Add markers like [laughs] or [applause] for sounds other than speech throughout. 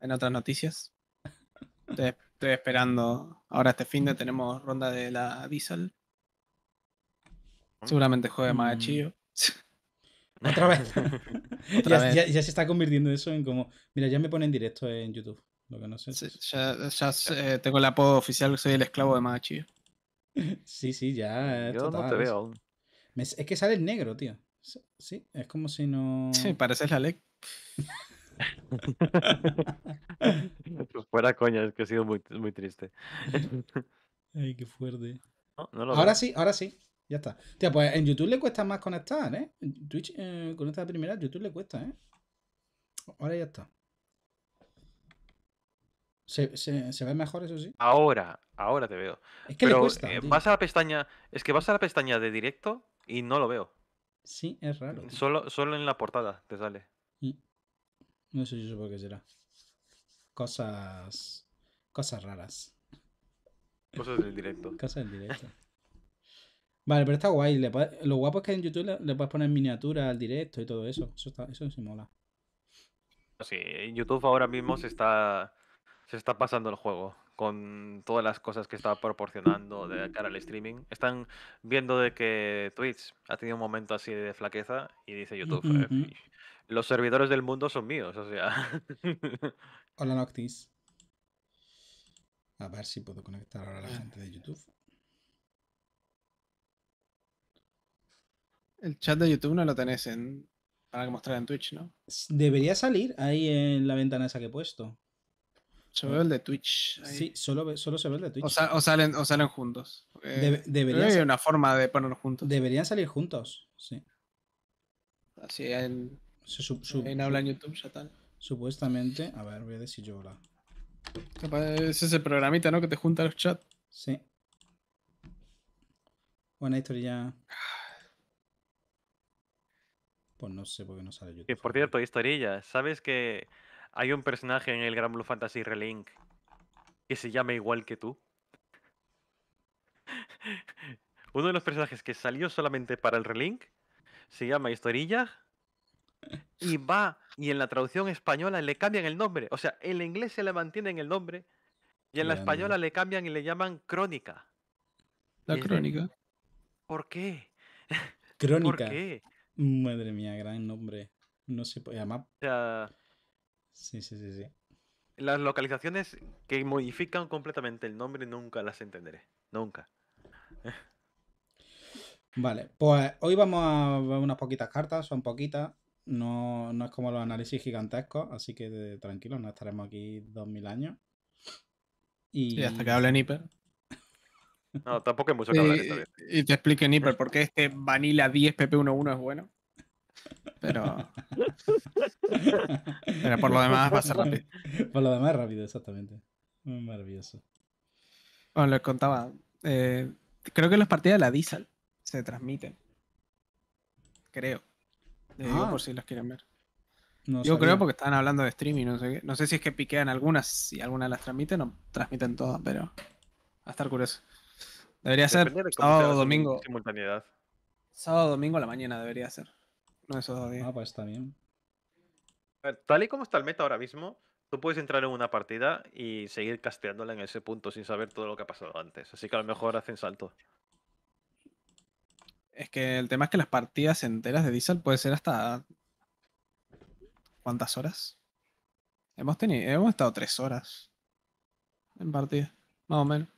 en otras noticias. Estoy, esperando. Ahora este fin de tenemos ronda de la Diesel. Seguramente juegue más mm. [laughs] Otra vez. [laughs] Otra ya, vez. Ya, se está convirtiendo eso en como. Mira, ya me ponen directo en YouTube. Lo que no sé. ya, eh, tengo el apodo oficial, soy el esclavo de Magachillo [laughs] Sí, sí, ya. Yo no te veo Es que sale el negro, tío. Sí, es como si no. Sí, pareces la ley. Pues fuera coña, es que ha sido muy, triste. Ay, qué fuerte. ahora sí, ahora sí. Ya está. Tía, pues en YouTube le cuesta más conectar, ¿eh? Twitch, eh, con esta primera, YouTube le cuesta, ¿eh? Ahora ya está. Se, ve mejor, eso sí. Ahora, ahora te veo. Es que cuesta. Eh, vas a la pestaña. Es que vas a la pestaña de directo y no lo veo. Sí, es raro. solo en la portada te sale. No sé yo por que será. Cosas. Cosas raras. Cosas del directo. [laughs] Cosas del directo. Vale, pero está guay. lo guapo es que en YouTube le, puedes poner miniatura al directo y todo eso. Eso, eso sí mola. Sí, en YouTube ahora mismo se está, se está pasando el juego con todas las cosas que está proporcionando de cara al streaming. Están viendo de que Twitch ha tenido un momento así de flaqueza y dice mm, YouTube, mm, eh, mm. Los servidores del mundo son míos, o sea. [laughs] Hola Noctis. A ver si puedo conectar ahora a la ah. gente de YouTube. El chat de YouTube no lo tenés en, para mostrar en Twitch, ¿no? Debería salir ahí en la ventana esa que he puesto. Se ve el de Twitch. Sí, solo, se ve el de Twitch. O, salen, o salen juntos. Eh, debería hay una forma de ponerlos juntos. Deberían salir juntos, sí. Así el, en habla en YouTube, Supuestamente. A ver, voy a decir yo la. Es ese programita, ¿no? Que te junta los chats. Sí. Buena historia. Pues no sé por qué no sale YouTube. por cierto, historilla. ¿Sabes que hay un personaje en el Gran Blue Fantasy Relink que se llama igual que tú? [laughs] Uno de los personajes que salió solamente para el Relink se llama Historilla y va, y en la traducción española le cambian el nombre. O sea, en inglés se le mantienen el nombre y en la española le cambian y le llaman crónica. La crónica. ¿Por qué? [laughs] Crónica. ¿Por qué? Madre mía, gran nombre. No se puede llamar. sí, sí, sí, sí. Las localizaciones que modifican completamente el nombre nunca las entenderé. Nunca. [laughs] Vale, pues hoy vamos a ver unas poquitas cartas, son poquitas. No, es como los análisis gigantescos, así que tranquilos, tranquilo, no estaremos aquí 2000 años. Y hasta que hable Nipper [laughs] No, tampoco hay mucho que hablar Y te explique Nipper, por qué este Vanilla 10 PP11 es bueno. Pero. [laughs] Pero por lo demás va a ser rápido. [laughs] Por lo demás es rápido, exactamente. Maravilloso. Bueno, les contaba. Eh, creo que las partidas de la Diesel se transmiten. Creo por si las quieren ver. Yo creo porque están hablando de streaming, no sé No sé si es que piquean algunas, si alguna las transmiten, no transmiten todas, pero a estar curioso. Debería ser sábado, domingo. Simultaneidad. Sábado, domingo a la mañana debería ser. No es sábado, día. Ah, pues está bien. A ver, tal y como está el meta ahora mismo, tú puedes entrar en una partida y seguir casteándola en ese punto sin saber todo lo que ha pasado antes. Así que a lo mejor hacen salto. Es que el tema es que las partidas enteras de Diesel puede ser hasta. ¿Cuántas horas? Hemos tenido. Hemos estado tres horas. En partida. Más o menos.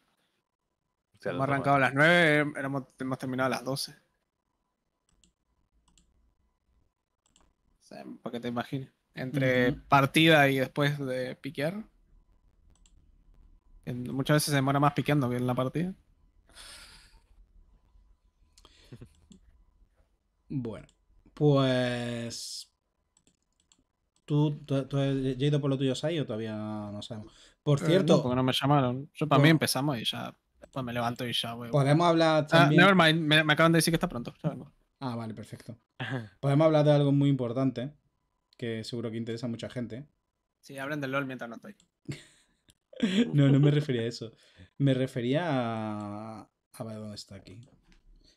hemos arrancado a las nueve, eh, hemos, terminado a las 12. O sea, para que te imagines. Entre partida y después de piquear. Muchas veces se demora más piqueando que en la partida. Bueno, pues. ¿Tú, tú, has ido por lo tuyo, Sai, o todavía no sabemos? Por eh, cierto. ¿por no, no me llamaron. Yo para mí empezamos y ya. Pues me levanto y ya, Podemos hablar Ah, never Me, acaban de decir que está pronto. Ah, vale, perfecto. Podemos hablar de algo muy importante que seguro que interesa a mucha gente. Sí, hablen del LOL mientras no estoy. [laughs] no, no me refería a eso. Me refería a. A ver, ¿dónde está aquí?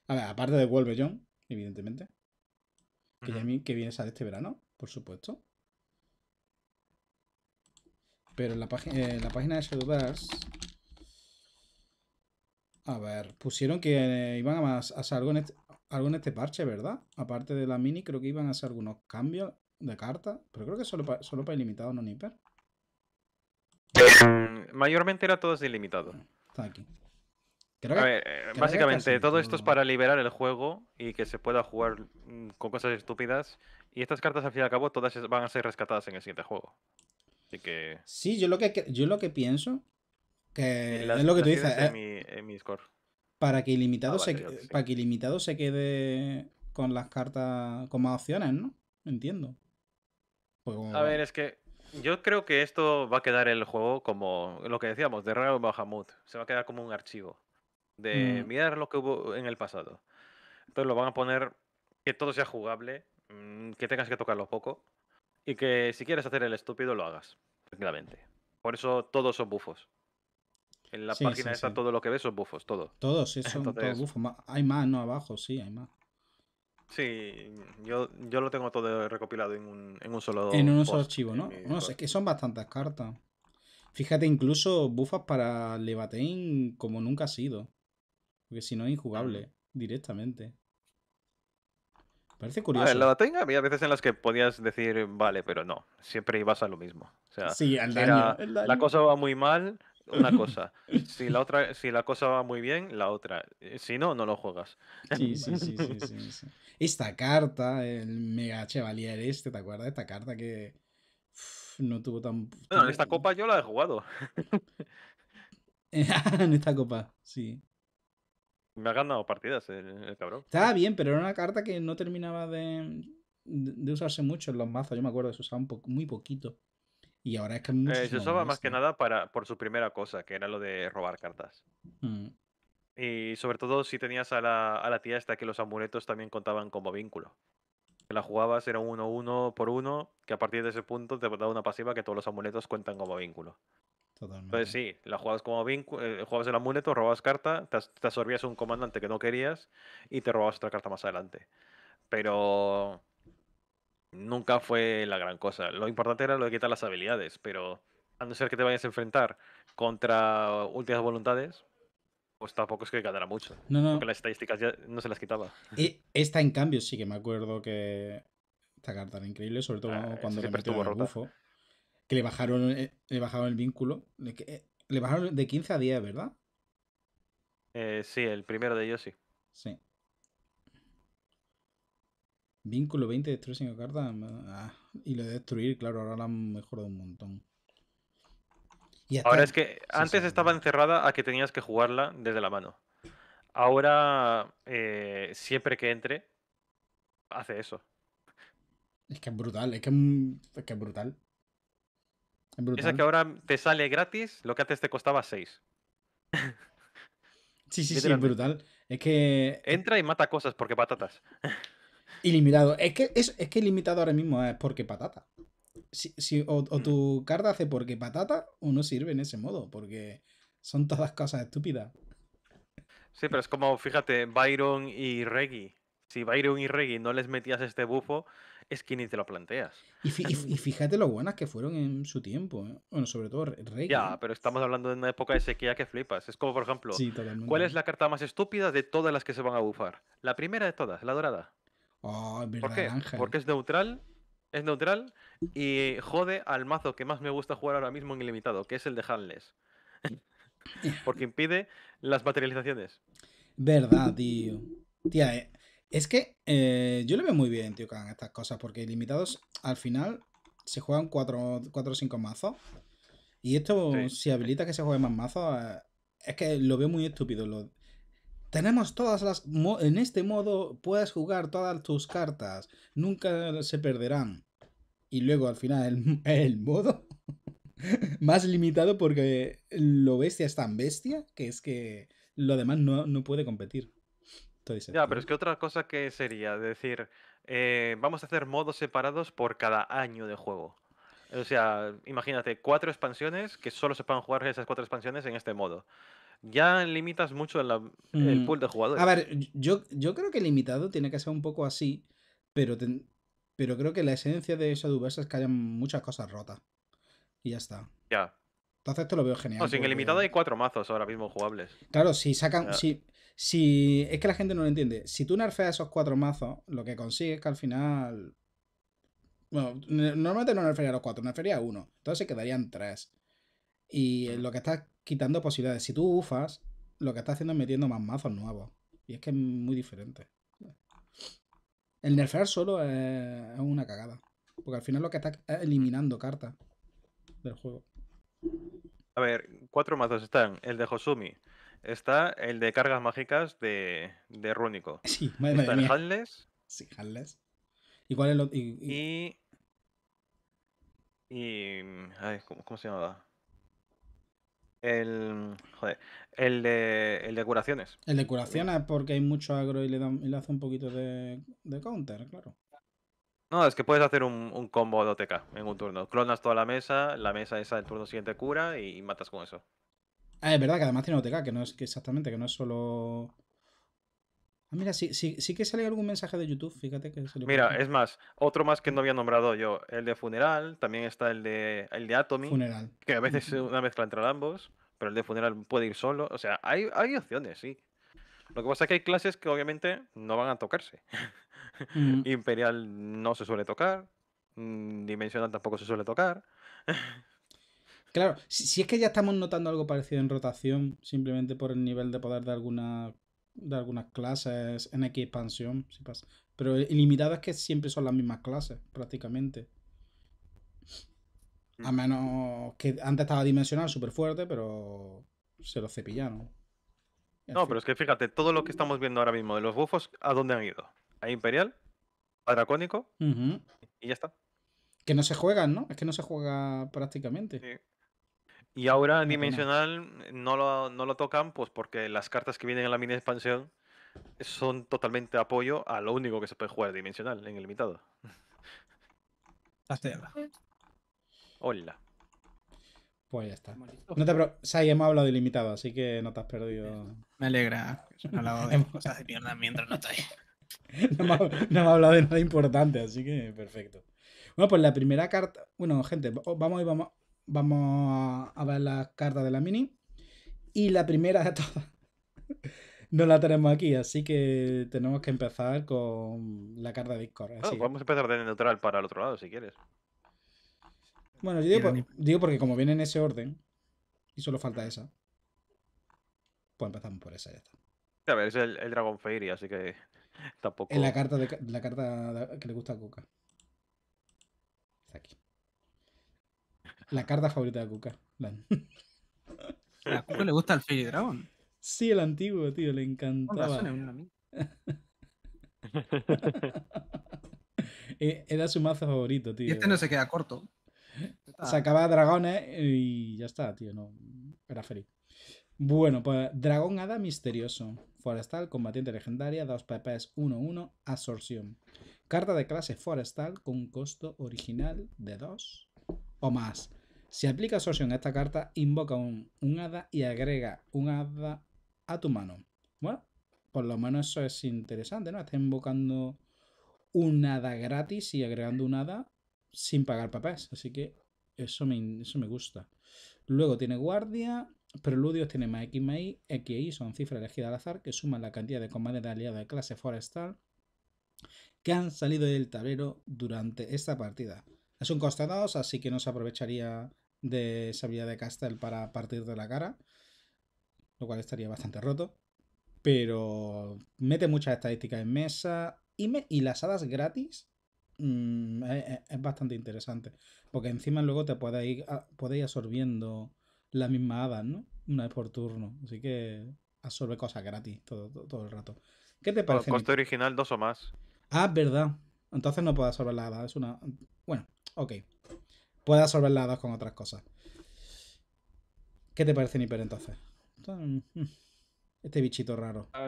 A ver, aparte de Wolverine, evidentemente. Que, viene a ya, que viene sale este verano, por supuesto. Pero en la, eh, la página de Shadowverse... A ver, pusieron que eh, iban a, hacer algo en, este, algo en este parche, ¿verdad? Aparte de la mini, creo que iban a hacer algunos cambios de carta. Pero creo que solo para, solo para ilimitado, no niper. Em, mayormente era todo ilimitado. Está aquí a ver, eh, básicamente todo esto es para liberar el juego y que se pueda jugar mm, con cosas estúpidas. Y estas cartas, al fin y al cabo, todas van a ser rescatadas en el siguiente juego. Sí, yo lo que, yo lo que pienso. Que es lo que tú dices. Eh, score. Para que ilimitado, ah, se, para que se quede con las cartas. con más opciones, ¿no? Entiendo. Pues, a ver, es que yo creo que esto va a quedar el juego como lo que decíamos, de of Bahamut. Se va a quedar como un archivo de mm. mirar lo que hubo en el pasado. Entonces lo van a poner que todo sea jugable, mm, que tengas que tocarlo poco y que si quieres hacer el estúpido lo hagas, tranquilamente. Por eso todos son bufos. En la página está todo lo que ves son bufos, todo. Todos, sí, son todos Hay más, ¿no? Abajo, sí, hay más. Sí, yo, yo lo tengo todo recopilado en un, en un solo En un solo archivo, ¿no? No, es que son bastantes cartas. Fíjate, incluso bufas para Levatein como nunca ha sido. Porque si no es injugable directamente. Parece curioso. A la tenga había veces en las que podías decir, vale, pero no. Siempre ibas a lo mismo. O sea, sí, al daño, La cosa va muy mal, una cosa. [laughs] Si la otra, si la cosa va muy bien, la otra. Eh, si no, no lo juegas. Sí, sí, sí, sí, Esta carta, el mega chevalier este, ¿te acuerdas? Esta carta que no tuvo tan. No, en esta copa yo la he jugado. [laughs] [laughs] en esta copa, sí. Me ha ganado partidas el, cabrón. Estaba bien, pero era una carta que no terminaba de, usarse mucho en los mazos. Yo me acuerdo, se usaba muy poquito. Y ahora es que. Eh, se usaba más que nada para, por su primera cosa, que era lo de robar cartas. Mm. Y sobre todo si tenías a la, tía esta que los amuletos también contaban como vínculo. Que la jugabas era uno-uno por uno, que a partir de ese punto te daba una pasiva que todos los amuletos cuentan como vínculo. Pues Entonces sí, la jugabas como eh, jugabas el amuleto, robabas carta, te, absorbías un comandante que no querías y te robabas otra carta más adelante. Pero nunca fue la gran cosa. Lo importante era lo de quitar las habilidades, pero a no ser que te vayas a enfrentar contra últimas voluntades, pues tampoco es que ganara mucho. No, Porque las estadísticas ya no se las quitaba. Y e, esta, en cambio, sí que me acuerdo que. Esta carta era increíble, sobre todo ah, cuando te metió el que le bajaron, eh, le el vínculo. Eh, le bajaron de 15 a 10, ¿verdad? Eh, sí, el primero de ellos sí. Sí. Vínculo 20, destruir 5 cartas. Ah, y lo de destruir, claro, ahora la han mejorado un montón. Ahora es que antes estaba encerrada a que tenías que jugarla desde la mano. Ahora, siempre que entre, hace eso. Es que es brutal, es que es, que es brutal. Esa que ahora te sale gratis, lo que antes te costaba 6. [laughs] sí, sí, sí, es brutal. Es que. Entra y mata cosas porque patatas. [laughs] Ilimitado. Es que es, que ilimitado ahora mismo es porque patata. o, o, mm. tu carta hace porque patata o no sirve en ese modo, porque son todas cosas estúpidas. Sí, pero es como, fíjate, Byron y Reggie. Si Byron y Reggie no les metías este bufo, es que ni te lo planteas. Y, fíjate lo buenas que fueron en su tiempo. ¿eh? Bueno, sobre todo Rey. Ya, pero estamos hablando de una época de sequía que flipas. Es como, por ejemplo, ¿cuál es la carta más estúpida de todas las que se van a bufar? La primera de todas, la dorada. Oh, verdad, Ángel. Porque es neutral es neutral y jode al mazo que más me gusta jugar ahora mismo en ilimitado, que es el de Hanles. [laughs] Porque impide las materializaciones. Verdad, tío. Tía, eh. Es que eh, yo le veo muy bien, tío, con estas cosas, porque limitados al final se juegan 4 o 5 mazos. Y esto, si habilita que se juegue más mazos, eh, es que lo veo muy estúpido. Lo... Tenemos todas las. En este modo puedes jugar todas tus cartas, nunca se perderán. Y luego al final el, el modo [laughs] más limitado porque lo bestia es tan bestia que es que lo demás no puede competir. Ya, pero es que otra cosa que sería decir, eh, vamos a hacer modos separados por cada año de juego. O sea, imagínate, cuatro expansiones que solo se puedan jugar esas cuatro expansiones en este modo. Ya limitas mucho el mm, pool de jugadores. A ver, yo, yo creo que limitado tiene que ser un poco así, pero, pero creo que la esencia de Shadowverse es que hayan muchas cosas rotas. Y ya está. Ya. Entonces esto lo veo genial. O sin el limitado hay cuatro mazos ahora mismo jugables. Claro, si sacan. Si, si es que la gente no lo entiende. Si tú nerfeas esos cuatro mazos, lo que consigues es que al final. Bueno, normalmente no nerfearía los cuatro, nerfearía uno. Entonces se quedarían tres. Y eh, lo que estás quitando posibilidades. Si tú bufas, lo que estás haciendo es metiendo más mazos nuevos. Y es que es muy diferente. El nerfear solo es una cagada. Porque al final lo que está eliminando cartas del juego. A ver, cuatro mazos están. El de Josumi está el de cargas mágicas de, de Rúnico. [laughs] Sí, madre está Sí, Handless. ¿Y cuál es lo.? Y. y... Mm, ¿cómo, se llamaba? El. Joder. El de, el de curaciones. El de curaciones, porque hay mucho agro y le, hace un poquito de, counter, claro. No, es que puedes hacer un, combo de OTK en un turno. Clonas toda la mesa, la mesa esa del turno siguiente cura y matas con eso. Ah, es verdad que además tiene OTK, que no es que exactamente, que no es solo. Ah, mira, sí, que sale algún mensaje de YouTube, fíjate que salió. Mira, es más, otro más que no había nombrado yo, el de Funeral, también está el de, el de Atomy. Funeral. Que a veces es una mezcla entre ambos, pero el de Funeral puede ir solo. O sea, hay, opciones, sí. Lo que pasa es que hay clases que obviamente no van a tocarse. [laughs] Imperial no se suele tocar, mm, Dimensional tampoco se suele tocar. [laughs] Claro, si, es que ya estamos notando algo parecido en rotación, simplemente por el nivel de poder de alguna de algunas clases en X expansión, si pasa. Pero es que siempre son las mismas clases, prácticamente. A mm. menos que antes estaba dimensional súper fuerte, pero se lo cepillaron. No, pero es que fíjate, todo lo que estamos viendo ahora mismo de los bufos, ¿a dónde han ido? A Imperial, a Dracónico y ya está. Que no se juegan, ¿no? Es que no se juega prácticamente. Sí. Y ahora dimensional eh, no lo, tocan, pues porque las cartas que vienen en la mini expansión son totalmente apoyo a lo único que se puede jugar dimensional en el limitado. [laughs] Hasta Hola. Pues ya está. No te Sai, hemos hablado de limitado, así que no te has perdido. Me alegra. Hemos hablado de cosas de mierda mientras no estoy... [laughs] no, me no hablado de nada importante, así que perfecto. Bueno, pues la primera carta. Bueno, gente, vamos y vamos. Vamos a ver las cartas de la mini. Y la primera de todas [laughs] no la tenemos aquí, así que tenemos que empezar con la carta de Discord. vamos ah, podemos empezar de neutral para el otro lado, si quieres. Bueno, yo digo, digo, porque como viene en ese orden, y solo falta esa, pues empezamos por esa, ya está. A ver, es el, Dragon Fairy, así que tampoco... Es la carta, de, la carta que le gusta a Coca. La carta favorita de Cuca. ¿A Cuca le gusta el Fairy Dragon? Sí, el antiguo, tío, le encantaba. [laughs] Eh, era su mazo favorito, tío. Y este no se queda corto. se Sacaba dragones y ya está, tío. No. Era feliz. Bueno, pues Dragón Hada Misterioso. Forestal, combatiente legendaria, 2 PPs 1-1, absorción. Carta de clase forestal con costo original de 2 o más. Si aplicas sorción a esta carta, invoca un, hada y agrega un hada a tu mano. Bueno, por lo menos eso es interesante, ¿no? Está invocando un hada gratis y agregando un hada sin pagar papás. Así que eso me, eso me gusta. Luego tiene guardia. Preludios tiene más X, más Y. X Y son cifras elegidas al azar que suman la cantidad de combates de aliados de clase forestal que han salido del tablero durante esta partida. Es un coste así que no se aprovecharía de esa de Castel para partir de la cara, lo cual estaría bastante roto. Pero mete muchas estadísticas en mesa y, me, y las hadas gratis mm, es, bastante interesante, porque encima luego te puede ir, podéis absorbiendo las mismas hadas, ¿no? Una vez por turno, así que absorbe cosas gratis todo, el rato. ¿Qué te parece? Por original dos o más. Ah, verdad. Entonces no puedo absorber las hadas, es una... Bueno, ok. Puede absorber dos con otras cosas. ¿Qué te parece, Nipper entonces? Este bichito raro. A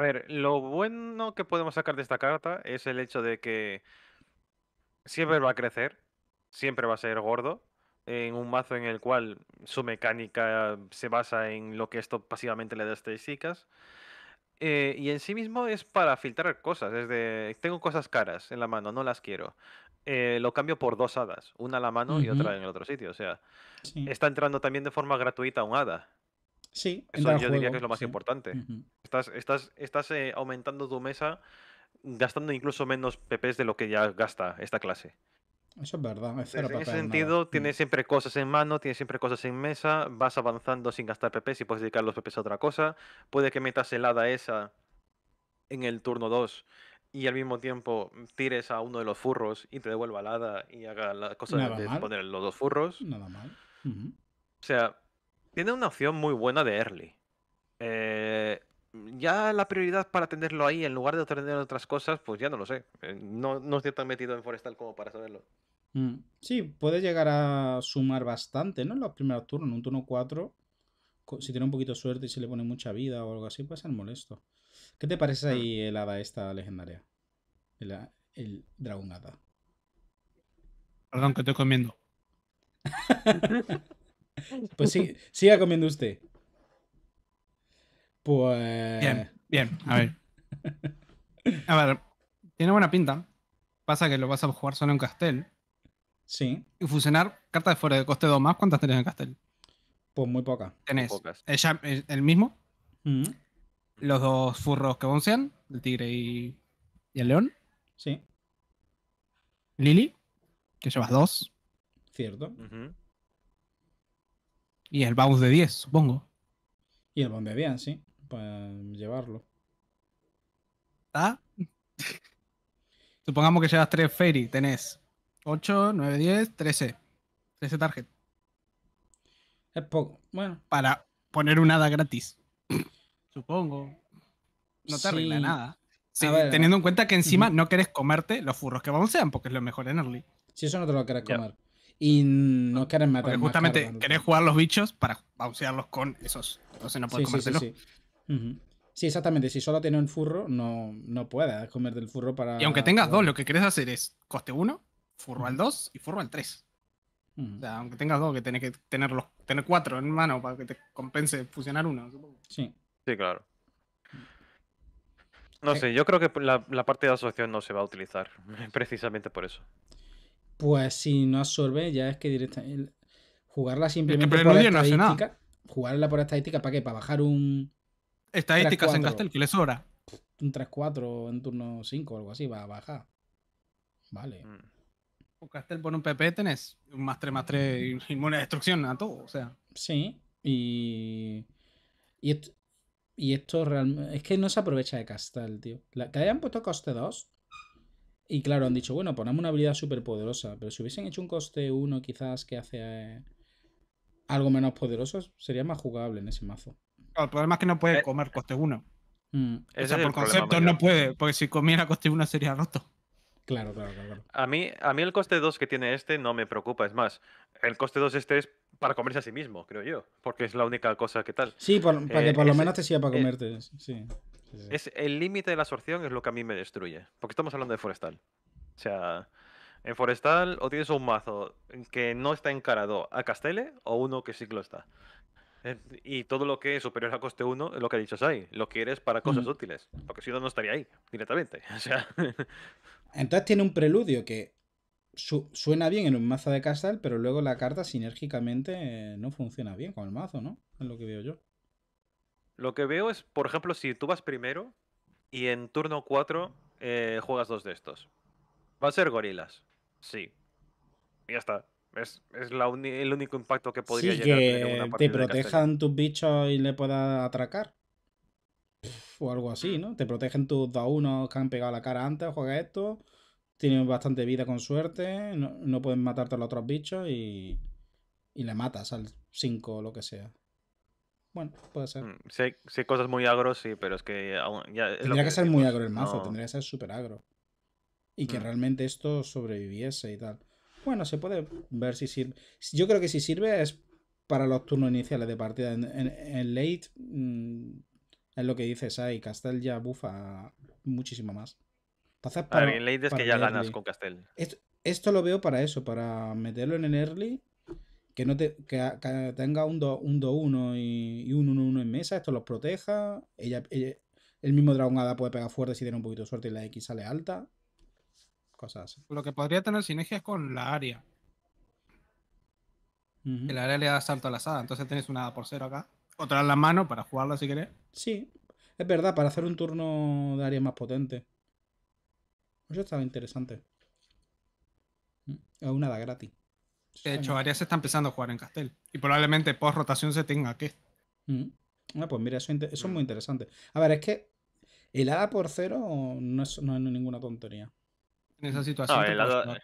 ver, lo bueno que podemos sacar de esta carta es el hecho de que siempre va a crecer, siempre va a ser gordo, en un mazo en el cual su mecánica se basa en lo que esto pasivamente le da a estas Eh, y en sí mismo es para filtrar cosas, es de, tengo cosas caras en la mano, no las quiero. Eh, lo cambio por dos hadas, una a la mano y otra en el otro sitio. O sea, está entrando también de forma gratuita un hada. Sí, eso yo diría que es lo más importante. Estás, estás, estás eh, aumentando tu mesa, gastando incluso menos PPs de lo que ya gasta esta clase. Eso es verdad. en ese sentido, mm. tienes siempre cosas en mano, tienes siempre cosas en mesa, vas avanzando sin gastar PPs y puedes dedicar los PPs a otra cosa. Puede que metas el hada esa en el turno 2 y al mismo tiempo tires a uno de los furros y te devuelva la y haga las cosas de poner los dos furros. Nada mal. O sea, tiene una opción muy buena de early. Eh, ya la prioridad para tenerlo ahí en lugar de tener otras cosas, pues ya no lo sé. Eh, no, no estoy tan metido en Forestal como para saberlo. Mm. Sí, puede llegar a sumar bastante, ¿no? En los primeros turnos, en un turno 4, si tiene un poquito de suerte y se le pone mucha vida o algo así, puede ser molesto. ¿Qué te parece ah. ahí el hada esta legendaria? El, el dragón Perdón, que estoy comiendo. [laughs] [laughs] pues sí, siga comiendo usted. Pues. Bien, bien, a ver. [laughs] A ver, tiene buena pinta. Pasa que lo vas a jugar solo en Castel. Sí. Y fusionar cartas de fuera de coste 2 más, ¿cuántas tenés en Castel? Pues muy, poca. pocas. el mismo? Mm los dos furros que boncean, el tigre y, el león. Sí. Lily, que llevas dos. Cierto. Y el bounce de 10, supongo. Y el bounce de sí, para llevarlo. ¿Ah? [laughs] Supongamos que llevas tres Fairy, tenés 8, 9, 10, 13. 13 target. Es poco, bueno. Para poner un hada gratis supongo. No te arregla nada. Sí, teniendo en cuenta que encima no querés comerte los furros que sean porque es lo mejor en early. Si eso no te lo querés comer. Y no querés matar. justamente querés jugar los bichos para bouncearlos con esos. Entonces no puedes sí, Sí, exactamente. Si solo tienes un furro, no, no puedes comer del furro para. Y aunque tengas dos, lo que querés hacer es coste uno furro al dos y furro al tres O sea, aunque tengas dos, que tenés que tener, tener cuatro en mano para que te compense fusionar uno, supongo. Sí. Sí, claro. No sé, yo creo que la, parte de asociación no se va a utilizar, [laughs] precisamente por eso. Pues si no absorbe, ya es que directamente. Jugarla simplemente por estadística. Jugarla por estadística, ¿para qué? ¿Para bajar un. Estadísticas en Castel, que le sobra. Un 3-4 en turno 5 o algo así, va a bajar. Vale. Mm. Un O Castel por un PP tenés un más 3 más 3 y una destrucción a todo, o sea. Sí, y. Y y esto realmente. Es que no se aprovecha de Castal, tío. La... Que hayan puesto coste 2. Y claro, han dicho, bueno, ponemos una habilidad súper poderosa. Pero si hubiesen hecho un coste 1, quizás que hace eh, algo menos poderoso, sería más jugable en ese mazo. el problema es que no puede eh, comer coste 1. Mm. ese por concepto no puede, porque si comiera coste 1 sería roto. Claro, claro, claro. A, mí, a mí el coste 2 que tiene este no me preocupa. Es más, el coste 2 este es para comerse a sí mismo, creo yo. Porque es la única cosa que tal. Sí, para que eh, por lo menos te sirva para eh, comerte. sí. Es el límite de la absorción es lo que a mí me destruye. Porque estamos hablando de forestal. O sea, en forestal o tienes un mazo que no está encarado a Castele o uno que sí lo está. Eh, y todo lo que es superior a coste 1 es lo que ha dicho Sai. Lo quieres para cosas mm. útiles. Porque si no, no estaría ahí directamente. [laughs] Entonces tiene un preludio que suena bien en un mazo de Castle, pero luego la carta sinérgicamente eh, no funciona bien con el mazo, ¿no? Es lo que veo yo. Lo que veo es, por ejemplo, si tú vas primero y en turno 4 eh, juegas dos de estos. Va a ser gorilas. Sí. Ya está. Es, el único impacto que podría sí, llegar. Que te protejan tus bichos y le puedas atracar. o algo así, ¿no? Te protegen tus 2-1 que han pegado la cara antes, juega esto tiene bastante vida con suerte, no, pueden matarte a los otros bichos y, le matas al 5 o lo que sea. Bueno, puede ser. Mm, sí, sí, cosas muy agro, sí, pero es que. tendría que, ser muy agro el mazo, tendría que ser súper agro. Y que mm. realmente esto sobreviviese y tal. Bueno, se puede ver si sirve. Yo creo que si sirve es para los turnos iniciales de partida. En, late, mm, es lo que dices, ahí Castell ya bufa muchísimo más para, que ya ganas con Castel Esto, lo veo para eso, para meterlo en el early, que no tenga un 2-1 y, un 1-1 en mesa, esto los proteja. Ella, el mismo Ada puede pegar fuerte si tiene un poquito de suerte y la X sale alta. Cosas así. Lo que podría tener sinergia es con la área. El área le da salto a la asada, entonces tenéis una por cero acá. Otra en la mano para jugarla si querés. Sí, es verdad, para hacer un turno de área más potente. Eso estaba interesante. Es mm, una hada gratis. De hecho, Arias está empezando a jugar en Castel. Y probablemente post rotación se tenga que. Mm. Ah, pues mira, eso, es muy interesante. A ver, es que el hada por cero no es, ninguna tontería. En esa situación. el, hada,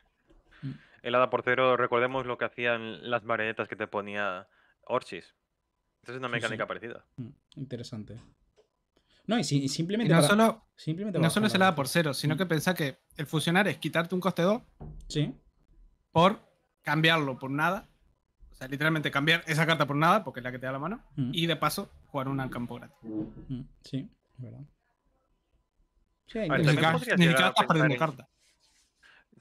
eh, por cero, recordemos lo que hacían las marionetas que te ponía Orchis. Entonces es una mecánica parecida. Mm, interesante. No, y, simplemente. no, solo, no solo se la da por cero, sino mm. que pensá que el fusionar es quitarte un coste 2 sí. por cambiarlo por nada. O sea, literalmente cambiar esa carta por nada, porque es la que te da la mano. Mm. Y de paso, jugar una al campo gratis. Mm, sí, Sí, verdad. Sí, carta.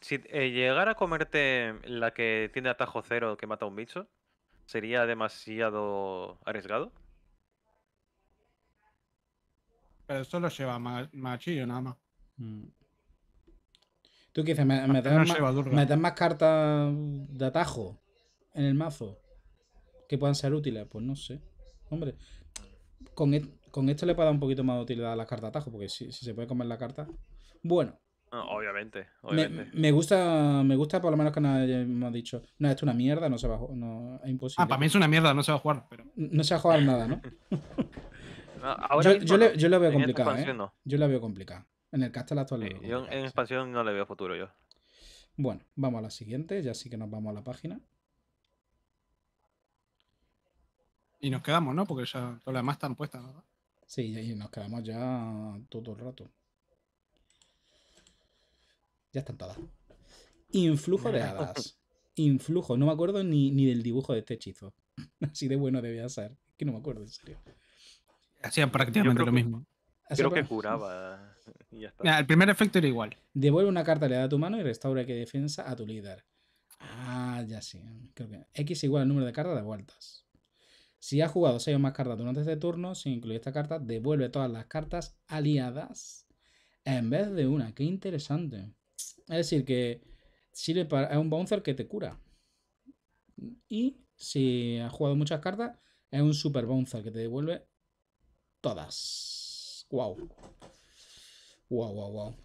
Si eh, llegar a comerte la que tiene atajo cero que mata a un bicho, ¿sería demasiado arriesgado? Pero esto lo lleva Machillo nada más. Mm. ¿Tú qué dices? ¿Me, das más, cartas de atajo en el mazo que puedan ser útiles? Pues no sé. Hombre, con, e-, con esto le puede dar un poquito más de utilidad a las cartas de atajo, porque si, se puede comer la carta. Bueno. Ah, obviamente, Me, gusta, me gusta por lo menos que nos hemos dicho, no, esto es una mierda, no se va a no, es imposible. Ah, para mí es una mierda, no se va a jugar. Pero... No se va a jugar nada, ¿no? [laughs] yo, yo, la veo complicada. ¿eh? Yo la veo complicada. En el Castle actual. yo en expansión no le veo futuro yo. Bueno, vamos a la siguiente. Ya sí que nos vamos a la página. Y nos quedamos, ¿no? Porque ya todas las demás están puestas, ¿no? Sí, y nos quedamos ya todo el rato. Ya están todas. Influjo de hadas. Influjo. No me acuerdo ni, ni del dibujo de este hechizo. [laughs] Así de bueno debía ser. Que no me acuerdo, en serio. Hacía prácticamente lo mismo. Creo que curaba. el primer efecto era igual. Devuelve una carta aliada a tu mano y restaura que defensa a tu líder. Ah, ya sí. X igual al número de cartas de vueltas. Si has jugado 6 o más cartas durante este turno, sin incluir esta carta, devuelve todas las cartas aliadas en vez de una. Qué interesante. Es decir, que sirve para. Es un bouncer que te cura. Y si has jugado muchas cartas, es un super bouncer que te devuelve todas. Wow. Wow, wow, wow.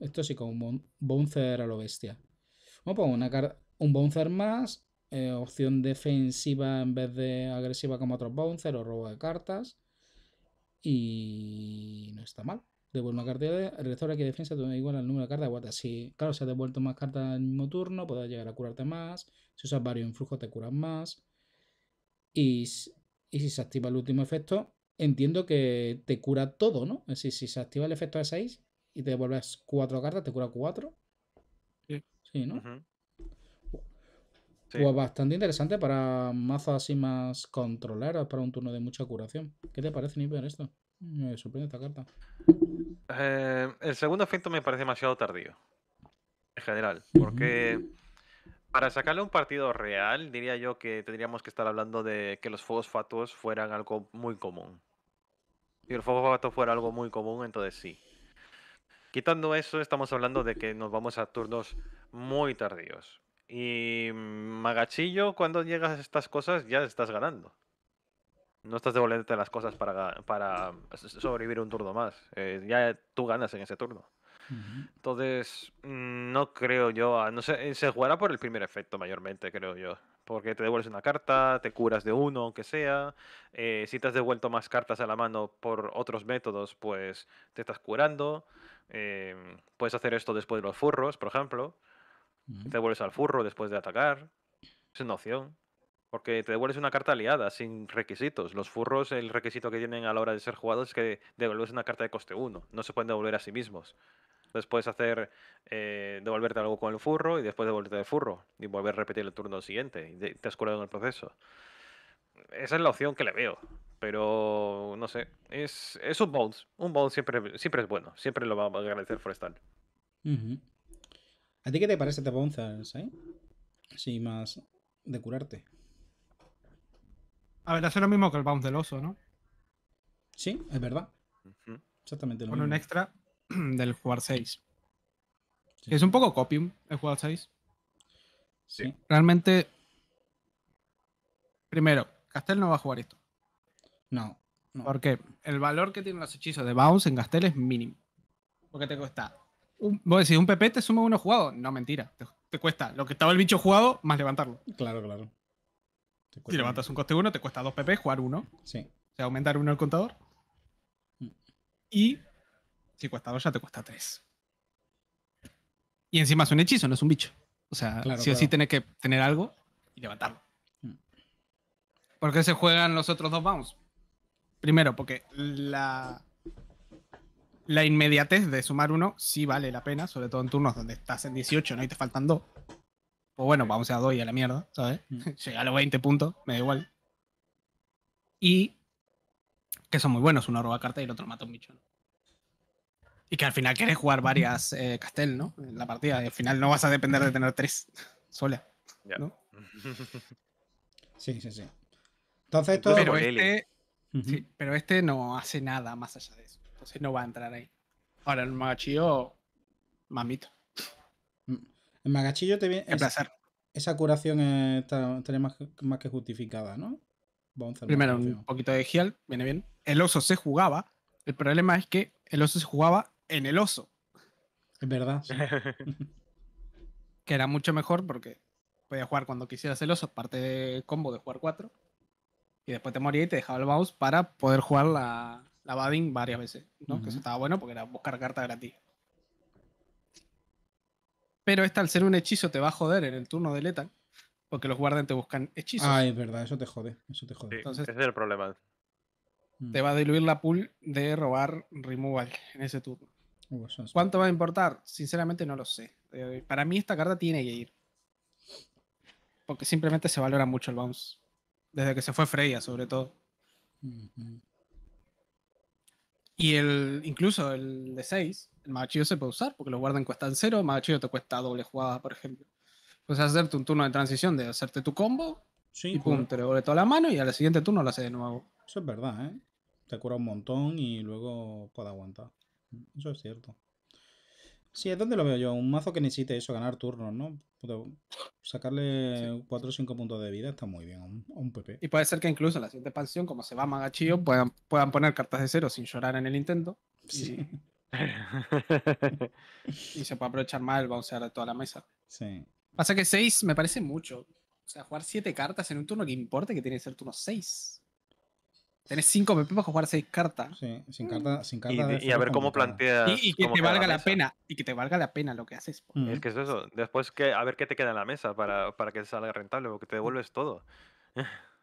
Esto sí con un bouncer a lo bestia. Vamos a poner una un bouncer más. Eh, opción defensiva en vez de agresiva como otros bouncer o robo de cartas. Y no está mal. Devuelve una carta de aquí de defensa igual al número de cartas de guata. Si, claro, se ha devuelto más cartas al mismo turno, puedes llegar a curarte más. Si usas varios influjos, te curas más. y si se activa el último efecto, entiendo que te cura todo, ¿no? Es Si, si se activa el efecto de 6 y te devuelves 4 cartas, te cura 4. Sí. sí, ¿no? Pues bastante interesante para mazos así más controlados, para un turno de mucha curación. ¿Qué te parece, en esto? Me sorprende esta carta. Eh, el segundo efecto me parece demasiado tardío. En general. Porque para sacarle un partido real, diría yo que tendríamos que estar hablando de que los fuegos fatuos fueran algo muy común. Si el fosfato fuera algo muy común, entonces sí. Quitando eso, estamos hablando de que nos vamos a turnos muy tardíos. Y mm, Magachillo, cuando llegas a estas cosas, ya estás ganando. No estás devolviéndote las cosas para, sobrevivir un turno más. Eh, ya tú ganas en ese turno. Entonces, mm, no creo yo. Ah, no sé, eh, se jugará por el primer efecto mayormente, creo yo porque te devuelves una carta, te curas de uno, aunque sea. Eh, si te has devuelto más cartas a la mano por otros métodos, pues te estás curando. Em, puedes hacer esto después de los furros, por ejemplo. Te devuelves al furro después de atacar. Es una opción. Porque te devuelves una carta aliada sin requisitos. Los furros, el requisito que tienen a la hora de ser jugados es que devuelves una carta de coste uno, No se pueden devolver a sí mismos puedes hacer, eh, devolverte algo con el furro y después devolverte el furro y volver a repetir el turno siguiente. Y te has curado en el proceso. Esa es la opción que le veo. Pero no sé, es, un bounce. Un bounce siempre, siempre es bueno. Siempre lo va a agradecer Forestal. ¿A ti qué te parece este bounce, sin más de curarte. A ver, hace lo mismo que el bounce del oso, ¿no? Sí, es verdad. Exactamente lo Con un extra [clears throat] del jugar 6. Es un poco copium el jugar 6. Sí. Realmente. Primero, Castel no va a jugar esto. No, Porque el valor que tienen los hechizos de Bounce en Castel es mínimo. Porque te cuesta. Un, vos decís, un PP te suma uno jugado. No, mentira. Te, cuesta lo que estaba el bicho jugado más levantarlo. Claro, claro. Si levantas un coste uno, te cuesta dos PP jugar uno. Sí. O sea, aumentar uno el contador. Mm. Y si cuesta dos, ya te cuesta tres. Y encima es un hechizo, no es un bicho. O sea, si sí tenés que tener algo y levantarlo. Mm. ¿Por qué se juegan los otros dos vamos Primero, porque la, la inmediatez de sumar uno sí vale la pena, sobre todo en turnos donde estás en 18 ¿no? y te faltan dos. Pues bueno, vamos a doy y a la mierda, ¿sabes? Mm. [laughs] Llega a los 20 puntos, me da igual. Y que son muy buenos, uno roba carta y el otro mata un bicho. ¿no? Y que al final quieres jugar varias eh, Castel, ¿no? En la partida. al final no vas a depender de tener tres [laughs] sola. ¿no? [laughs] sí, sí, sí. Entonces esto. Pero este, sí, pero este no hace nada más allá de eso. Entonces no va a entrar ahí. Ahora el magachillo. Mamito. Mm. El magachillo te viene. esa, curación está, más, que justificada, ¿no? Primero, un poquito de Gial, viene bien. El oso se jugaba. El problema es que el oso se jugaba en el oso. Es verdad. [laughs] que era mucho mejor porque podía jugar cuando quisieras el oso, parte de combo de jugar 4. Y después te moría y te dejaba el mouse para poder jugar la, la varias veces. ¿no? Que eso estaba bueno porque era buscar carta gratis. Pero esta, al ser un hechizo, te va a joder en el turno de Letal. Porque los guardian te buscan hechizos. Ah, es verdad, eso te jode. Eso te jode. ese es el problema. Mm. Te va a diluir la pool de robar removal en ese turno. ¿Cuánto va a importar? Sinceramente no lo sé. Eh, para mí esta carta tiene que ir. Porque simplemente se valora mucho el bounce. Desde que se fue Freya, sobre todo. Y el, incluso el de 6, el Magachillo se puede usar, porque lo guardan cuestan 0, Magachillo te cuesta doble jugada, por ejemplo. Puedes hacerte un turno de transición de hacerte tu combo, y pum, te lo toda la mano y al siguiente turno lo haces de nuevo. Eso es verdad, ¿eh? Te cura un montón y luego puede aguantar. Eso es cierto. Sí, es donde lo veo yo. Un mazo que necesite eso, ganar turnos, ¿no? sacarle 4 o 5 puntos de vida está muy bien un, PP. Y puede ser que incluso en la siguiente expansión, como se va más puedan, puedan poner cartas de cero sin llorar en el intento. Sí. [laughs] Y, se puede aprovechar más el bouncear de toda la mesa. Sí. Pasa que 6 me parece mucho. O sea, jugar 7 cartas en un turno que importe que tiene que ser turno 6 tenés 5 PP para jugar seis cartas. Sí, sin carta, sin y, a ver cómo planteas. Y, que te valga la pena. Y que te valga la pena lo que haces. Pues. Es que es eso. Después que, a ver qué te queda en la mesa para, para que salga rentable, porque te devuelves todo.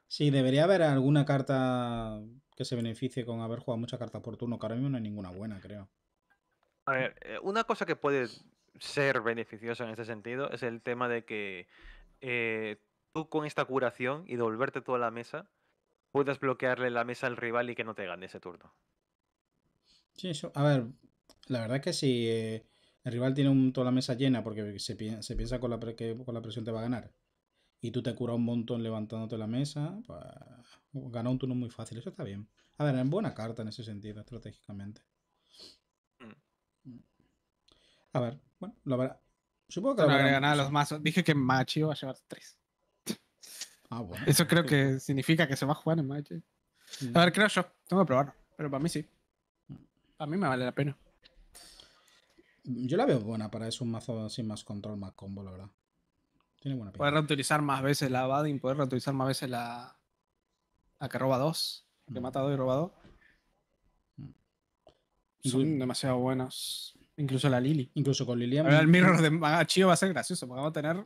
Sí, debería haber alguna carta que se beneficie con haber jugado muchas cartas por turno, que no hay ninguna buena, creo. A ver, eh, una cosa que puede ser beneficiosa en ese sentido es el tema de que eh, tú con esta curación y devolverte toda la mesa, Puedes bloquearle la mesa al rival y que no te gane ese turno. Sí, eso. A ver, la verdad es que si eh, el rival tiene toda la mesa llena porque se, piensa con que con la presión te va a ganar y tú te curas un montón levantándote la mesa, pues gana un turno muy fácil. Eso está bien. A ver, es buena carta en ese sentido, estratégicamente. Mm. A ver, bueno, la verdad. Supongo que no, los mazos. Dije que Machi va a llevar tres. Ah, eso creo que significa que se va a jugar en Magic. Mm. A ver, creo yo. Tengo que probarlo. Pero para mí sí. A mí me vale la pena. Yo la veo buena para eso, un mazo sin más control, más combo, la verdad. Tiene buena pena. Poder reutilizar más veces la Badin, poder reutilizar más veces la. La que roba dos. Que mm. mata dos y roba dos. Mm. Son demasiado buenas. Incluso la Lily. Incluso con Lilian. el mirror de Magachio va a ser gracioso, porque vamos a tener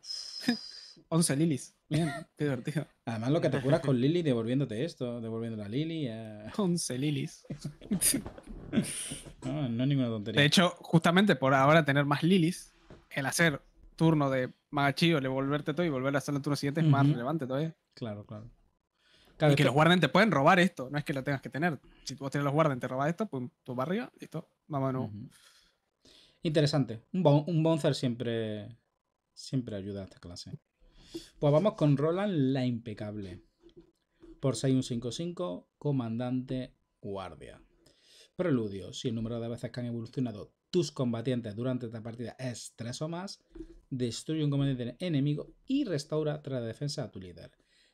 11 [laughs] Lilies. Bien, qué divertido. Además, lo que te [laughs] curas con Lily devolviéndote esto, devolviéndola a Lily. A... 11 lilis. [laughs] no, no es ninguna tontería. De hecho, justamente por ahora tener más lilis, el hacer turno de Magachillo, devolverte todo y volver a hacerlo en turno siguiente es más relevante todavía. Claro, claro. y que, los guarden te pueden robar esto, no es que lo tengas que tener. Si tú tienes los guarden, te robas esto, pues tú vas arriba, listo, vámonos. Interesante. Un, bon un siempre, siempre ayuda a esta clase. Pues vamos con Roland la impecable. Por 6-1-5-5, comandante guardia. Preludio. Si el número de veces que han evolucionado tus combatientes durante esta partida es 3 o más, destruye un comandante enemigo y restaura 3 de defensa a tu líder.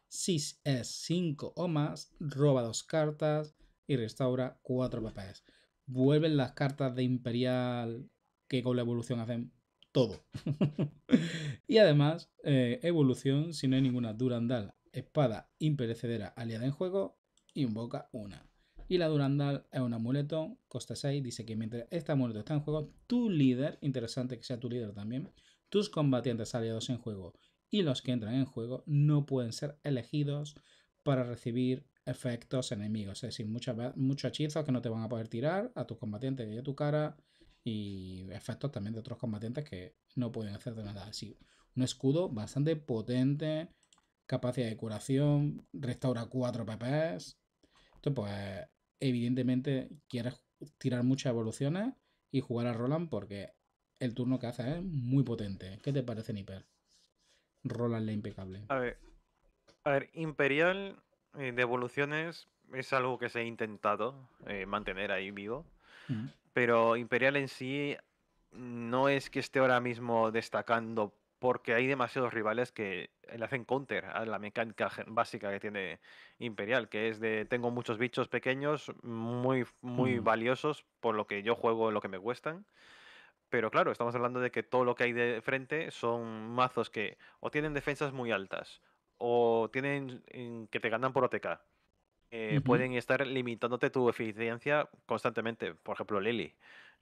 Si es 5 o más, roba 2 cartas y restaura 4 papeles. Vuelven las cartas de Imperial que con la evolución hacen todo. [laughs] y además, eh, evolución si no hay ninguna Durandal, espada imperecedera aliada en juego, invoca una. Y la Durandal es un amuleto, costa 6, dice que mientras este amuleto está en juego, tu líder, interesante que sea tu líder también, tus combatientes aliados en juego y los que entran en juego no pueden ser elegidos para recibir efectos enemigos, es decir, muchas, muchos hechizos que no te van a poder tirar a tus combatientes de tu cara, y efectos también de otros combatientes que no pueden hacer de nada así. Un escudo bastante potente, capacidad de curación, restaura 4 PPs. Entonces, pues, evidentemente quieres tirar muchas evoluciones y jugar a Roland porque el turno que hace es muy potente. ¿Qué te parece, Niper? Roland la impecable. A ver, a ver Imperial eh, de evoluciones es algo que se ha intentado eh, mantener ahí vivo pero Imperial en sí no es que esté ahora mismo destacando porque hay demasiados rivales que le hacen counter a la mecánica básica que tiene Imperial, que es de tengo muchos bichos pequeños muy, muy valiosos por lo que yo juego, lo que me cuestan. Pero claro, estamos hablando de que todo lo que hay de frente son mazos que o tienen defensas muy altas o tienen mm, que te ganan por OTK eh, pueden estar limitándote tu eficiencia constantemente. Por ejemplo, Lily.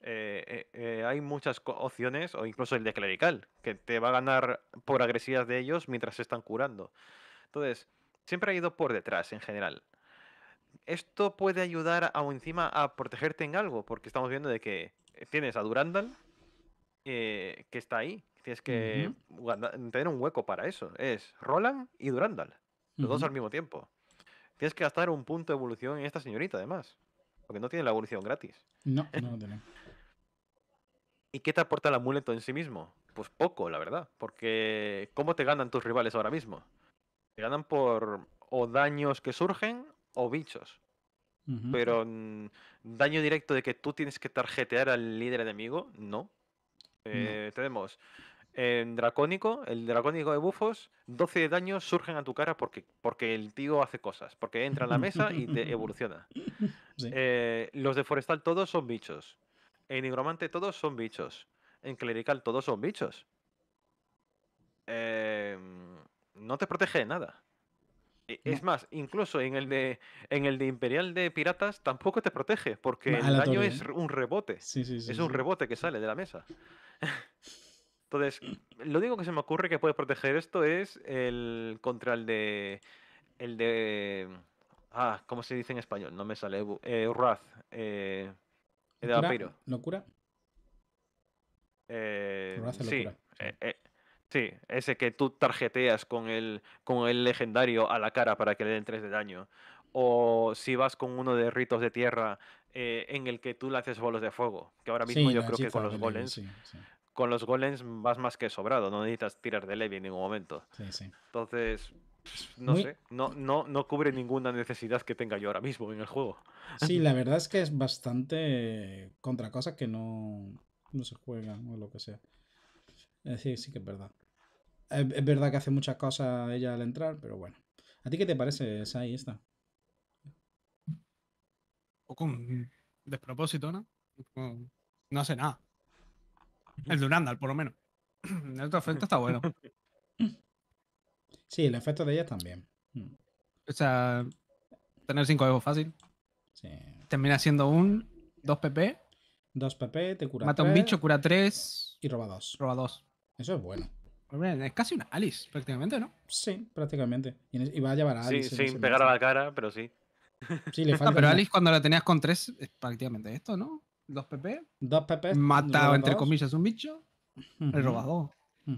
Eh, eh, hay muchas opciones, o incluso el de clerical, que te va a ganar por agresivas de ellos mientras se están curando. Entonces, siempre ha ido por detrás en general. Esto puede ayudar aún encima a protegerte en algo, porque estamos viendo de que tienes a Durandal, que está ahí. Tienes que tener un hueco para eso. Es Roland y Durandal, los dos al mismo tiempo. Tienes que gastar un punto de evolución en esta señorita, además. Porque no tiene la evolución gratis. No, no lo tiene. ¿Y qué te aporta el amuleto en sí mismo? Pues poco, la verdad. Porque ¿cómo te ganan tus rivales ahora mismo? Te ganan por o daños que surgen o bichos. Pero mm, daño directo de que tú tienes que tarjetear al líder enemigo, no. Eh, tenemos en dracónico, el dracónico de bufos, 12 de daño surgen a tu cara porque, porque el tío hace cosas, porque entra en la mesa y te [laughs] evoluciona. Eh, los de forestal todos son bichos. En nigromante todos son bichos. En clerical todos son bichos. Eh, no te protege de nada. E, es más, incluso en el de en el de Imperial de Piratas tampoco te protege, porque el daño ¿eh? es un rebote. es un rebote que sale de la mesa. [laughs] Entonces, lo único que se me ocurre que puede proteger esto es el contra el de. El de. Mm, ah, ¿cómo se dice en español? No me sale. Eh, Raz. Eh, de vampiro. ¿Locura? Eh, sí, eh, eh, sí, ese que tú tarjeteas con el, con el legendario a la cara para que le den 3 de daño. O si vas con uno de ritos de tierra en el que tú le haces bolos de fuego, que ahora mismo yo creo que con los golems, sí, con los golems vas más que sobrado, no necesitas tirar de Levi en ningún momento. Entonces, no sé, no, no, no cubre ninguna necesidad que tenga yo ahora mismo en el juego. Sí, [laughs] la verdad es que es bastante contra cosas que no, se juegan o lo que sea. decir, eh, sí que es verdad. Eh, es, verdad que hace muchas cosas ella al entrar, pero bueno. ¿A ti qué te parece, y esta? ¿O con despropósito, ¿no? No hace nada. [laughs] El Durandal, por lo menos. [clears throat] El efecto está bueno. Sí, el efecto de ella también. Mm. O sea, tener cinco euros fácil. Termina siendo un 2 PP. 2 PP, te cura Mata un bicho, cura 3. Y roba 2. Roba Eso es bueno. Pues es casi una Alice, prácticamente, ¿no? Sí, prácticamente. Y va a llevar a Alice. Sí, sin pegar a la cara, pero sí. Sí, le ah, falta. pero Alice cuando la tenías con tres, es prácticamente esto, ¿no? dos PP. Dos PP. matado entre comillas, un bicho. he El robado.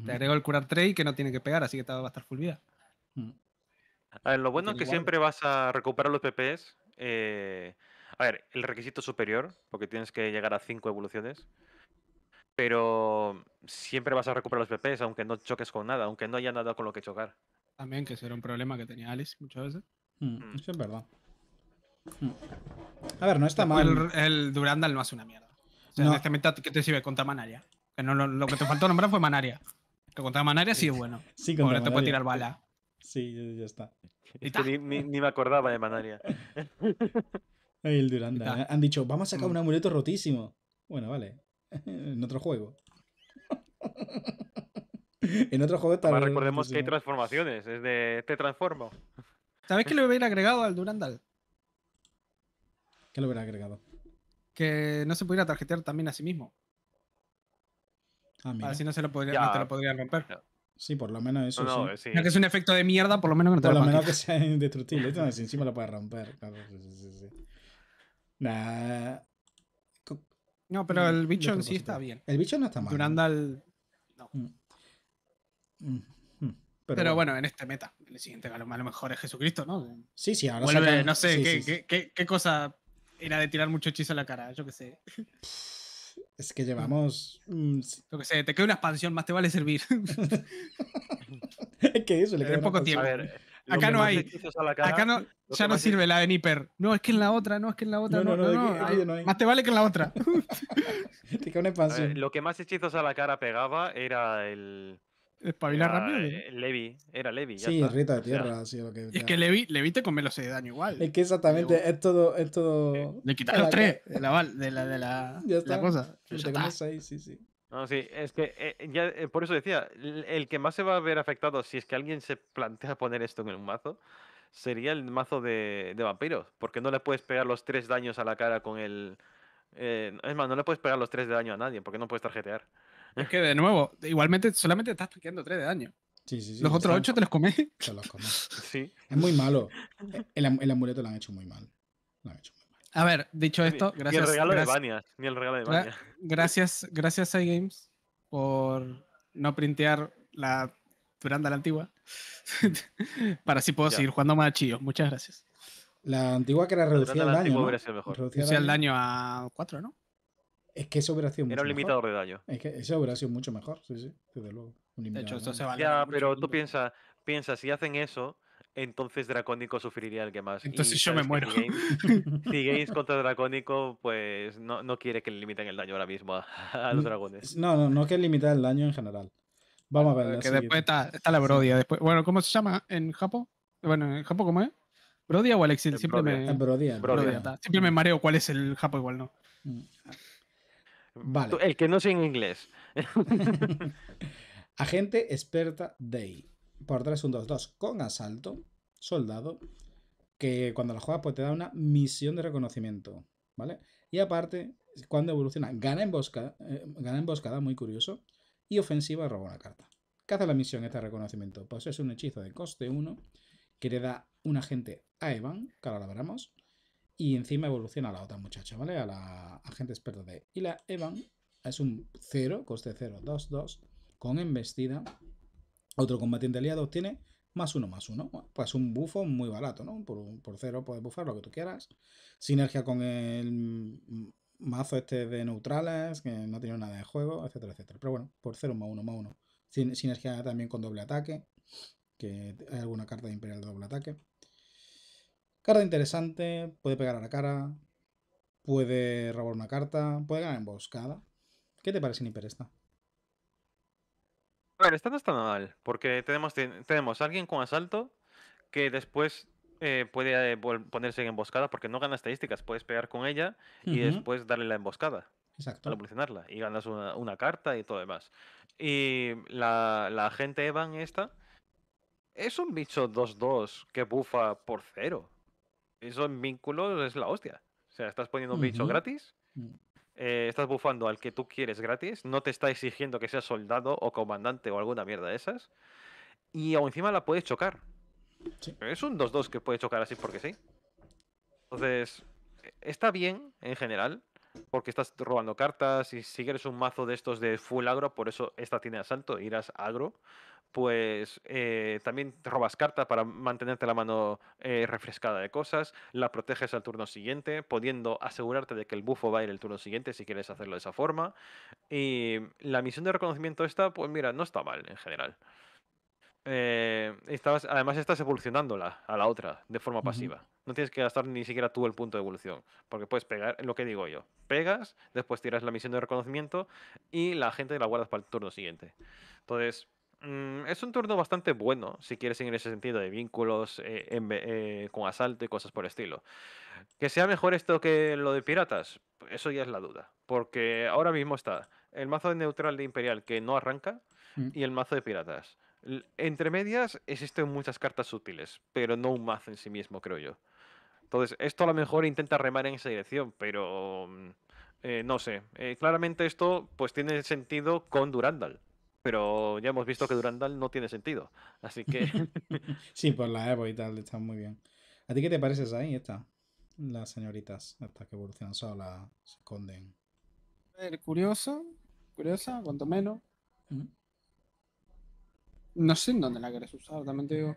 Te agrego el curar 3 y que no tiene que pegar, así que te va a estar full vida. A ver, lo bueno es que siempre vas a recuperar los PPs. Eh, a ver, el requisito superior, porque tienes que llegar a 5 evoluciones. Pero siempre vas a recuperar los PPs, aunque no choques con nada, aunque no haya nada con lo que chocar. También, que eso era un problema que tenía Alice muchas veces. Mm, mm. Eso es verdad. A ver, no está mal. El, Durandal no hace una mierda. O este ¿qué te sirve contra Manaria? lo, que te faltó nombrar fue Manaria. Que contra Manaria sí es bueno. Sí, Ahora te puede tirar bala. Sí, ya está. ni, me acordaba de Manaria. [laughs] el Durandal. ¿eh? Han dicho, vamos a sacar mm. un amuleto rotísimo. Bueno, vale. [laughs] en otro juego. [laughs] en otro juego también. Recordemos que hay transformaciones. Es de te este transformo. ¿Sabes qué le hubiera agregado al Durandal? ¿Qué lo hubiera agregado? Que no se pudiera tarjetear también a sí mismo. Ah, mira. Así no se lo podría, no lo podrían romper. Sí, por lo menos eso. No, sí. No que es un efecto de mierda, por lo menos que no te Por lo, menos que [laughs] sea indestructible. Esto no, encima lo puedes romper. Claro, sí, No, pero mm, el bicho en sí está bien. El bicho no está mal. Durandal. No. Mm. Mm, pero, bueno. en este meta, el siguiente a lo mejor es Jesucristo, ¿no? Sí, sí, ahora Vuelve, no sé, qué, qué, cosa era de tirar mucho hechizo a la cara, yo que sé. [laughs] Es que llevamos. Mm, yo que sé, te queda una expansión, más te vale servir. [laughs] es que eso le queda. poco tiempo. Acá no hay. acá no, ya no sirve la de Nipper. No, es que en la otra, no, es que en la otra. No, no, no. no, Más te vale que en la otra. [laughs] te queda una expansión. lo que más hechizos a la cara pegaba era el. Espabilar rápido. Eh, Levi, era Levi. sí, Rita de Tierra, lo que. es que Levi, Levi te come los de daño igual. Es que exactamente, es todo. Es todo... Eh, le quitas los tres, de la, de la, [laughs] de la, De la cosa. sí, sí. No, sí, es que eh, ya, por eso decía, el, que más se va a ver afectado si es que alguien se plantea poner esto en un mazo, sería el mazo de, vampiros, porque no le puedes pegar los tres daños a la cara con el. es más, no le puedes pegar los tres de daño a nadie, porque no puedes tarjetear. Es que de nuevo, igualmente solamente estás tanqueando 3 de daño. Sí, sí, sí, los otros 8 te los comes. [laughs] Te los comes. Sí. Es muy malo. El, amuleto lo han hecho muy mal. Lo han hecho muy mal. A ver, dicho esto, gracias. Ni el regalo de Banias. Ni el regalo de Gracias, gracias a Games por no printear la Duranda la antigua. [laughs] para así puedo seguir jugando más chillos. Muchas gracias. La antigua que era reducida al daño. ¿no? Reducía el daño a 4, ¿no? Es que eso hubiera sido Era un limitador de daño. Es que eso hubiera sido mucho mejor, sí, sí, desde luego. de hecho, esto se vale. Ya, pero tú piensas, piensa, si hacen eso, entonces Dracónico sufriría el que más. Entonces yo me muero. [laughs] Si Games, contra Dracónico, pues no, quiere que le limiten el daño ahora mismo a, los dragones. No, no, no que limitar el daño en general. Vamos a ver. Que después está, la Brodia. Después, bueno, ¿cómo se llama en Japón? Bueno, ¿en Japón cómo es? ¿Brodia o alexis Siempre, brodia. Me... Brodia, Siempre me mareo cuál es el Japo igual no. Mm. Vale. El que no sea en inglés. [laughs] Agente experta Day. Por 3-1-2-2 con asalto. Soldado. Que cuando la juegas, pues te da una misión de reconocimiento. ¿Vale? Y aparte, cuando evoluciona, gana emboscada, eh, gana emboscada, muy curioso. Y ofensiva roba una carta. ¿Qué hace la misión este reconocimiento? Pues es un hechizo de coste 1 que le da un agente a Evan, que ahora lo veremos, y encima evoluciona a la otra muchacha, ¿vale? A la agente experto de Y la Evan es un 0, coste 0, 2, 2, con embestida. Otro combatiente aliado obtiene más 1 más uno. Pues un bufo muy barato, ¿no? Por, cero puedes bufar lo que tú quieras. Sinergia con el mazo este de neutrales, que no tiene nada de juego, etcétera, etcétera. Pero bueno, por 0 más uno, más uno. Sin, sinergia también con doble ataque, que hay alguna carta de Imperial de doble ataque. Carta interesante, puede pegar a la cara, puede robar una carta, puede ganar emboscada. ¿Qué te parece Nipper, esta? A ver, esta no está mal, porque tenemos, tenemos a alguien con asalto que después eh, puede eh, ponerse en emboscada porque no gana estadísticas, puedes pegar con ella y después darle la emboscada. Exacto. Para evolucionarla y ganas una, carta y todo demás. Y la, la agente Evan esta es un bicho 2-2 que bufa por cero. Eso en vínculos es la hostia. O sea, estás poniendo un bicho gratis, mm. eh, estás bufando al que tú quieres gratis, no te está exigiendo que seas soldado o comandante o alguna mierda de esas, y aún encima la puedes chocar. Es un 2-2 que puede chocar así porque sí. Entonces, e-, está bien en general, porque estás robando cartas y si eres un mazo de estos de full agro, por eso esta tiene asalto, irás agro, pues eh, también robas carta para mantenerte la mano eh, refrescada de cosas, la proteges al turno siguiente, pudiendo asegurarte de que el bufo va a ir el turno siguiente si quieres hacerlo de esa forma. Y la misión de reconocimiento esta, pues mira, no está mal en general. Eh, además estás evolucionándola a la otra de forma pasiva. No tienes que gastar ni siquiera tú el punto de evolución, porque puedes pegar, lo que digo yo, pegas, después tiras la misión de reconocimiento y la gente la guardas para el turno siguiente. Entonces, Mm, es un turno bastante bueno, si quieres ir en ese sentido, de vínculos eh, eh, con asalto y cosas por estilo. Que sea mejor esto que lo de piratas, eso ya es la duda. Porque ahora mismo está el mazo de neutral de Imperial que no arranca mm. y el mazo de piratas. Entre medias existen muchas cartas útiles, pero no un mazo en sí mismo, creo yo. Entonces, esto a lo mejor intenta remar en esa dirección, pero mm, eh, no sé. claramente esto pues tiene sentido con Durandal pero ya hemos visto que Durandal no tiene sentido. Así que. [laughs] sí, por la Evo y tal, está muy bien. ¿A ti qué te pareces ahí, esta? Las señoritas, hasta que evolucionan Solo se esconden. A curioso, curiosa, cuanto menos. No sé en dónde la quieres usar, también te digo.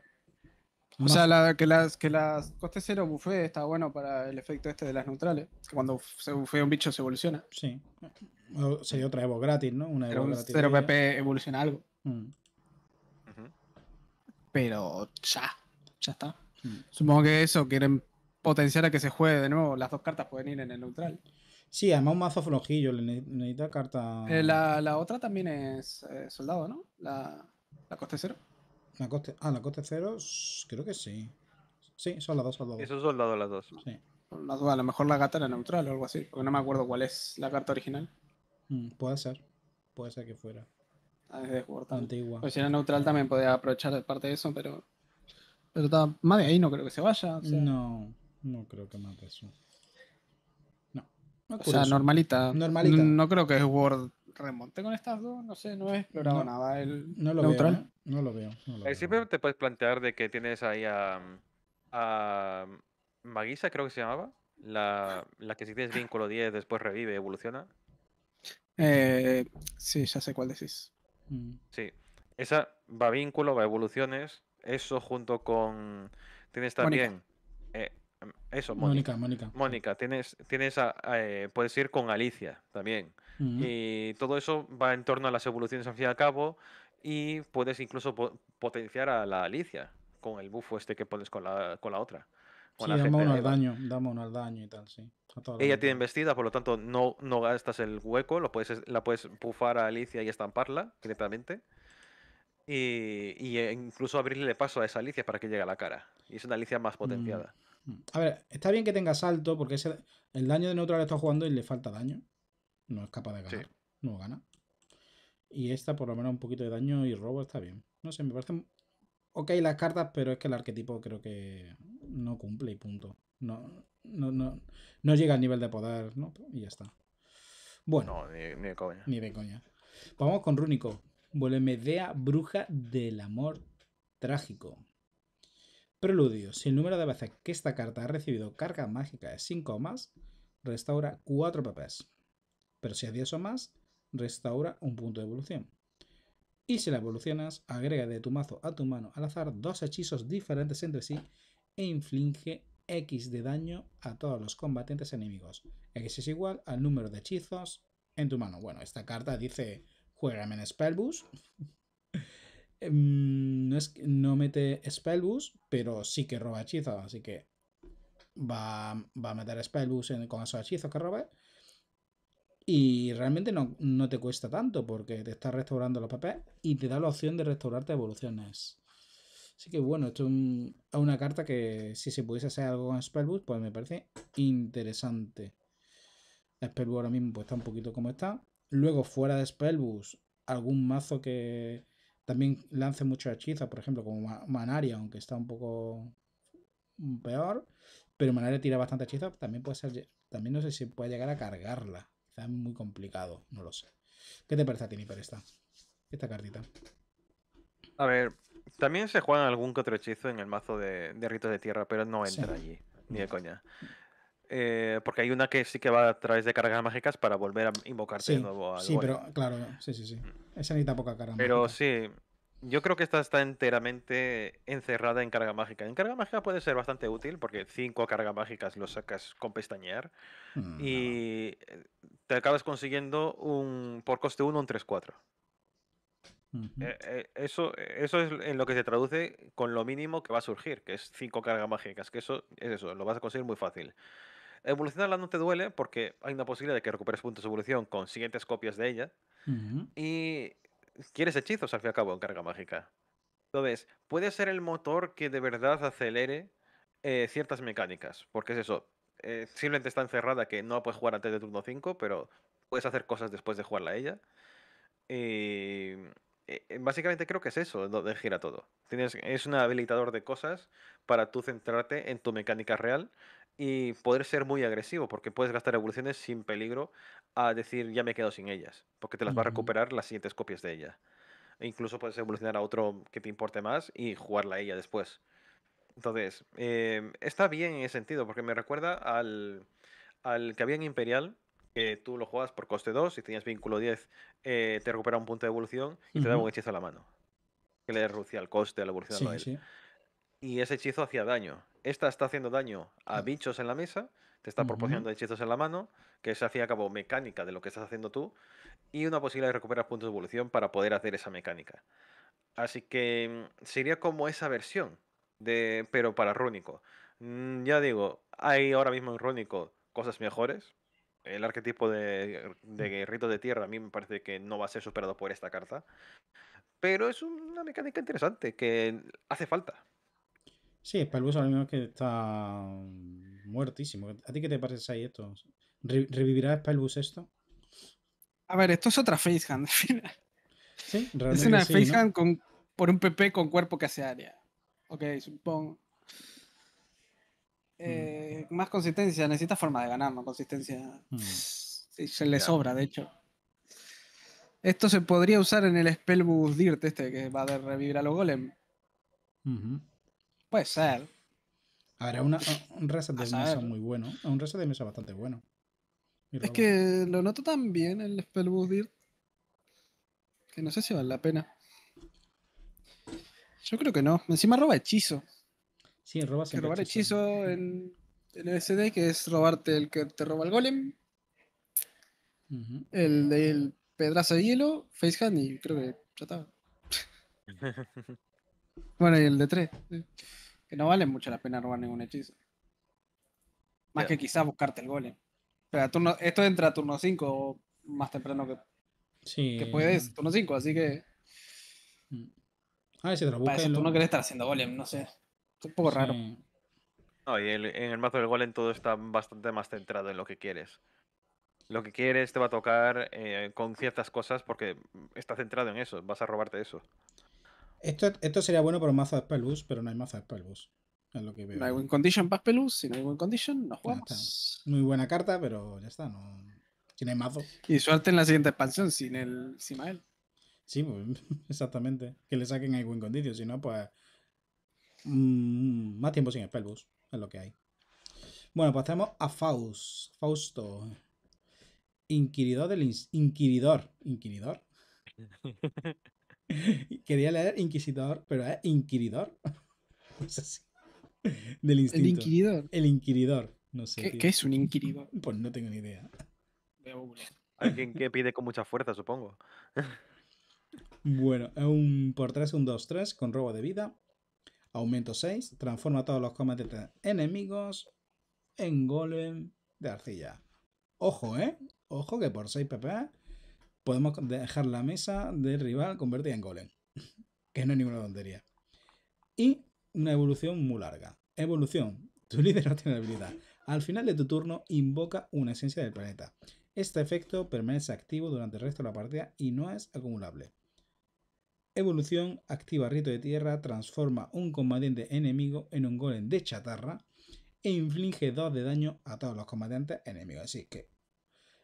O sea, que las que las coste cero bufé está bueno para el efecto este de las neutrales. Que cuando se bufé un bicho se evoluciona. Sí. O sería otra Evo gratis, ¿no? Una Evo gratis. 0 PP evoluciona algo. Mm. Pero ya. Ya está. Mm. Supongo que eso quieren potenciar a que se juegue de nuevo. Las dos cartas pueden ir en el neutral. Sí, además un mazo flojillo, le necesita carta. Eh, la, otra también es eh, soldado, ¿no? La, la coste cero. La coste, ah, la coste cero, creo que sí. Sí, son las dos, son las dos. Esos son las dos, las dos. Sí. a lo mejor la gata era neutral o algo así, porque no me acuerdo cuál es la carta original. Mm, puede ser, puede ser que fuera. Ah, es antigua. Pues si era neutral también podía aprovechar parte de eso, pero. Pero está más de ahí no creo que se vaya. No, no creo que mate eso. No. o sea, normalita. Normalita. no creo que es Word remonte con estas dos, no sé, no he explorado nada ¿eh? no lo Veo, no lo veo. Siempre te puedes plantear de que tienes ahí a, a Magisa, creo que se llamaba, la, que si tienes vínculo 10 después revive, evoluciona. Eh, sí, ya sé cuál decís. Mm. Sí, esa va vínculo, va evoluciones, eso junto con... Tienes también... Eh, Em, eso, Mónica. Mónica, Mónica. tienes, tienes eh, puedes ir con Alicia también. Y todo eso va en torno a las evoluciones al fin y al cabo. Y puedes incluso potenciar a la Alicia con el buffo este que pones con la, con la otra. al daño, daño y tal, sí. Ella tiene vestida, por lo tanto no, no gastas el hueco, lo puedes, la puedes pufar a Alicia y estamparla directamente. Y, eh, incluso abrirle paso a esa Alicia para que llegue a la cara. Y es una Alicia más mm. potenciada. A ver, está bien que tenga salto, porque ese, el daño de neutral está jugando y le falta daño. No es capaz de ganar. No gana. Y esta, por lo menos, un poquito de daño y robo está bien. No sé, me parece ok las cartas, pero es que el arquetipo creo que no cumple y punto. No, no, llega al nivel de poder, Y ya está. Bueno. ni, de coña. Ni pues Vamos con Rúnico. Vuelve Medea, bruja del amor trágico. Preludio. Si el número de veces que esta carta ha recibido carga mágica es 5 o más, restaura 4 papés. Pero si es 10 o más, restaura un punto de evolución. Y si la evolucionas, agrega de tu mazo a tu mano al azar dos hechizos diferentes entre sí e inflige X de daño a todos los combatientes enemigos. X es igual al número de hechizos en tu mano. Bueno, esta carta dice, juega en Spellbus. Em, no, es, no mete spellbus pero sí que roba hechizos, así que va, va a meter Spellboost con esos hechizos que roba Y realmente no, te cuesta tanto porque te está restaurando los papeles y te da la opción de restaurarte evoluciones. Así que bueno, esto es una carta que si se pudiese hacer algo con spellbus pues me parece interesante. spellbus ahora mismo pues, está un poquito como está. Luego, fuera de spellbus algún mazo que, también lance muchos hechizos, por ejemplo, como Manaria, aunque está un poco mm, peor. Pero Manaria tira bastante hechizos. También puede ser. También no sé si puede llegar a cargarla. es muy complicado, no lo sé. ¿Qué te parece a ti, Niper, esta? Esta cartita. A ver, también se juega algún que otro hechizo en el mazo de, ritos de tierra, pero no entra allí, ni de coña. Eh, porque hay una que sí que va a través de cargas mágicas para volver a invocarte de nuevo Sí, pero claro, sí, sí, sí. Mm. Esa necesita poca carga Pero sí, yo creo que esta está enteramente encerrada en carga mágica. En carga mágica puede ser bastante útil porque cinco cargas mágicas lo sacas con pestañear mm, y eh, te acabas consiguiendo un por coste 1 un 3-4. Eh, eso, eso es en lo que se traduce con lo mínimo que va a surgir, que es cinco cargas mágicas, que eso es eso, lo vas a conseguir muy fácil. Evolucionarla no te duele porque hay una posibilidad de que recuperes puntos de evolución con siguientes copias de ella. Y quieres hechizos al fin y al cabo en carga mágica. Entonces, puede ser el motor que de verdad acelere eh, ciertas mecánicas. Porque es eso. Eh, simplemente está encerrada que no puedes jugar antes de turno 5, pero puedes hacer cosas después de jugarla a ella. Y eh, básicamente creo que es eso, de gira todo. Tienes, es un habilitador de cosas para tú centrarte en tu mecánica real y poder ser muy agresivo, porque puedes gastar evoluciones sin peligro a decir ya me quedo sin ellas, porque te las va a recuperar las siguientes copias de ella. E incluso puedes evolucionar a otro que te importe más y jugarla a ella después. Entonces, em, está bien en ese sentido, porque me recuerda al, al que había en Imperial, que tú lo jugabas por coste 2, y tenías vínculo 10, eh, te recupera un punto de evolución y te da un hechizo a la mano. Que le reducía el coste a la evolución a él y ese hechizo hacía daño. Esta está haciendo daño a bichos en la mesa, te está proporcionando hechizos en la mano, que es a cabo mecánica de lo que estás haciendo tú, y una posibilidad de recuperar puntos de evolución para poder hacer esa mecánica. Así que mm, sería como esa versión, de, pero para Rúnico. Mm, ya digo, hay ahora mismo en Rúnico cosas mejores. El arquetipo de, de guerrito mm. de tierra a mí me parece que no va a ser superado por esta carta. Pero es una mecánica interesante que hace falta. Sí, Spellbus al mismo que está muertísimo. ¿A ti qué te parece ahí esto? ¿Revivirá Spellbus esto? A ver, esto es otra facehand [laughs] al final. Sí, realmente. Es una facehand con, por un PP con cuerpo que hace área. Ok, supongo. Mm. Eh, más consistencia, necesita forma de ganar, más consistencia. Mm. Sí, se le sobra, de hecho. Esto se podría usar en el Spellbus Dirt, este que va a revivir a los golems. Puede ser. ahora una, un reset de mesa muy bueno. Un reset de mesa bastante bueno. Es que lo noto tan bien el Spellbook Dirt que no sé si vale la pena. Yo creo que no. Encima roba hechizo. Sí, roba que robar hechizo, en, el SD, que es robarte el que te roba el golem. El del pedrazo de hielo, facehand y creo que ya está. [laughs] Bueno, y el de 3. Que no vale mucho la pena robar ningún hechizo. Más que quizás buscarte el golem. Pero esto entra a turno 5 más temprano que, sí. que puedes, turno 5, así que. Mm. A ver si te lo tú no querés estar haciendo golem, no sé. Es un poco raro. No, y en el mazo del golem todo está bastante más centrado en lo que quieres. Lo que quieres te va a tocar eh, con ciertas cosas porque está centrado en eso, vas a robarte eso. Esto, esto sería bueno para un mazo de Spellbus, pero no hay mazo de Spellbus. Es lo que veo. No hay win condition para pelus, Si no hay win condition, no jugamos. Muy buena carta, pero ya está. No... Si no hay mazo. Y suerte en la siguiente expansión sin el Sí, pues, [laughs] exactamente. Que le saquen a win condition. Si no, pues. Mm, más tiempo sin Spellbus, Es lo que hay. Bueno, pues tenemos a Faust. Fausto. Inquiridor del. Inquiridor. Inquiridor. [laughs] [laughs] Quería leer Inquisidor, pero es Inquiridor. [laughs] Del instinto. El Inquiridor. El Inquiridor. No sé. ¿Qué, es un Inquiridor? [laughs] Pues no tengo ni idea. Alguien que pide con mucha fuerza, supongo. bueno, es un por 3, un 2, 3 con robo de vida. Aumento 6. Transforma todos los combates enemigos en golem de arcilla. Ojo, ¿eh? Ojo que por 6 PP podemos dejar la mesa del rival convertida en golem. [laughs] que no es ninguna tontería. Y una evolución muy larga. Evolución. [laughs] Tu líder no tiene habilidad. Al final de tu turno invoca una esencia del planeta. Este efecto permanece activo durante el resto de la partida y no es acumulable. Evolución activa rito de tierra, transforma un combatiente enemigo en un golem de chatarra e inflige 2 de daño a todos los combatientes enemigos. Así que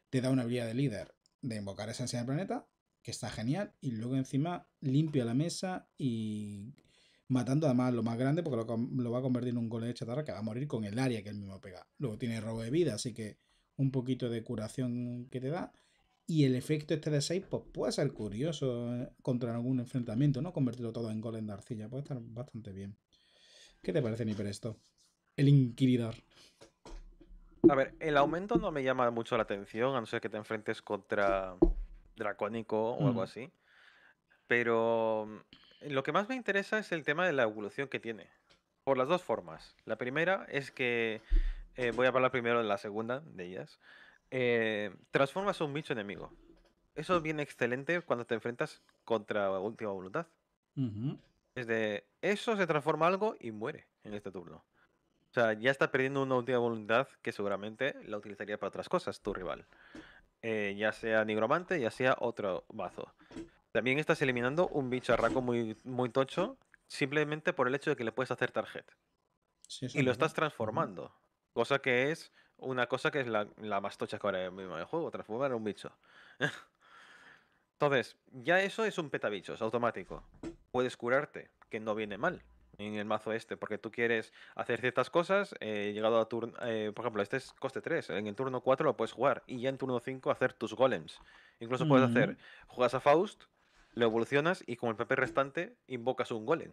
te da una habilidad de líder de invocar esencia del planeta, que está genial, y luego encima limpia la mesa y matando además lo más grande porque lo, va a convertir en un golem de chatarra que va a morir con el área que él mismo pega. Luego tiene robo de vida, así que un poquito de curación que te da. Y el efecto este de 6 pues, puede ser curioso eh, contra algún enfrentamiento, ¿no? Convertirlo todo en golem de arcilla. Puede estar bastante bien. ¿Qué te parece, Niper, esto? El Inquiridor. A ver, el aumento no me llama mucho la atención, a no ser que te enfrentes contra Dracónico o algo mm. así. Pero mm, lo que más me interesa es el tema de la evolución que tiene. Por las dos formas. La primera es que. Eh, voy a hablar primero de la segunda de ellas. transformas eh, transformas un bicho enemigo. Eso viene excelente cuando te enfrentas contra última voluntad. Es de eso se transforma algo y muere en este turno. O sea, ya está perdiendo una última voluntad que seguramente la utilizaría para otras cosas, tu rival. Eh, ya sea nigromante, ya sea otro bazo. También estás eliminando un bicho arraco muy, muy tocho simplemente por el hecho de que le puedes hacer target. y lo estás transformando. Cosa que es una cosa que es la, la más tocha que ahora mismo en el juego, transformar a un bicho. [laughs] Entonces, ya eso es un petabichos automático. Puedes curarte, que no viene mal en el mazo este, porque tú quieres hacer ciertas cosas, eh, llegado a turno, eh, por ejemplo, este es coste 3, en el turno 4 lo puedes jugar y ya en turno 5 hacer tus golems. Incluso puedes hacer, juegas a Faust, lo evolucionas y con el PP restante invocas un golem,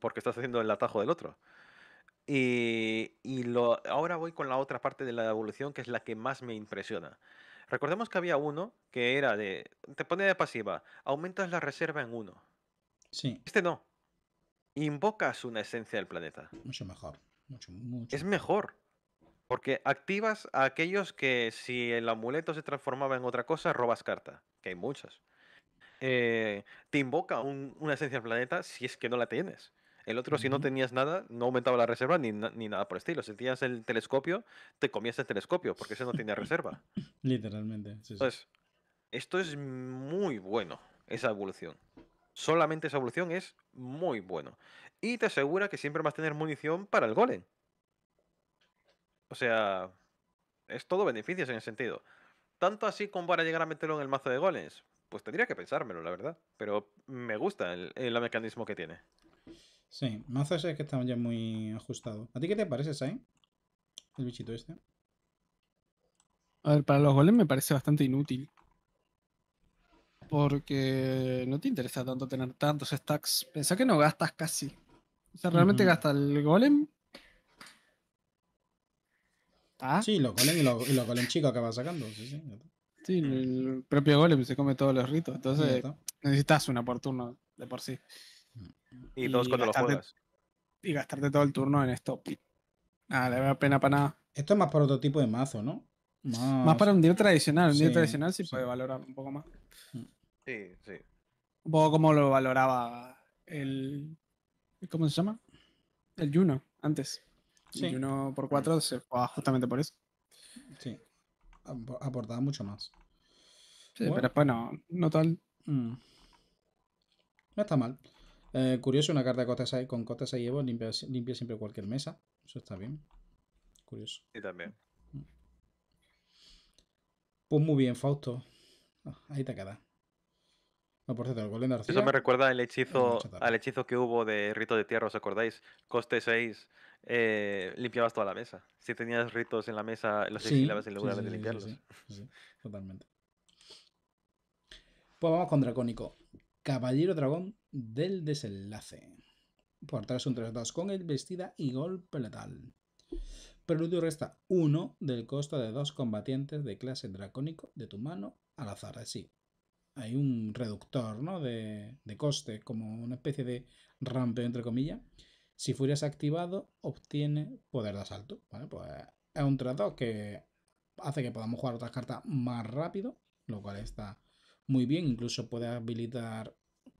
porque estás haciendo el atajo del otro. Y, y lo, ahora voy con la otra parte de la evolución que es la que más me impresiona. Recordemos que había uno que era de. Te pone de pasiva, aumentas la reserva en uno. Sí. Este no invocas una esencia del planeta. Mucho mejor. Es mejor. Porque activas a aquellos que si el amuleto se transformaba en otra cosa, robas carta, que hay muchas. Eh, te invoca una esencia del planeta si es que no la tienes. El otro, si no tenías nada, no aumentaba la reserva ni, nada por el estilo. Si tenías el telescopio, te comías el telescopio, porque ese no [laughs] tenía reserva. Literalmente. Entonces, esto es muy bueno, esa evolución. Solamente esa evolución es muy bueno. Y te asegura que siempre vas a tener munición para el golem. O sea, es todo beneficios en ese sentido. Tanto así como para llegar a meterlo en el mazo de golems. Pues tendría que pensármelo, la verdad. Pero me gusta el, mecanismo que tiene. Sí, mazo ese que está ya muy ajustado. ¿A ti qué te parece, Sai? El bichito este. A ver, para los golems me parece bastante inútil porque no te interesa tanto tener tantos stacks. Pensá que no gastas casi. O sea, realmente gastas gasta el golem. ¿Ah? Sí, los golem y los, golem chicos que va sacando. Sí, el propio golem se come todos los ritos. Entonces necesitas una por turno de por sí. Y, todos cuando gastarte, Y gastarte todo el turno en esto. Nada, ah, le da pena para nada. Esto es más para otro tipo de mazo, ¿no? Más, para un dios tradicional. Un sí, tradicional sí puede valorar un poco más. Mm. Sí, sí. Un poco como lo valoraba el. ¿Cómo se llama? El Juno, antes. Sí. El Juno por 4 se fue justamente por eso. Sí. Aportaba mucho más. Sí, pero es no, no tal. Mm. No está mal. Eh, curioso, una carta de con Cotes y Evo limpia, limpia, siempre cualquier mesa. Eso está bien. Curioso. Sí, también. Mm. Pues muy bien, Fausto. Ah, ahí te queda. No, por cierto, el gol de Eso me recuerda al hechizo, que hubo de Rito de Tierra, ¿os acordáis? Coste 6, eh, limpiabas toda la mesa. Si tenías ritos en la mesa, los exilabas en lugar de limpiarlos. Sí, totalmente. Pues vamos con Dracónico. Caballero Dragón del Desenlace. Por atrás un 3-2 con el vestida y golpe letal. Pero Preludio resta 1 del costo de dos combatientes de clase dracónico de tu mano al azar de sí hay un reductor ¿no? de, de coste, como una especie de rampeo, entre comillas. Si fueras activado, obtiene poder de asalto. pues es un trato que hace que podamos jugar otras cartas más rápido, lo cual está muy bien. Incluso puede habilitar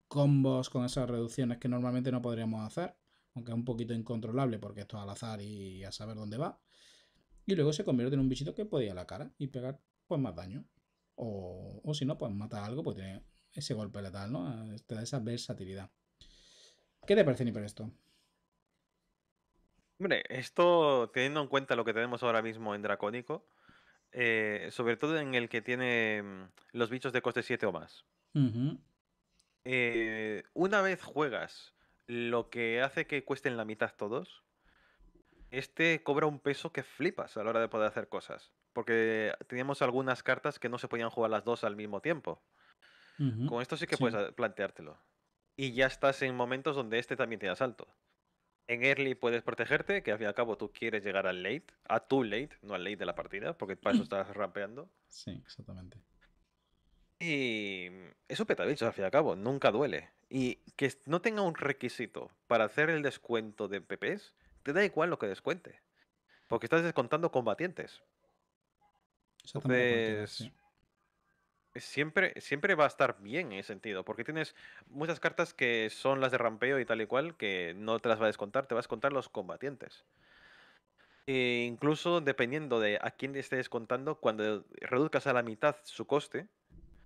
combos con esas reducciones que normalmente no podríamos hacer, aunque es un poquito incontrolable porque esto es al azar y a saber dónde va. Y luego se convierte en un bichito que podía la cara y pegar pues más daño. O, si no, pues mata algo, pues tiene ese golpe letal, ¿no? Te da esa versatilidad. ¿Qué te parece, Niper, esto? Hombre, esto, teniendo en cuenta lo que tenemos ahora mismo en Dracónico, eh, sobre todo en el que tiene mm, los bichos de coste 7 o más. Eh, una vez juegas lo que hace que cuesten la mitad todos, este cobra un peso que flipas a la hora de poder hacer cosas porque teníamos algunas cartas que no se podían jugar las dos al mismo tiempo. Con esto sí que puedes ah, planteártelo. Y ya estás en momentos donde este también tiene asalto. En early puedes protegerte, que al fin y al cabo tú quieres llegar al late, a tu late, no al late de la partida, porque para eso [clears throat] estás rampeando. Sí, exactamente. Y mm, eso petabichos, al fin y al cabo, nunca duele. Y que no tenga un requisito para hacer el descuento de PPs, te da igual lo que descuente. Porque estás descontando combatientes. Entonces, siempre, siempre va a estar bien en ese sentido, porque tienes muchas cartas que son las de rampeo y tal y cual, que no te las va a descontar, te vas a contar los combatientes. E incluso dependiendo de a quién estés contando, cuando reduzcas a la mitad su coste,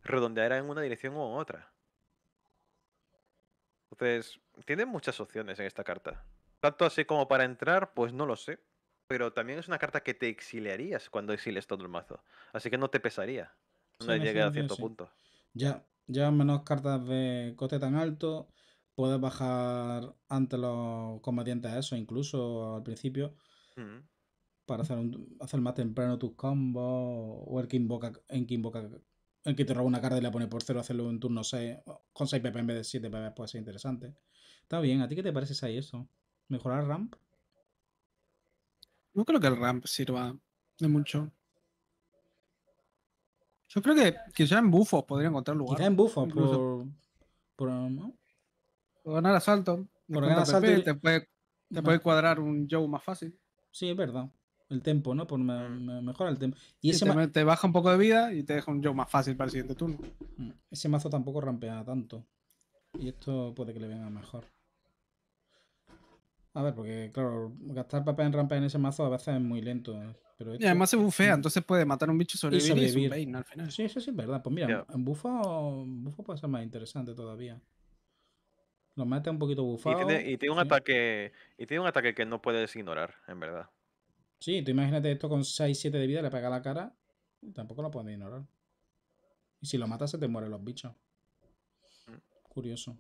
redondeará en una dirección u otra. Entonces, tiene muchas opciones en esta carta. Tanto así como para entrar, pues no lo sé pero también es una carta que te exiliarías cuando exiles todo el mazo. Así que no te pesaría. No sí, a cierto punto. Ya, ya menos cartas de coste tan alto. Puedes bajar ante los combatientes a eso, incluso al principio. Para hacer, un, hacer más temprano tus combos. O el que invoca, en que invoca. que te roba una carta y la pone por cero, hacerlo en turno 6. Con 6 PP en vez de 7 PP puede ser interesante. Está bien, ¿a ti qué te parece hay eso? ¿Mejorar ramp? No creo que el ramp sirva de mucho. Yo creo que quizá en buffos podría encontrar lugar. Quizá en bufos, por, um, por, ganar asalto. Por ganar asalto. Te, puede, cuadrar un Joe más fácil. Sí, es verdad. El tempo, ¿no? Por me, mejora el tempo. Y ese te, baja un poco de vida y te deja un Joe más fácil para el siguiente turno. Mm, ese mazo tampoco rampea tanto. Y esto puede que le venga mejor. A ver, porque claro, gastar papel en rampa en ese mazo a veces es muy lento. ¿eh? Pero Y este además se bufea, mm. entonces puede matar un bicho sobrevivir y sobrevivir y, pain al final. Sí, eso sí es verdad. Pues mira, en bufo, puede ser más interesante todavía. Lo mata un poquito bufado. Y tiene, un ataque. Y tiene un ataque que no puedes ignorar, en verdad. Sí, tú imagínate esto con 6-7 de vida, le pega la cara. Tampoco lo puedes ignorar. Y si lo matas, se te mueren los bichos. Mm. Curioso.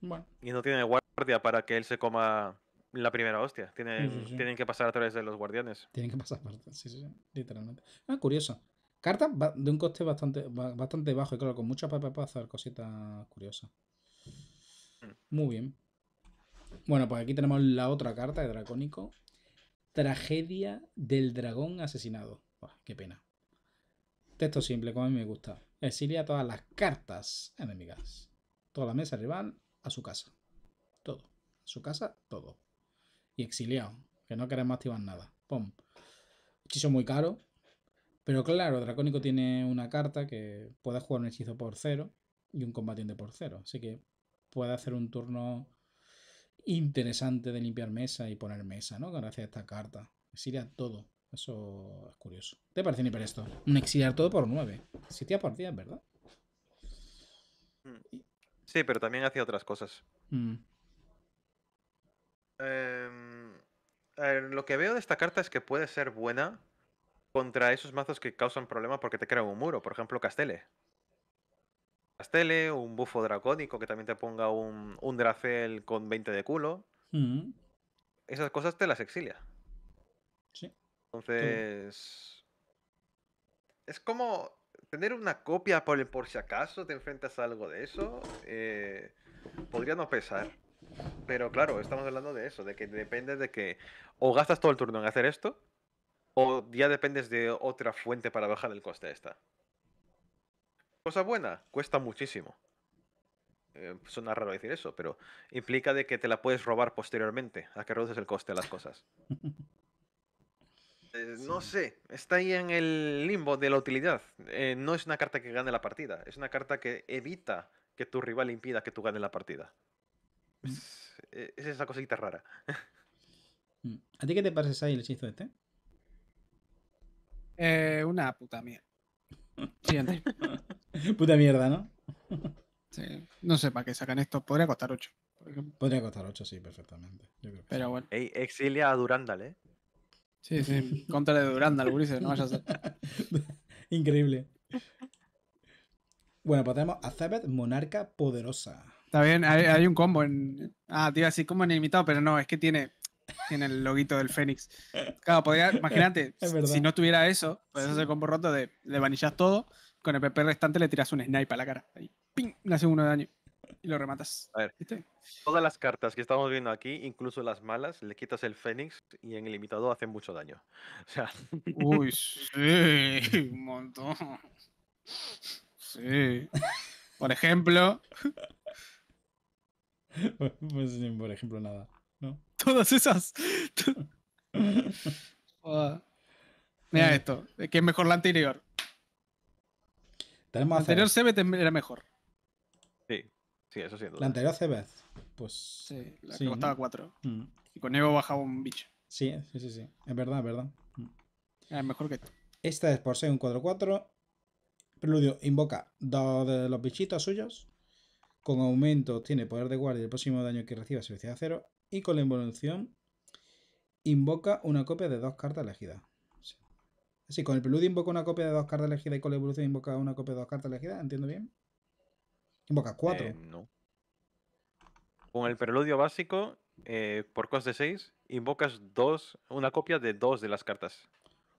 Bueno. Y no tiene guardia para que él se coma la primera hostia. Tienen, que pasar a través de los guardianes. Tienen que pasar, sí, sí, sí, literalmente. Ah, curioso. Carta de un coste bastante, bastante bajo y claro, con mucha para hacer cositas curiosas. Mm. Muy bien. Bueno, pues aquí tenemos la otra carta de Dracónico. Tragedia del dragón asesinado. qué pena. Texto simple, como a mí me gusta. Exilia todas las cartas enemigas. Toda la mesa rival a su casa. Todo. A su casa, todo y exiliado, que no queremos activar nada. Pum. Hechizo muy caro. Pero claro, Dracónico tiene una carta que puede jugar un hechizo por cero y un combatiente por cero. Así que puede hacer un turno interesante de limpiar mesa y poner mesa, ¿no? Gracias a esta carta. Exilia todo. Eso es curioso. ¿Te parece ni esto? Un exiliar todo por nueve. Existía por 10, ¿verdad? Hmm. Sí, pero también hacía otras cosas. Hmm. Em, lo que veo de esta carta es que puede ser buena contra esos mazos que causan problemas porque te crean un muro. Por ejemplo, Castele. Castele, un bufo dracónico que también te ponga un, un Dracel con 20 de culo. Mm. Esas cosas te las exilia. Entonces. Es como tener una copia por, por si acaso te enfrentas a algo de eso. Eh, podría no pesar. Pero claro, estamos hablando de eso, de que depende de que o gastas todo el turno en hacer esto, o ya dependes de otra fuente para bajar el coste esta. Cosa buena, cuesta muchísimo. Eh, suena raro decir eso, pero implica de que te la puedes robar posteriormente, a que reduces el coste de las cosas. [laughs] Eh, no sé, está ahí en el limbo de la utilidad. Eh, no es una carta que gane la partida, es una carta que evita que tu rival impida que tú ganes la partida. Mm. E, es, esa cosita rara. [laughs] Mm. ¿A ti qué te parece, ahí el hechizo este? Eh, una puta mierda. Siguiente. [laughs] puta mierda, ¿no? sí. No sé para qué sacan esto. Podría costar 8. Podría costar 8, sí, perfectamente. Pero bueno. exilia a Durandal, ¿eh? Sí, sí. [laughs] Contra de Durandal, no vayas a Increíble. Bueno, pues tenemos a Zebed, monarca poderosa. Está bien, hay, un combo en. Ah, tío, así como en limitado pero no, es que tiene, tiene el loguito del Fénix. Claro, podría, imagínate, [laughs] si no tuviera eso, puedes hacer el combo roto de le vanillas todo, con el PP restante le tiras un snipe a la cara. Ahí, ¡ping! Le hace uno de daño y lo rematas. A ver, ¿Viste? todas las cartas que estamos viendo aquí, incluso las malas, le quitas el Fénix y en el limitado hacen mucho daño. O sea... [laughs] Uy, sí, un montón. Sí. Por ejemplo, [laughs] pues, por ejemplo, nada, ¿no? [laughs] Todas esas. [laughs] Ah, mira eh. esto, que es mejor la anterior. Tenemos la anterior cebet era mejor. Sí, sí, eso sí. La anterior cebet pues. Sí, la que costaba 4. Mm. Y con Evo bajaba un bicho. Sí, sí, sí, sí. Es verdad, es verdad. Mm. Es mejor que esto. Esta es por ser un 4-4. Preludio invoca dos de los bichitos suyos. Con aumento obtiene poder de guardia y el próximo daño que reciba se a cero. Y con la evolución invoca una copia de dos cartas elegidas. Así, con el preludio invoca una copia de dos cartas elegidas y con la evolución invoca una copia de dos cartas elegidas, ¿entiendo bien? Invoca eh, cuatro. no. Con el preludio básico, eh, por coste de 6, invocas dos, una copia de dos de las cartas.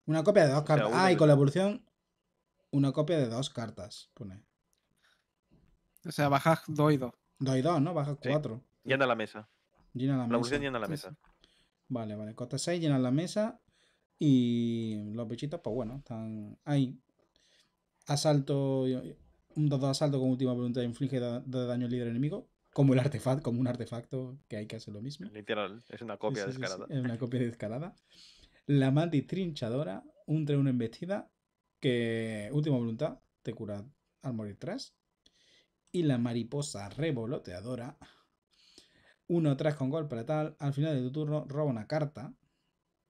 Una copia de dos cartas. ah, y con la evolución, una copia de dos cartas, pone. O sea, bajas 2 y 2. 2 y 2, ¿no? Bajas 4. Llena la mesa. Llena la, mesa. la mesa. llena la mesa. Vale, vale. Costa 6, llena la mesa. Y los bichitos, pues bueno, están ahí. Asalto. Un 2-2 asalto con última voluntad inflige 2 de daño al líder enemigo. Como el artefacto, como un artefacto que hay que hacer lo mismo. Literal, es una copia descarada. es una copia descarada. La mantis trinchadora, un 3-1 embestida, que última voluntad te cura al morir 3 y la mariposa revoloteadora. 1-3 con gol para tal. Al final de tu turno roba una carta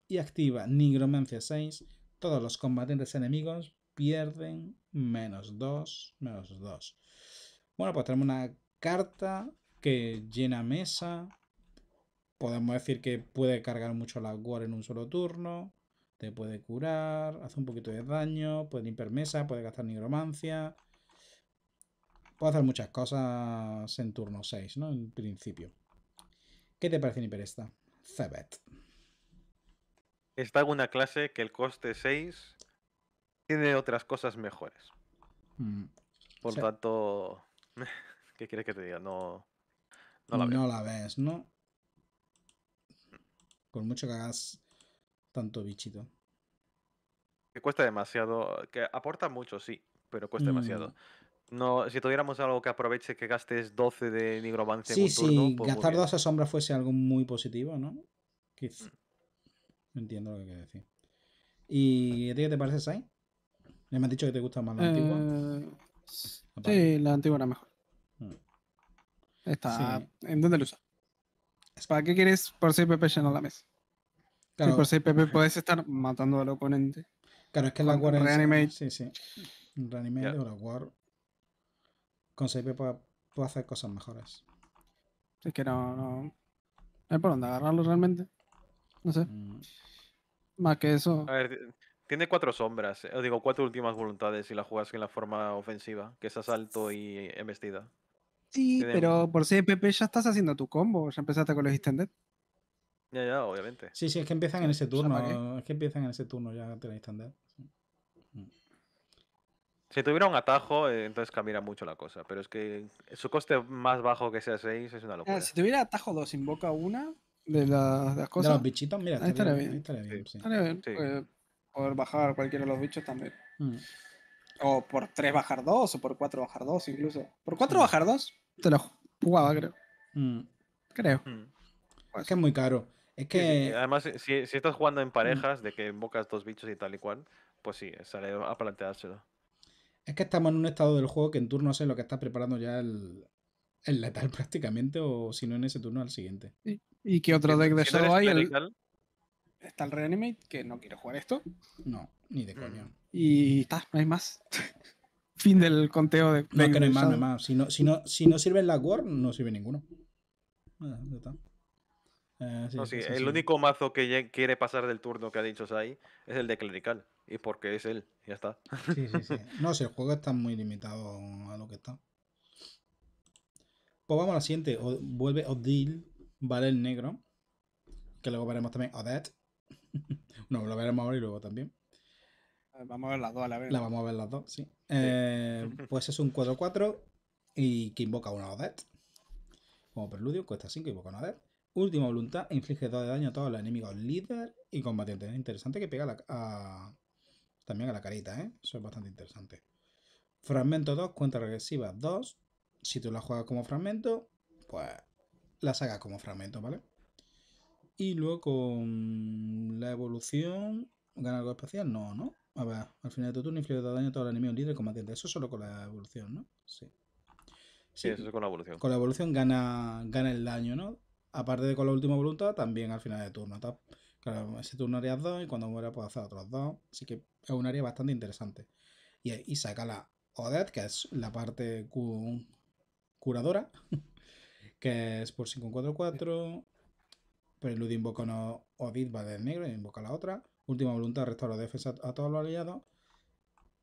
y activa Nigromancia 6. Todos los combatientes enemigos pierden menos 2, menos 2. Bueno, pues tenemos una carta que llena mesa. Podemos decir que puede cargar mucho la Guard en un solo turno. Te puede curar, hace un poquito de daño, puede limpiar mesa, puede gastar nigromancia. Puedo hacer muchas cosas en turno 6, ¿no? En principio. ¿Qué te parece, esta? Cebet. Está en una clase que el coste 6 tiene otras cosas mejores. Mm. Por tanto, [laughs] ¿qué quieres que te diga? No, no la, ves, ¿no? Con mucho que hagas tanto bichito. Que cuesta demasiado, que aporta mucho, sí, pero cuesta mm. demasiado no, si tuviéramos algo que aproveche que gastes 12 de nigromance. Sí, en sí, turno, pues gastar 12 sombras fuese algo muy positivo, ¿no? Mm. No entiendo lo que quieres decir. ¿Y a ti qué te parece, Sai? Me has dicho que te gusta más la eh, antigua. Sí, la antigua era mejor. Mm. Está. ¿En dónde lo usas? ¿Para qué quieres por 6 PP llenar la mesa? Claro. Si por 6 PP puedes estar matando al oponente. Claro, es que la guardia es. Reanimate. Sí, sí. Reanimate o la War con 6PP puedo hacer cosas mejores. Es que no, no, por dónde agarrarlo realmente. No sé. Mm. Más que eso. A ver, tiene cuatro sombras, os eh, digo, cuatro últimas voluntades si la juegas en la forma ofensiva, que es asalto y embestida. Sí, pero por 6PP ya estás haciendo tu combo, ya empezaste con los extended. Ya, ya, obviamente. Sí, sí, es que empiezan en ese turno. es que empiezan en ese turno ya te los extended. Si tuviera un atajo, eh, entonces cambia mucho la cosa. Pero es que su coste más bajo que sea 6 es una ah, locura. si tuviera atajo 2, invoca una de, las cosas. De los bichitos, mira. Ahí estaría bien. bien, bien pues, poder bajar cualquiera de los bichos también. Mm. O por 3 bajar 2, o por 4 bajar 2 incluso. Por 4 mm. bajar 2, te lo jugaba, creo. Mm. Creo. es que es muy caro. Es que... además, si, si, estás jugando en parejas, de que invocas dos bichos y tal y cual, pues sí, sale a planteárselo. Es que estamos en un estado del juego que en turno sé lo que está preparando ya el, letal [laughs] prácticamente, o si no en ese turno al siguiente. ¿Y, qué otro deck de solo hay? está el Reanimate, que no quiero jugar esto. No, ni de mm. coño. Y está, no hay más. [laughs] fin del conteo de. No, que no hay más, no hay más. Si no, si no, si sirve la War, no sirve ninguno. Ah, ya está. Ah, el único mazo que quiere pasar del turno que ha dicho Sai es el de Clerical. Y porque es él, ya está. [laughs] No, si el juego está muy limitado a lo que está. Pues vamos a la siguiente. vuelve Odil, ¿vale? El negro. Que luego veremos también Odette. [laughs] no, lo veremos ahora y luego también. Vamos a ver las dos a la vez. La vamos a ver las dos, sí. Eh, [laughs] pues es un 4-4 y que invoca una Odette. Como preludio, cuesta 5, y invoca una Odette. Última voluntad, inflige 2 de daño a todos los enemigos líder y combatientes. interesante que pega también a la carita, ¿eh? Eso es bastante interesante. Fragmento 2, cuenta regresiva 2. Si tú la juegas como fragmento, pues la sacas como fragmento, ¿vale? Y luego con la evolución, ¿gana algo especial? No, ¿no? A ver, al final de tu turno inflige 2 de daño a todos los enemigos líder y combatientes. Eso solo con la evolución, ¿no? Sí. Sí, eso es con la evolución. Con la evolución gana, gana el daño, ¿no? aparte de con la última voluntad, también al final de turno. claro, ese turno haría dos y cuando muera puedo hacer otros dos. Así que es un área bastante interesante. Y, y saca la Odette, que es la parte curadora, [laughs] que es por 5 Pero 4 Ludi invoca no Odit, va del negro, y invoca la otra. Última voluntad, restaura defensa a todos los aliados.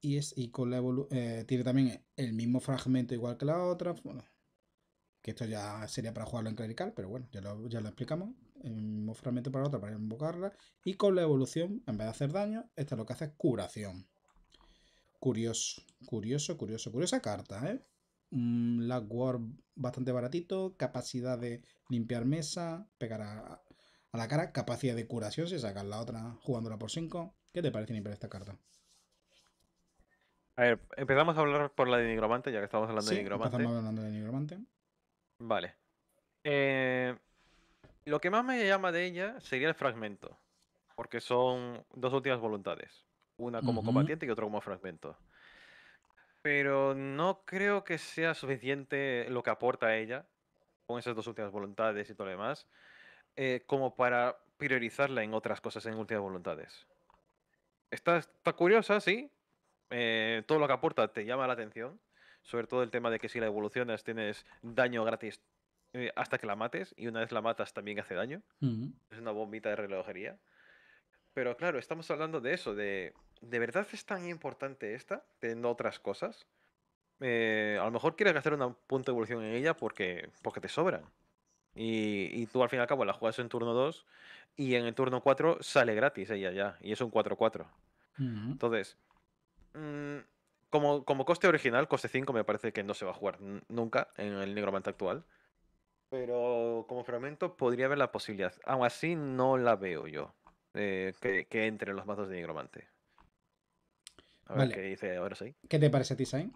Y, es, y con la eh, tiene también el mismo fragmento igual que la otra. Bueno, que esto ya sería para jugarlo en clerical, pero bueno, ya lo, explicamos. Un mm, fragmento para otra para invocarla. Y con la evolución, en vez de hacer daño, esta lo que hace es curación. Curioso, curioso, curioso, curiosa carta, ¿eh? Un mm, Lag War bastante baratito, capacidad de limpiar mesa, pegar a, la cara, capacidad de curación si sacas la otra jugándola por 5. ¿Qué te parece, Niper, esta carta? A ver, empezamos a hablar por la de Nigromante, ya que estamos hablando de Nigromante. Estamos hablando de Nigromante. Vale. Eh, lo que más me llama de ella sería el fragmento, porque son dos últimas voluntades, una como combatiente y otra como fragmento. Pero no creo que sea suficiente lo que aporta ella, con esas dos últimas voluntades y todo lo demás, eh, como para priorizarla en otras cosas en últimas voluntades. Está, curiosa, sí. Eh, todo lo que aporta te llama la atención sobre todo el tema de que si la evolucionas tienes daño gratis eh, hasta que la mates y una vez la matas también hace daño. Es una bombita de relojería. Pero claro, estamos hablando de eso, de ¿de verdad es tan importante esta, teniendo otras cosas? Eh, a lo mejor quieres hacer un punto de evolución en ella porque, porque te sobran. Y, y, tú al fin y al cabo la juegas en turno 2 y en el turno 4 sale gratis ella ya. Y es un 4-4. Entonces, mm, como, coste original, coste 5 me parece que no se va a jugar nunca en el Negromante actual. Pero como fragmento podría haber la posibilidad. Aún así no la veo yo. Eh, que, entre en los mazos de Negromante. A ver qué te parece a ti, Sain?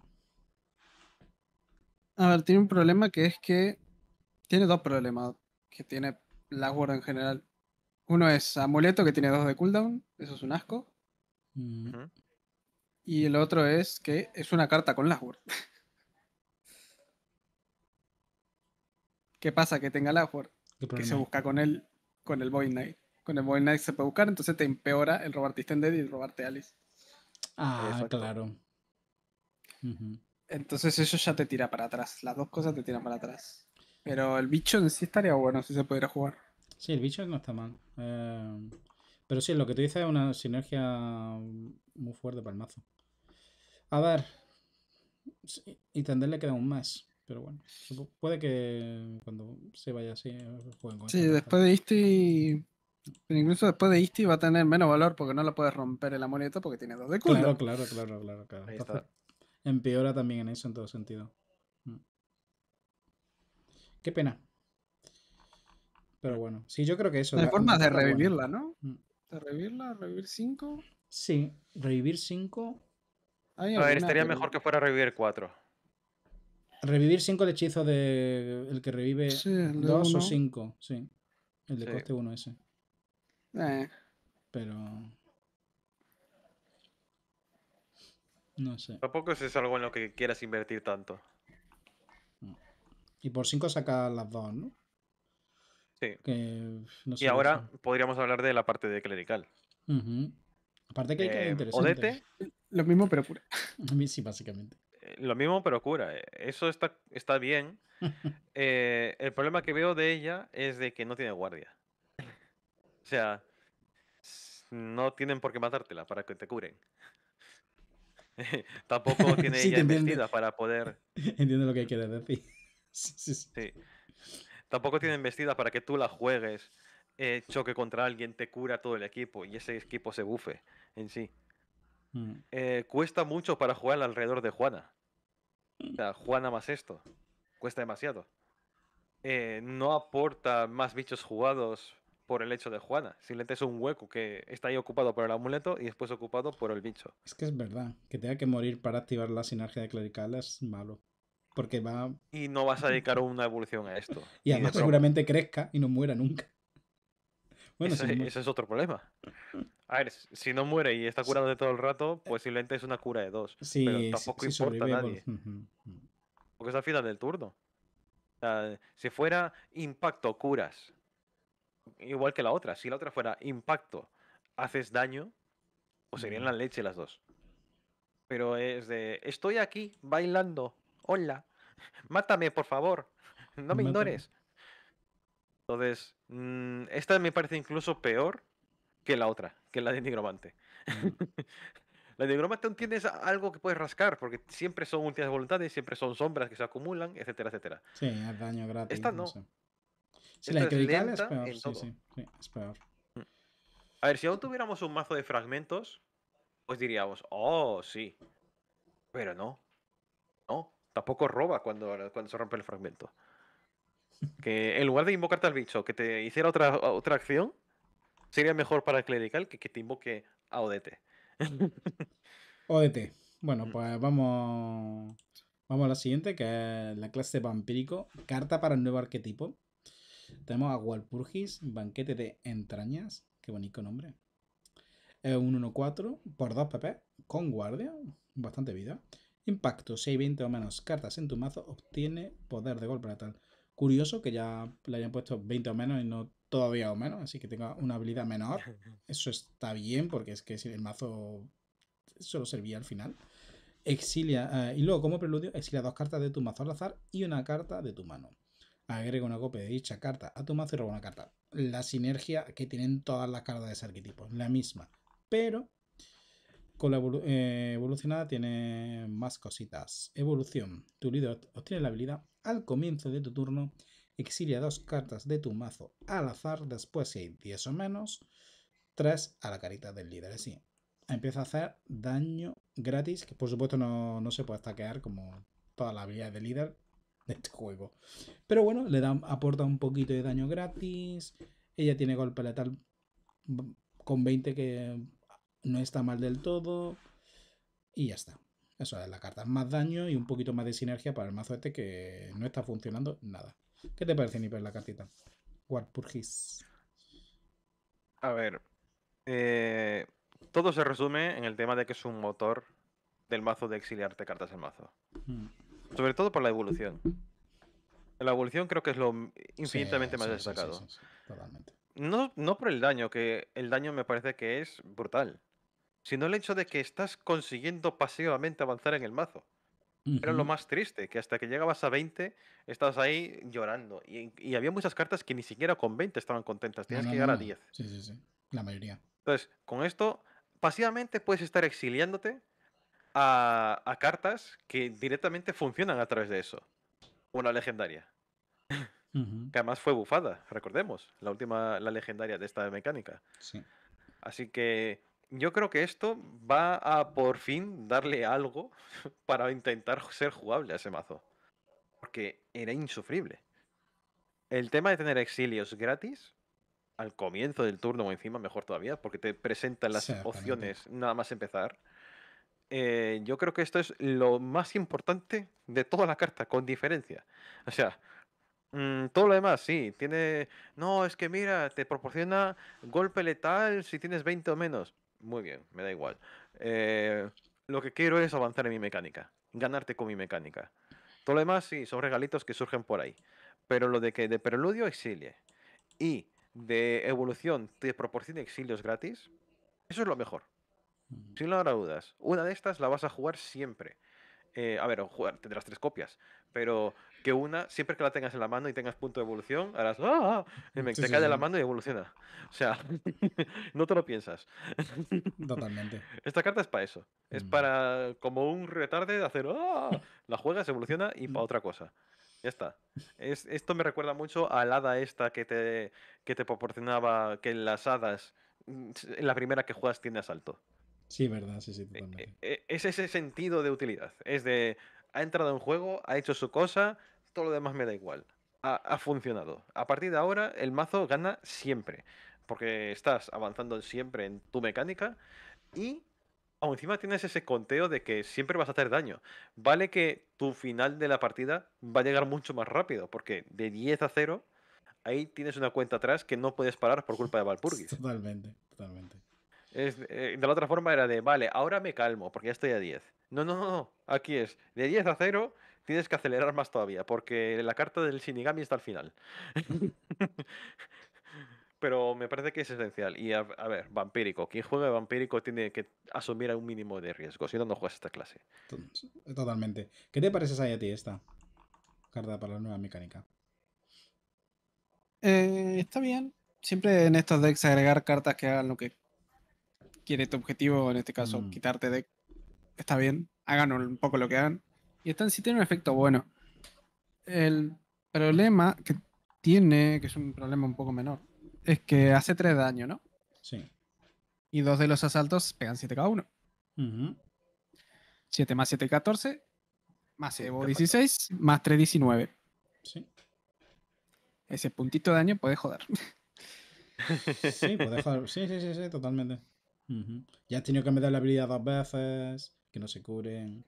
A ver, tiene un problema que es que. Tiene dos problemas que tiene la ward en general. Uno es Amuleto, que tiene dos de cooldown. Eso es un asco. Mm. Y el otro es que es una carta con las Word. [laughs] ¿Qué pasa? Que tenga las Word. Que se busca con el, con el Void Knight. Con el Void Knight se puede buscar, entonces te empeora el robarte Extended y el robarte Alice. Ah, claro. Entonces eso ya te tira para atrás. Las dos cosas te tiran para atrás. Pero el bicho en sí estaría bueno si se pudiera jugar. Sí, el bicho no está mal. Eh, pero sí, lo que te dices es una sinergia muy fuerte para el mazo. A ver. Y tenderle le queda un más, Pero bueno, puede que cuando se vaya así Sí, después de Isti. incluso después de Isti va a tener menos valor porque no la puedes romper el amuleto porque tiene dos de culo. Claro, claro, claro, claro. Empeora también en eso en todo sentido. Mm. Qué pena. Pero bueno, sí, yo creo que eso. Hay formas de revivirla, ¿no? Mm. De revivirla, revivir 5. Sí, revivir 5 a ver, estaría mejor que fuera revivir 4. Revivir 5 el hechizo de el que revive 2 o 5, sí. El de coste 1 ese. Eh. Pero. No sé. Tampoco es algo en lo que quieras invertir tanto. Y por 5 saca las dos, ¿no? Sí. Que, no sé y ahora podríamos hablar de la parte de clerical. Aparte que hay que eh, que interesante. Odete lo mismo pero cura. A mí sí, básicamente. Eh, lo mismo pero cura. Eh, eso está, está bien. [laughs] Eh, el problema que veo de ella es de que no tiene guardia. O sea, no tienen por qué matártela para que te curen. [laughs] Tampoco [laughs] tiene ella vestida para poder. Entiendo lo que quieres decir. sí, Tampoco tiene vestida para que tú la juegues, choque contra alguien, te cura todo el equipo y ese equipo se bufe en sí. Mm. Eh, cuesta mucho para jugar alrededor de Juana. O sea, Juana más esto. Cuesta demasiado. Eh, no aporta más bichos jugados por el hecho de Juana. Simplemente es un hueco que está ahí ocupado por el amuleto y después ocupado por el bicho. Es que es verdad. Que tenga que morir para activar la sinergia de clerical es malo. Porque va. Y no vas a dedicar una evolución a esto. [laughs] y además seguramente crezca y no muera nunca. [laughs] Bueno, ese es otro problema. A ver, si no muere y está curando de todo el rato, eh pues simplemente es una cura de dos. Sí, pero tampoco importa a nadie. Porque es al final del turno. O sea, si fuera impacto, curas. Igual que la otra. Si la otra fuera impacto, haces daño, pues serían la leche las dos. Pero es de, estoy aquí bailando. Hola. [laughs] Mátame, por favor. No me ignores. Entonces, mm, esta me parece incluso peor que la otra, que la de nigromante. [laughs] la de nigromante aún tienes algo que puedes rascar, porque siempre son últimas voluntades, siempre son sombras que se acumulan, etcétera, etcétera. Sí, es daño gratis. Esta no. Si la es Sí, sí, es peor. Mm. A ver, si aún tuviéramos un mazo de fragmentos, pues diríamos, oh, sí. Pero no. No. Tampoco roba cuando, cuando se rompe el fragmento. Que en lugar de invocarte al bicho, que te hiciera otra, otra acción, sería mejor para Clerical que que te invoque a ODT. ODT. Bueno, pues vamos, vamos a la siguiente, que es la clase vampírico. Carta para el nuevo arquetipo. Tenemos a Walpurgis, Banquete de Entrañas. Qué bonito nombre. Es un 1-4 por 2 PP, con guardia, bastante vida. Impacto, si 20 o menos cartas en tu mazo, obtiene poder de golpe tal Curioso que ya le hayan puesto 20 o menos y no todavía o menos, así que tenga una habilidad menor. [laughs] Eso está bien, porque es que si el mazo solo servía al final. Exilia, eh, y luego como preludio, exilia dos cartas de tu mazo al azar y una carta de tu mano. Agrega una copia de dicha carta a tu mazo y roba una carta. La sinergia que tienen todas las cartas de ese arquetipo, la misma. Pero con la eh, evolucionada tiene más cositas. Evolución. Tu líder obtiene la habilidad al comienzo de tu turno Exilia dos cartas de tu mazo al azar, después si hay 10 o menos, Tres a la carita del líder. Sí, empieza a hacer daño gratis, que por supuesto no, no se puede stackear como toda la habilidad del líder de este juego. Pero bueno, le da, aporta un poquito de daño gratis. Ella tiene golpe letal con 20 que no está mal del todo. Y ya está. Eso es la carta. Más daño y un poquito más de sinergia para el mazo este que no está funcionando nada. ¿Qué te parece, Niper, la cartita? What A ver. Eh, todo se resume en el tema de que es un motor del mazo de exiliarte cartas en mazo. Hmm. Sobre todo por la evolución. La evolución creo que es lo infinitamente más destacado. Totalmente. No, no por el daño, que el daño me parece que es brutal, sino el hecho de que estás consiguiendo pasivamente avanzar en el mazo. Era lo más triste, que hasta que llegabas a 20 estabas ahí llorando. Y, había muchas cartas que ni siquiera con 20 estaban contentas, tenías que llegar a 10. Sí, sí, sí, la mayoría. Entonces, con esto, pasivamente puedes estar exiliándote a, a cartas que directamente funcionan a través de eso. Una legendaria. Que además fue bufada, recordemos, la última, la legendaria de esta mecánica. Sí. Así que yo creo que esto va a por fin darle algo [laughs] para intentar ser jugable a ese mazo. Porque era insufrible. El tema de tener exilios gratis al comienzo del turno o encima, mejor todavía, porque te presentan las opciones nada más empezar. Eh, yo creo que esto es lo más importante de toda la carta, con diferencia. O sea, mm, todo lo demás, sí, tiene... No, es que mira, te proporciona golpe letal si tienes 20 o menos. Muy bien, me da igual. Eh, lo que quiero es avanzar en mi mecánica, ganarte con mi mecánica. Todo lo demás, sí, son regalitos que surgen por ahí. Pero lo de que de preludio exilie y de evolución te proporciona exilios gratis, eso es lo mejor. Sin lugar a dudas. Una de estas la vas a jugar siempre. Eh, a ver, tendrás tres copias, pero que una, siempre que la tengas en la mano y tengas punto de evolución, harás ¡Ah! ah" me, te cae de la mano y evoluciona. O sea, [laughs] no te lo piensas. Totalmente. [laughs] Esta carta es para eso. Es mm. para como un retarde de hacer ¡Ah! La juegas, evoluciona y para mm. otra cosa. Ya está. Es, esto me recuerda mucho al hada esta que te, que te proporcionaba que las hadas, en mm, la primera que juegas tiene asalto. Sí, verdad, sí, sí, e, totalmente. E, e, es ese sentido de utilidad. Es de, ha entrado en juego, ha hecho su cosa, todo lo demás me da igual. Ha, funcionado. A partir de ahora, el mazo gana siempre. Porque estás avanzando siempre en tu mecánica y aún encima tienes ese conteo de que siempre vas a hacer daño. Vale que tu final de la partida va a llegar mucho más rápido, porque de 10 a 0, ahí tienes una cuenta atrás que no puedes parar por culpa de Valpurgis. Totalmente, totalmente. Eh, de la otra forma era de, vale, ahora me calmo porque ya estoy a 10. No, no, no, aquí es, de 10 a 0 tienes que acelerar más todavía, porque la carta del Shinigami está al final. [laughs] [laughs] Pero me parece que es esencial. Y a, ver, vampírico. Quien juega vampírico tiene que asumir un mínimo de riesgo, si no, no juegas esta clase. Totalmente. ¿Qué te parece a ti esta carta para la nueva mecánica? Eh, está bien. Siempre en estos decks agregar cartas que hagan lo que quiere tu objetivo, en este caso, mm. quitarte deck. Está bien. Hagan un poco lo que hagan. Y están sí tiene un efecto bueno. El problema que tiene, que es un problema un poco menor, es que hace 3 daño, ¿no? Sí. Y dos de los asaltos pegan 7 cada uno. 7 más 7, 14. Más Evo 16, más 3, 19. Sí. Ese puntito de daño puede joder. [laughs] Sí, puede joder. Sí, sí, sí, sí totalmente. Ya has tenido que meter la habilidad dos veces, que no se curen.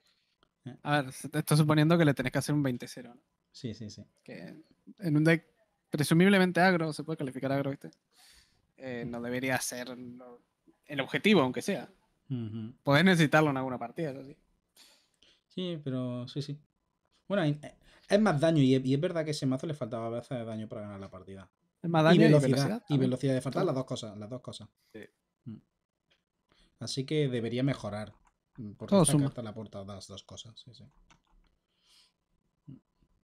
A ver, te estoy suponiendo que le tenés que hacer un 20-0, Sí, sí, sí. en un deck presumiblemente agro, se puede calificar agro este, no debería ser el objetivo, aunque sea. Podés necesitarlo en alguna partida, eso sí. Sí, pero sí, sí. Bueno, es más daño y es, verdad que ese mazo le faltaba a de daño para ganar la partida. Es más daño y velocidad. Y velocidad, de falta, las dos cosas, las dos cosas. Mm. Así que debería mejorar. Mm, Por Todo suma. la portada, las dos cosas.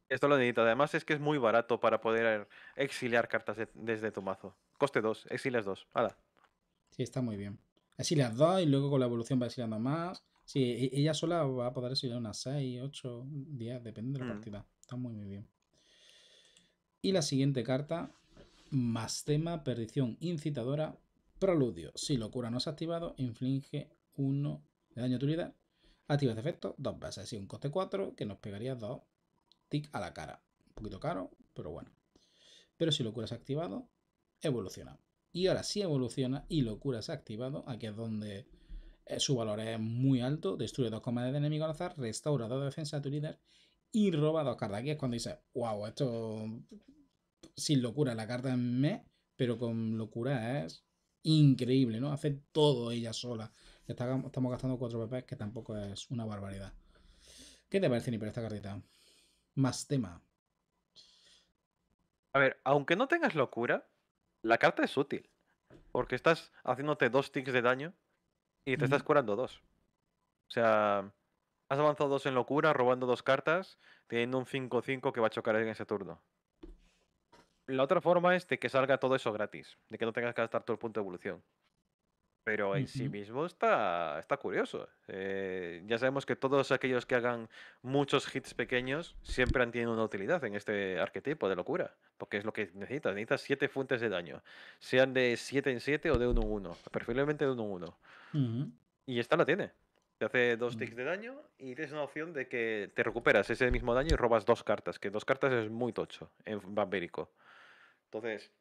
Esto lo necesito. Además es que es muy barato para poder exiliar cartas desde tu mazo. Coste 2, exiles 2. Hala. Sí, está muy bien. exiles 2 y luego con la evolución va exiliando más. Sí, e, ella sola va a poder exiliar unas 6, 8, 10, depende de la mm. partida. Está muy, muy bien. Y la siguiente carta, más tema, perdición incitadora, proludio Si locura no es activado, inflige 1 de daño a tu activa Activas efecto, dos veces, y un coste 4 que nos pegaría dos tic a la cara. Un poquito caro, pero bueno. Pero si locura ha activado, evoluciona. Y ahora si evoluciona y locura es activado, aquí es donde eh, su valor es muy alto, destruye dos comas de enemigo al azar, restaura dos defensas a tu líder y roba dos cartas. Aquí es cuando dices, wow, esto sin locura, la carta es me, pero con locura es increíble, ¿no? Hace todo ella sola estamos gastando 4 PP, que tampoco es una barbaridad. ¿Qué te parece, Niper, esta cartita? Más tema. A ver, aunque no tengas locura, la carta es útil. Porque estás haciéndote dos ticks de daño y te estás curando dos. O sea, has avanzado dos en locura, robando dos cartas, teniendo un 5-5 que va a chocar en ese turno. La otra forma es de que salga todo eso gratis, de que no tengas que gastar todo el punto de evolución. Pero en sí mismo está, está curioso. Eh, ya sabemos que todos aquellos que hagan muchos hits pequeños siempre han tenido una utilidad en este arquetipo de locura. Porque es lo que necesitas. Necesitas siete fuentes de daño. Sean de 7 en 7 o de 1 en 1. Preferiblemente de 1 en 1. Y esta la tiene. Te hace dos mm. ticks de daño y tienes una opción de que te recuperas ese mismo daño y robas dos cartas. Que dos cartas es muy tocho en vampírico. Entonces,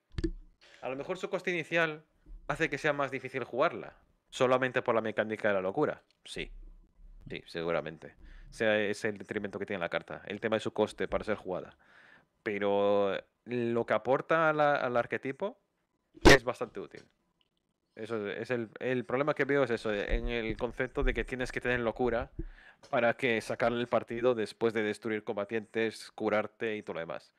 a lo mejor su coste inicial hace que sea más difícil jugarla. Solamente por la mecánica de la locura. Sí. Sí, seguramente. es el detrimento que tiene la carta. El tema de su coste para ser jugada. Pero lo que aporta al arquetipo es bastante útil. Eso es el, problema que veo es eso, en el concepto de que tienes que tener locura para que sacarle el partido después de destruir combatientes, curarte y todo lo demás.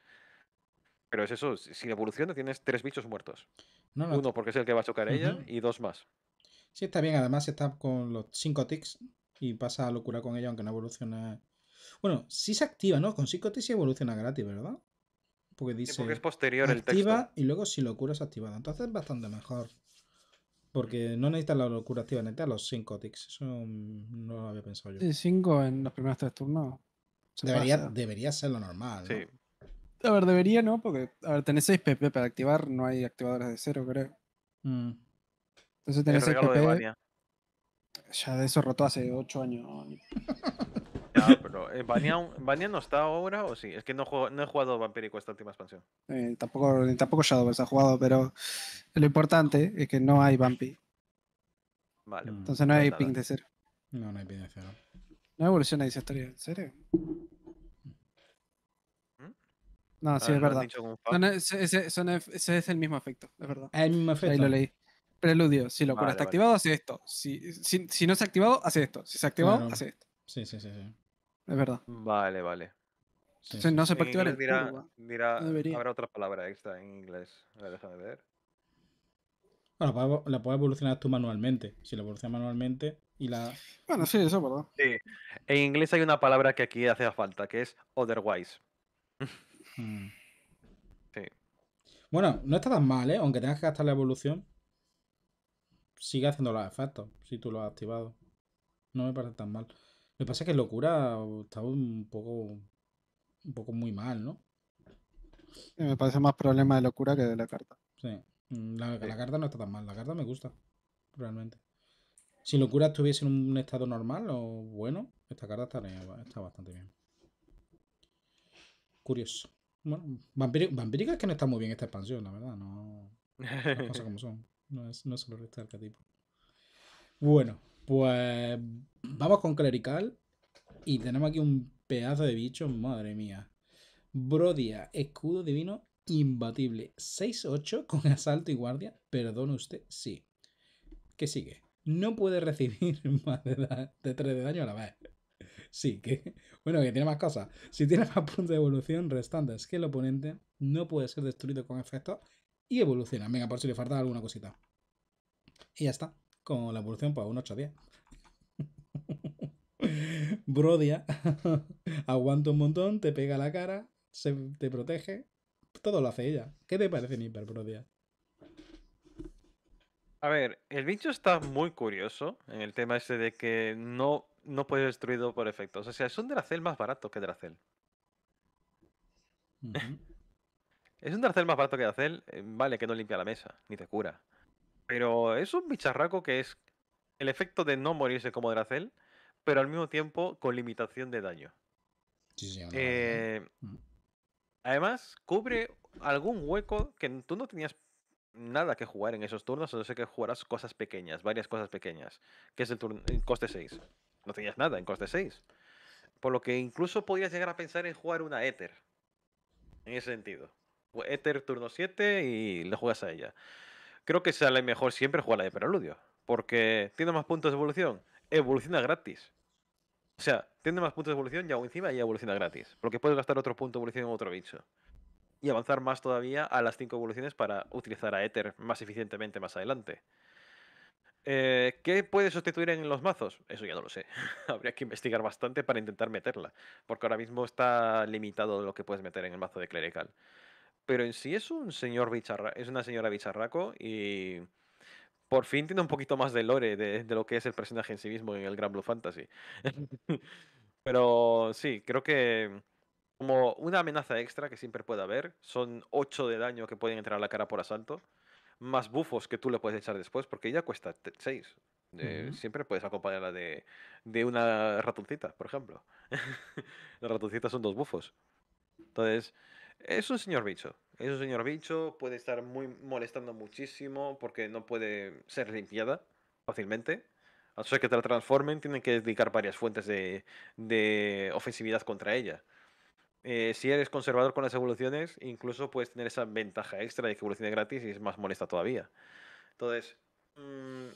Pero es eso, sin la evolución tienes tres bichos muertos. Uno, porque es el que va a chocar ella, y dos más. Sí, está bien. Además, está con los cinco ticks y pasa a locura con ella, aunque no evoluciona. Bueno, sí se activa, ¿no? Con cinco ticks sí evoluciona gratis, ¿verdad? Porque dice. Sí, porque es posterior el texto. y luego si locura es activada. Entonces es bastante mejor. Porque no necesita la locura activa, necesitas los 5 ticks. Eso no lo había pensado yo. Sí, 5 en los primeros tres turnos. debería, debería, ser lo normal. Sí. A ver, debería, ¿no? Porque, a ver, tenés 6 PP para activar, no hay activadoras de cero, creo. Mm. Entonces tenés 6 PP. De ya de eso rotó hace 8 años. [laughs] Ya pero eh, ¿Bania no está ahora o sí? Es que no, he jugado Vampirico esta última expansión. Eh, tampoco, eh, tampoco Shadowverse ha jugado, pero lo importante es que no hay Vampi. Vale. Mm, Entonces no, hay ping de cero. No, no hay ping de cero. No evoluciona esa historia, ¿en serio? No, sí, es verdad. ese, es el mismo efecto, es verdad. Es el mismo efecto. Ahí lo leí. Preludio, si lo vale, está activado, hace esto. Si, si, no se ha activado, hace esto. Si se ha activado, hace esto. Sí, sí, sí, sí. Es verdad. Vale, vale. No se puede activar el dirá, Habrá otra palabra extra en inglés. déjame ver. Bueno, la puedes evolucionar tú manualmente. Si la evolucionas manualmente y la. Bueno, sí, eso es verdad. Sí. En inglés hay una palabra que aquí hace falta, que es otherwise. [laughs] Mm. Sí. Bueno, no está tan mal, ¿eh? Aunque tengas que gastar la evolución, sigue haciendo los efectos si tú lo has activado. No me parece tan mal. Lo que pasa es que locura está un poco, un poco muy mal, ¿no? me parece más problema de locura que de la carta. Sí. La, carta no está tan mal, la carta me gusta, realmente. Si locura estuviese en un estado normal o bueno, esta carta estaría está bastante bien. Curioso. Bueno, vampírica es que no está muy bien esta expansión, la verdad, no. Las como son. No es, no es solo este arquetipo. Bueno, pues vamos con clerical. Y tenemos aquí un pedazo de bicho, madre mía. Brodia, escudo divino imbatible. 6-8 con asalto y guardia. Perdone usted, sí. ¿Qué sigue? No puede recibir [laughs] más de, de 3 de daño a la vez. Sí, que. [laughs] Bueno, que tiene más cosas. Si tiene más puntos de evolución restantes que el oponente, no puede ser destruido con efecto y evoluciona. Venga, por si le falta alguna cosita. Y ya está. Con la evolución, para pues, un 8-10. [laughs] Brodia. ¿eh? [laughs] Aguanta un montón, te pega la cara, se, te protege. Todo lo hace ella. ¿Qué te parece Nipper Brodia? A ver, el bicho está muy curioso en el tema ese de que no no puede ser destruido por efectos. O sea, es un Dracel más barato que Dracel. [laughs] es un Dracel más barato que Dracel. Eh, vale, que no limpia la mesa, ni te cura. Pero es un bicharraco que es el efecto de no morirse como Dracel, pero al mismo tiempo con limitación de daño. Sí, sí, eh, ¿eh? Mm. además, cubre algún hueco que tú no tenías nada que jugar en esos turnos, no sé que jugarás cosas pequeñas, varias cosas pequeñas, que es el, turno, el coste 6 no tenías nada en coste 6. Por lo que incluso podías llegar a pensar en jugar una éter En ese sentido. Ether turno 7 y le juegas a ella. Creo que sale mejor siempre jugar la de Preludio. Porque tiene más puntos de evolución. Evoluciona gratis. O sea, tiene más puntos de evolución y aún encima y evoluciona gratis. Porque puedes gastar otro punto de evolución en otro bicho. Y avanzar más todavía a las 5 evoluciones para utilizar a Ether más eficientemente más adelante. Eh, ¿Qué puede sustituir en los mazos? Eso ya no lo sé. [laughs] Habría que investigar bastante para intentar meterla, porque ahora mismo está limitado lo que puedes meter en el mazo de clerical. Pero en sí es un señor bicharra es una señora bicharraco y por fin tiene un poquito más de lore de, lo que es el personaje en sí mismo en el Gran Blue Fantasy. [laughs] Pero sí, creo que como una amenaza extra que siempre puede haber, son 8 de daño que pueden entrar a la cara por asalto más bufos que tú le puedes echar después, porque ella cuesta 6. Eh, siempre puedes acompañarla de, una ratoncita, por ejemplo. [laughs] Las ratoncitas son dos bufos. Entonces, es un señor bicho. Es un señor bicho, puede estar muy molestando muchísimo porque no puede ser limpiada fácilmente. A que te la transformen, tienen que dedicar varias fuentes de, de ofensividad contra ella. Eh, si eres conservador con las evoluciones, incluso puedes tener esa ventaja extra de que evolucione gratis y es más molesta todavía. Entonces, mm,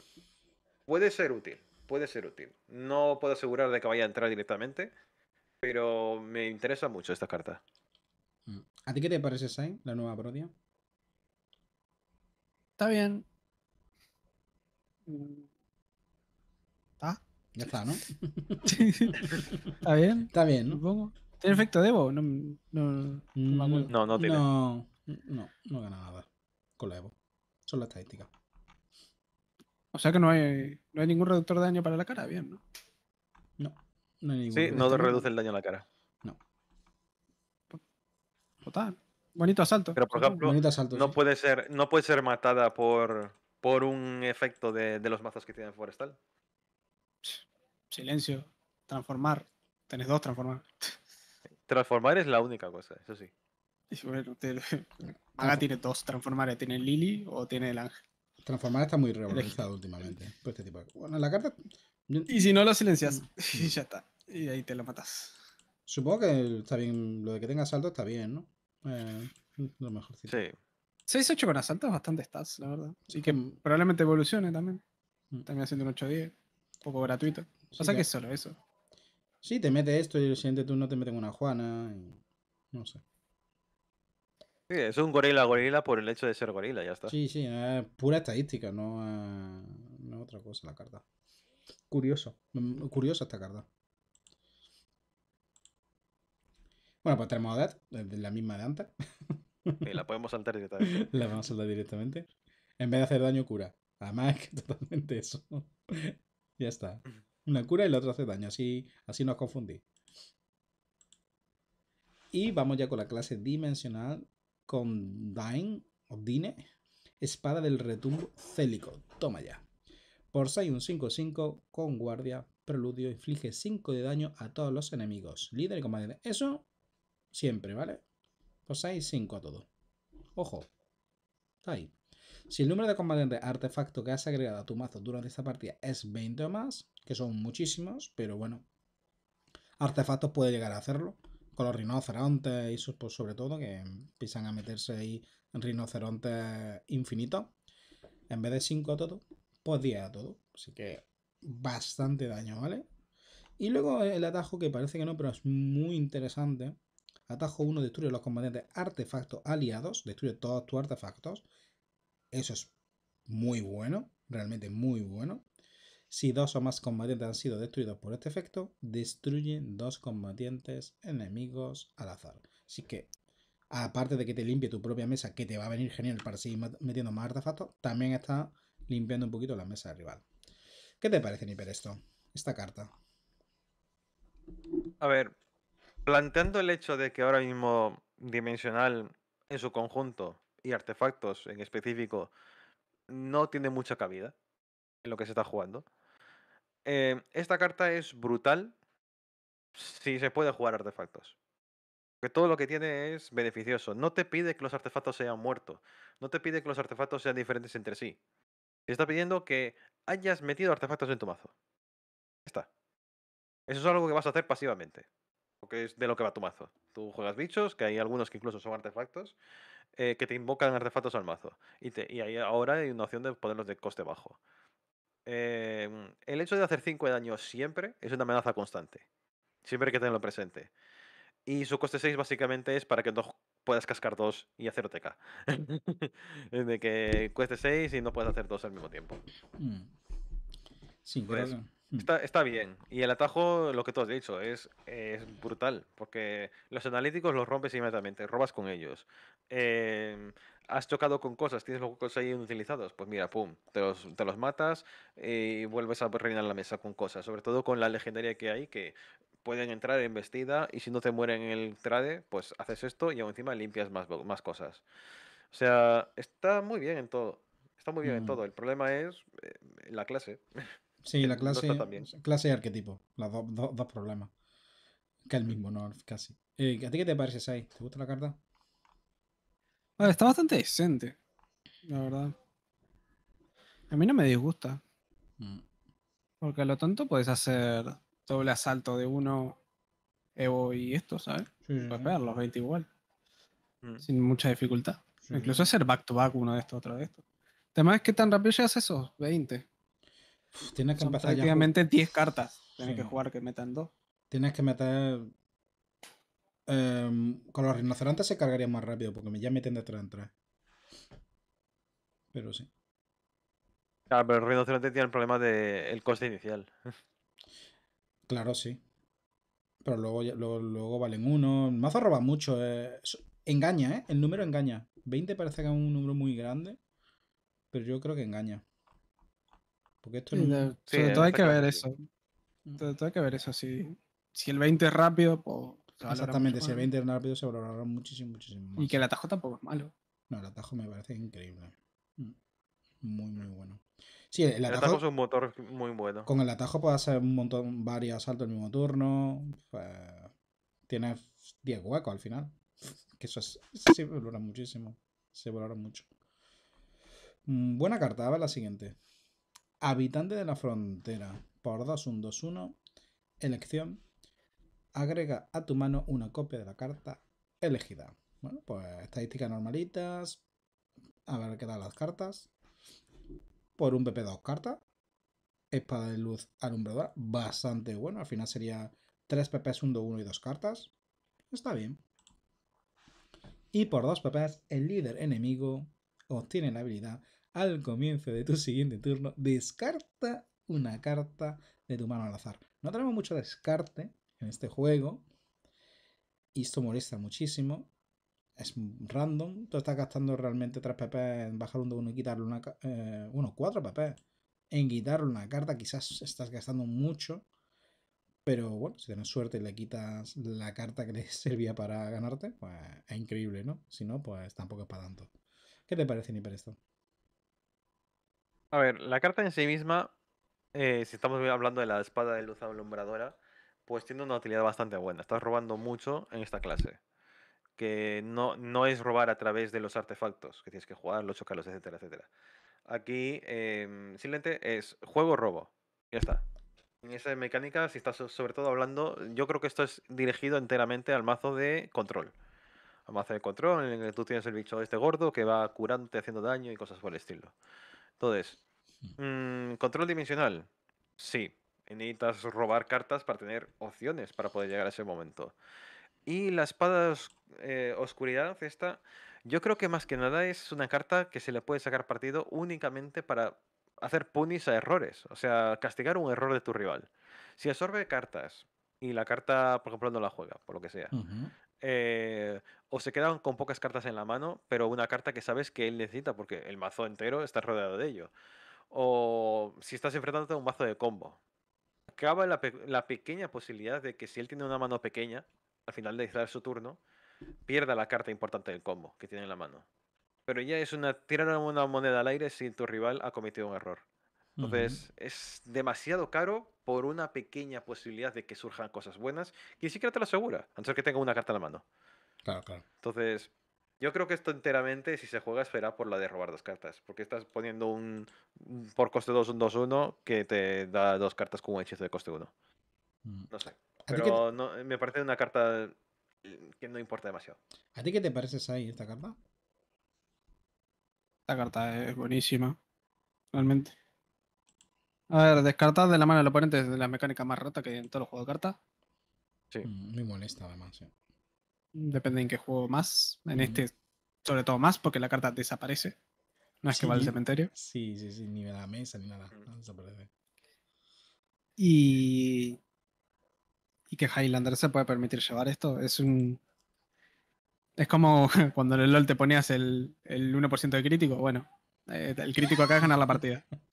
puede ser útil, puede ser útil. No puedo asegurar de que vaya a entrar directamente, pero me interesa mucho esta carta. Mm. ¿A ti qué te parece, Sain, la nueva brodia? Está bien. ¿Está? Mm. Ah, ya está, ¿no? [laughs] [laughs] está bien. Está bien, ¿no? ¿Tiene efecto de Evo? No, no, no, no, no tiene. No, no, no gana nada con la Evo. Son las estadísticas. O sea que no hay, no hay ningún reductor de daño para la cara, bien, ¿no? No, hay ningún. Sí, no reduce el daño a la cara. No. Total. Bonito asalto. Pero por ejemplo, no, puede ser, no puede ser matada por, por un efecto de, los mazos que tiene forestal. Silencio. Transformar. Tenés dos transformar. Transformar es la única cosa, eso sí. Bueno, tiene dos transformar tiene Lily o tiene el ángel. Transformar está muy revalorizado últimamente. Pues este tipo Bueno, la carta. Y si no lo silencias, mm, [laughs] y ya está. Y ahí te lo matas. Supongo que está bien. Lo de que tenga asalto está bien, ¿no? Eh, lo mejor Sí. 6-8 con asalto bastante stats, la verdad. Así que probablemente evolucione también. Mm. También haciendo un 8-10. Un poco gratuito. Pasa que es solo eso. Sí, te mete esto y el siguiente turno te meten una Juana. Y... No sé. Sí, es un gorila gorila por el hecho de ser gorila, ya está. Sí, sí, es pura estadística, no, eh, no otra cosa la carta. Curioso, mm, curiosa esta carta. Bueno, pues tenemos a la misma de antes. la podemos saltar directamente. [laughs] La vamos a saltar directamente. En vez de hacer daño, cura. Además, [laughs] es totalmente eso. ya está. Una cura y la otra hace daño, así, así nos confundí. Y vamos ya con la clase dimensional con Dine, o Dine, espada del retumbo célico. Toma ya. Por 6, un 5-5 con guardia, preludio, inflige 5 de daño a todos los enemigos. Líder y comandante. Eso siempre, ¿vale? Por 6, 5 a todo. Ojo. Está ahí. Si el número de combatientes artefacto que has agregado a tu mazo durante esta partida es 20 o más, que son muchísimos, pero bueno, artefactos puede llegar a hacerlo. Con los rinocerontes y sus pues sobre todo, que empiezan a meterse ahí rinocerontes infinitos. En vez de 5 a todo, pues 10 a todo. Así que bastante daño, ¿vale? Y luego el atajo que parece que no, pero es muy interesante. Atajo 1 destruye los combatientes artefactos aliados, destruye todos tus artefactos. Eso es muy bueno, realmente muy bueno. Si dos o más combatientes han sido destruidos por este efecto, destruyen dos combatientes enemigos al azar. Así que, aparte de que te limpie tu propia mesa, que te va a venir genial para seguir metiendo más artefactos, también está limpiando un poquito la mesa del rival. ¿Qué te parece, Niper, esto? Esta carta. A ver, planteando el hecho de que ahora mismo Dimensional en su conjunto y artefactos en específico no tiene mucha cabida en lo que se está jugando. Eh, esta carta es brutal si se puede jugar artefactos. Porque todo lo que tiene es beneficioso. No te pide que los artefactos sean muertos. No te pide que los artefactos sean diferentes entre sí. Te está pidiendo que hayas metido artefactos en tu mazo. Está. Eso es algo que vas a hacer pasivamente que es de lo que va tu mazo. Tú juegas bichos, que hay algunos que incluso son artefactos, eh, que te invocan artefactos al mazo. Y, ahí ahora hay una opción de ponerlos de coste bajo. Em, el hecho de hacer 5 de daño siempre es una amenaza constante. Siempre hay que tenerlo presente. Y su coste 6 básicamente es para que no puedas cascar dos y hacer OTK. [laughs] de que cueste 6 y no puedes hacer dos al mismo tiempo. Mm. Sí, Mm. Está, bien. Y el atajo, lo que tú has dicho, es, brutal. Porque los analíticos los rompes inmediatamente, robas con ellos. Em, has chocado con cosas, tienes los cosas ahí inutilizados. Pues mira, pum, te los, te los matas y vuelves a reinar la mesa con cosas. Sobre todo con la legendaria que hay, que pueden entrar en vestida y si no te mueren en el trade, pues haces esto y encima limpias más, más cosas. O sea, está muy bien en todo. Está muy bien en mm. todo. El problema es eh, la clase. [laughs] Sí, la clase, clase y arquetipo. Los dos problemas. Que el mismo, ¿no? Casi. Eh, ¿A ti qué te parece, Sai? ¿Te gusta la carta? Ah, está bastante decente. La verdad. A mí no me disgusta. Mm. Porque a lo tanto puedes hacer doble asalto de uno, Evo y esto, ¿sabes? los 20 igual. Mm. Sin mucha dificultad. Incluso hacer back to back uno de estos, otro de estos. El tema es que tan rápido llegas a esos 20 tienes que Son empezar prácticamente 10 cartas. Tienes que jugar que metan dos. Tienes que meter. Em, con los rinocerontes se cargarían más rápido porque ya meten de 3 en 3. Pero sí. Claro, pero los rinoceronte tiene el problema del coste inicial. Claro, sí. Pero luego, luego, valen uno. El mazo roba mucho. Eh. Engaña, ¿eh? El número engaña. 20 parece que es un número muy grande. Pero yo creo que engaña sobre todo hay que ver eso. todo hay que ver eso. Si, si el 20 es rápido, pues. Exactamente, si el 20 es rápido, se valorará muchísimo, muchísimo más. Y que el atajo tampoco es malo. No, el atajo me parece increíble. Muy, muy bueno. Sí, el, atajo, es un motor muy bueno. Con el atajo puedes hacer un montón, varios saltos el mismo turno. Pues, tienes 10 huecos al final. Que eso es, se valora muchísimo. Se valora mucho. Mm, buena carta, a ver la siguiente. Habitante de la frontera, por 2, 2, 1, elección, agrega a tu mano una copia de la carta elegida. Bueno, pues estadísticas normalitas, a ver qué dan las cartas. Por un PP 2 cartas, espada de luz alumbrador, bastante bueno, al final sería 3 PPs, 1 2, 1 y 2 cartas. Está bien. Y por 2 PPs, el líder enemigo obtiene la habilidad al comienzo de tu siguiente turno, descarta una carta de tu mano al azar. No tenemos mucho descarte en este juego. Y esto molesta muchísimo. Es random. Tú estás gastando realmente 3 PP en bajar un de 1 y quitarle una... Eh, 4 PP. En quitarle una carta quizás estás gastando mucho. Pero bueno, si tienes suerte y le quitas la carta que le [laughs] servía para ganarte, pues es increíble, ¿no? Si no, pues tampoco es para tanto. ¿Qué te parece, para esto? A ver, la carta en sí misma, eh, si estamos hablando de la espada de luz alumbradora, pues tiene una utilidad bastante buena. Estás robando mucho en esta clase. Que no, no es robar a través de los artefactos, que tienes que jugar, los chocalos, etcétera, etcétera. Aquí eh, simplemente es juego-robo. Ya está. En esa mecánica, si estás sobre todo hablando, yo creo que esto es dirigido enteramente al mazo de control. Al mazo de control, en el que tú tienes el bicho este gordo que va curándote, haciendo daño y cosas por el estilo. Entonces, mm, control dimensional. Sí, necesitas robar cartas para tener opciones para poder llegar a ese momento. Y la espada eh, oscuridad, esta, yo creo que más que nada es una carta que se le puede sacar partido únicamente para hacer punis a errores, o sea, castigar un error de tu rival. Si absorbe cartas y la carta, por ejemplo, no la juega, por lo que sea, eh, o se quedan con pocas cartas en la mano, pero una carta que sabes que él necesita porque el mazo entero está rodeado de ello. O si estás enfrentándote a un mazo de combo. Acaba la, pequeña posibilidad de que si él tiene una mano pequeña, al final de instalar su turno, pierda la carta importante del combo que tiene en la mano. Pero ya es una tirar una moneda al aire si tu rival ha cometido un error. Entonces, es demasiado caro por una pequeña posibilidad de que surjan cosas buenas, que ni siquiera te lo asegura, a no ser que tenga una carta en la mano. Claro, claro. Entonces, yo creo que esto enteramente, si se juega, será por la de robar dos cartas. Porque estás poniendo un. por coste 2, un 2-1 que te da dos cartas con un hechizo de coste 1. Mm. No sé. Pero me parece una carta eh, que no importa demasiado. ¿A ti qué te parece, Sai, esta carta? Esta carta es buenísima. Realmente. A ver, descartar de la mano al oponente es la mecánica más rota que hay en todos los juegos de cartas. Sí. Mm, muy molesta, además. Sí. Depende en qué juego más. En este, mm. sobre todo más, porque la carta desaparece. No es que va al cementerio. Sí, sí, sí, ni de la mesa ni nada. Mm. desaparece. Y. Y que Highlander se puede permitir llevar esto. Es un. Es como [laughs] cuando en el LOL te ponías el, 1% de crítico. Bueno, eh, el crítico acá es ganar la partida. [laughs]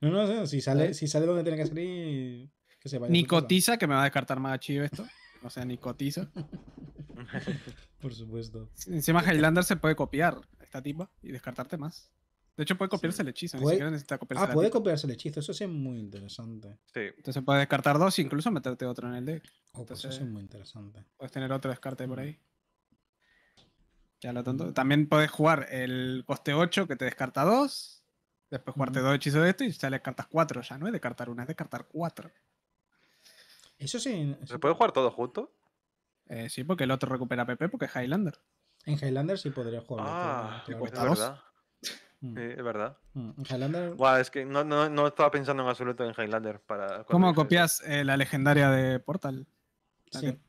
No, no, si sale, si sale donde tiene que salir, que se Nicotiza, que me va a descartar más chido esto. O sea, Nicotiza. [laughs] Por supuesto. Encima Highlander se puede copiar esta tipa y descartarte más. De hecho, puede copiarse el hechizo, copiarse Ah, puede copiarse el hechizo, eso sí es muy interesante. Sí. Entonces puede descartar dos e incluso meterte otro en el deck. Oh, pues, eso es muy interesante. Puedes tener otro descarte por mm. ahí. Ya lo tanto También puedes jugar el coste 8 que te descarta dos Después jugarte dos hechizos de esto y sale cartas cuatro. Ya no es descartar una, es descartar cuatro. Eso sí. ¿Se puede jugar todo junto? Eh, sí, porque el otro recupera PP porque es Highlander. En Highlander sí podría jugar. Ah, pues es, verdad. Mm. Sí, es verdad. Mm, en Highlander. es que no, estaba pensando en absoluto en Highlander. para ¿Cómo copias eh, la legendaria de Portal?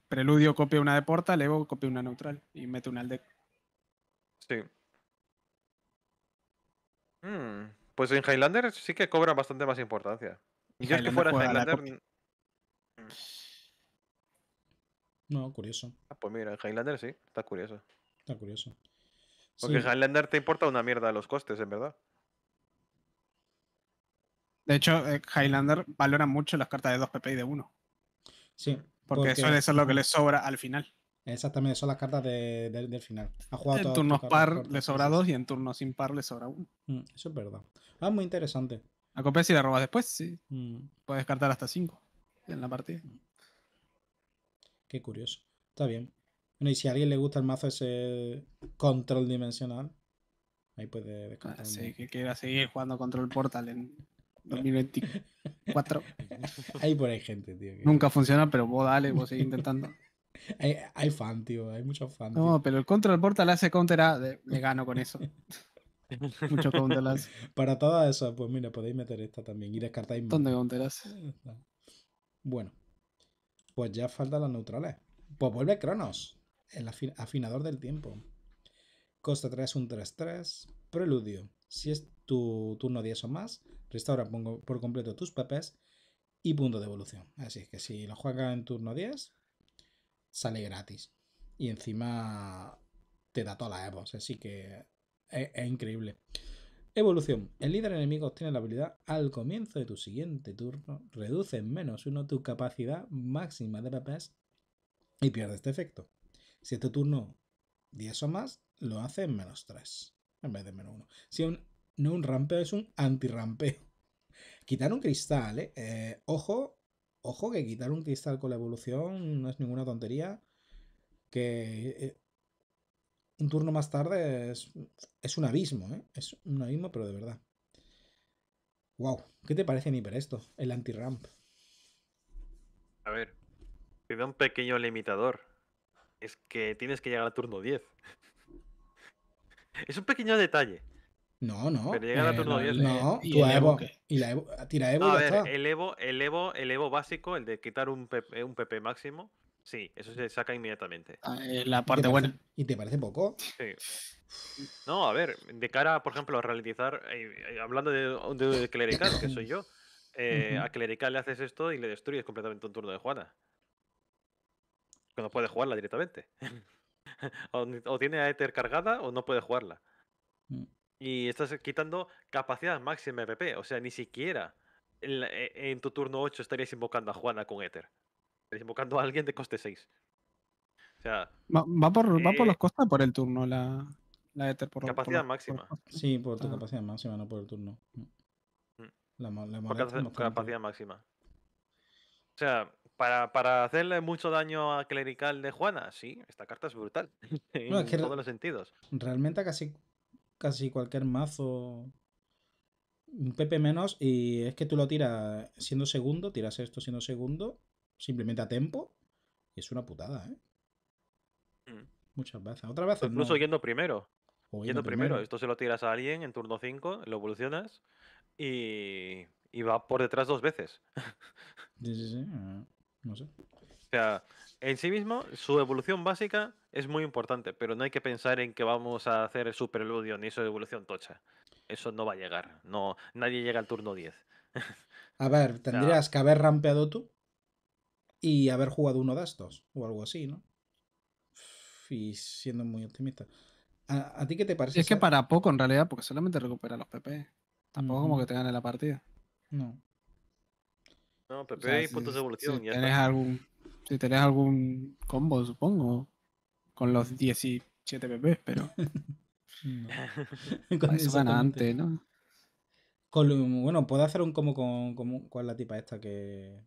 Preludio copia una de Portal, Evo copia una neutral y mete una al deck. Sí. Hmm. Pues en Highlander sí que cobra bastante más importancia. Y yo es que fuera Highlander. Mm, mm. No, curioso. Ah, pues mira, en Highlander sí, está curioso. Está curioso. Porque en Highlander te importa una mierda los costes, en verdad. De hecho, eh, Highlander valora mucho las cartas de 2 PP y de 1. Sí. Porque, porque, suele ser lo que les sobra al final. Exactamente, son las cartas del final. Ha jugado en turnos par le sobra dos y en turnos impar le sobra uno. Mm, eso es verdad. es ah, muy interesante. ¿A copias y la robas después, sí. Mm. Puedes descartar hasta 5 en la partida. Mm. Qué curioso. Está bien. Bueno, y si a alguien le gusta el mazo ese control dimensional, ahí puede descartar. Ah, sí, que quiera seguir jugando control portal en 2024. [laughs] ahí por ahí gente, tío. Nunca funciona, pero vos dale, vos seguís intentando. [laughs] hay, fan, tío. Hay muchos fans. No, pero el control portal hace counter a. gano con eso. [laughs] Mucho a Para todo eso, pues mira, podéis meter esta también y descartáis ¿Dónde counteras? Eh, bueno, pues ya faltan las neutrales. Pues vuelve Cronos, el afinador del tiempo. Costa 3, un 3-3. Preludio. Si es tu turno 10 o más, restaura por completo tus pepes. y punto de evolución. Así es que si lo juegas en turno 10, sale gratis. Y encima te da toda la Evos, así que es, increíble. Evolución. El líder enemigo obtiene la habilidad al comienzo de tu siguiente turno. Reduce en menos uno tu capacidad máxima de PPs y pierde este efecto. Si este turno 10 o más, lo hace en menos 3 en vez de menos 1. Si un, no un rampeo, es un rampeo, Quitar un cristal, eh, eh ojo, ojo que quitar un cristal con la evolución no es ninguna tontería. Que eh, un turno más tarde es, un abismo, ¿eh? Es un abismo, pero de verdad. Wow, ¿qué te parece, Niper, esto? El anti-ramp. A ver, te da un pequeño limitador. Es que tienes que llegar al turno 10. [laughs] es un pequeño detalle. No, no. Pero llega eh, el turno 10. No, ¿Y Y la Evo, ah, tira Evo a ver, El Evo, el Evo, el Evo básico, el de quitar un PP, eh, máximo, sí, eso se saca inmediatamente. Ah, eh, la parte buena. ¿Y te parece poco? Sí. No, a ver, de cara, por ejemplo, a ralentizar, hablando de, de, clerical, que soy yo, a clerical le haces esto y le destruyes completamente un turno de Juana. no puede jugarla directamente. [laughs] o, tiene a Ether cargada o no puede jugarla. Mm. Y estás quitando capacidad máxima de PP. O sea, ni siquiera en, e, tu turno 8 estarías invocando a Juana con Ether. Estarías invocando a alguien de coste 6. O sea. Va, por, por los eh, costes por el turno la, la Ether. Por, capacidad máxima. sí, por tu ah. capacidad máxima, no por el turno. Mm. Mm. La, por capacidad, máxima. O sea, para, hacerle mucho daño a Clerical de Juana, sí, esta carta es brutal. en [laughs] no, es todos los sentidos. Realmente casi casi cualquier mazo. Un PP menos y es que tú lo tiras siendo segundo, tiras esto siendo segundo, simplemente a tempo, y es una putada, ¿eh? Mm. Muchas veces. otra vez Incluso yendo primero. Yendo, yendo primero. primero. esto se lo tiras a alguien en turno 5, lo evolucionas y... y va por detrás dos veces. sí, sí, sí. Ah, no sé. O sea, en sí mismo, su evolución básica es muy importante, pero no hay que pensar en que vamos a hacer Super superludio ni su evolución tocha. Eso no va a llegar. No, nadie llega al turno 10. A ver, [laughs] tendrías que haber rampeado tú y haber jugado uno de estos, o algo así, ¿no? Y siendo muy optimista. ¿A, ti qué te parece? Es que para poco, en realidad, porque solamente recupera los PP. Tampoco como que te gane la partida. No. No, PP puntos de evolución. Tienes algún si tenés algún combo, supongo. Con los 17 pp, pero. [laughs] [laughs] no. Con eso gana antes, ¿no? bueno, puedo hacer un combo con, con, la tipa esta que,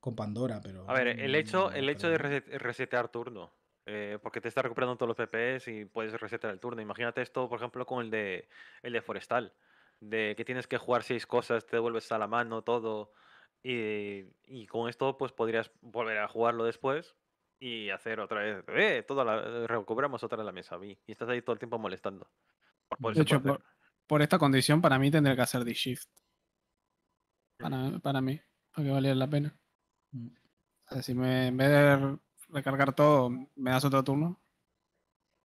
con Pandora, pero. A ver, el hecho, el hecho de resetear turno. Eh, porque te está recuperando todos los PPs y puedes resetear el turno. Imagínate esto, por ejemplo, con el de el de Forestal. De que tienes que jugar seis cosas, te devuelves a la mano, todo. Eh, y, con esto pues podrías volver a jugarlo después y hacer otra vez, eh, toda la, eh, recuperamos otra en la mesa, Y estás ahí todo el tiempo molestando. Por, de hecho, por, esta condición, para mí tendría que hacer de shift. Para, mí, para que valiera la pena. Mm. si me, en vez de recargar todo, me das otro turno.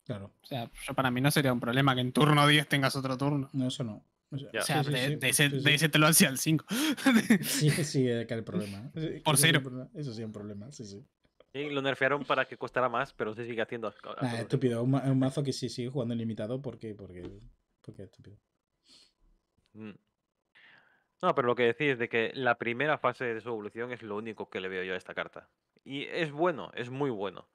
Claro. O sea, para mí no sería un problema que en turno 10 tengas otro turno. No, eso no de, ese, te lo hacía al 5. [laughs] sí, sí, acá el problema. ¿eh? Por cero. Eso sí es un problema, sí, lo nerfearon para que costara más, pero se sigue haciendo. Ah, estúpido, un, un, mazo que sí sigue jugando ilimitado porque, porque, porque estúpido. Mm. No, pero lo que decís de que la primera fase de su evolución es lo único que le veo yo a esta carta. Y es bueno, es muy bueno.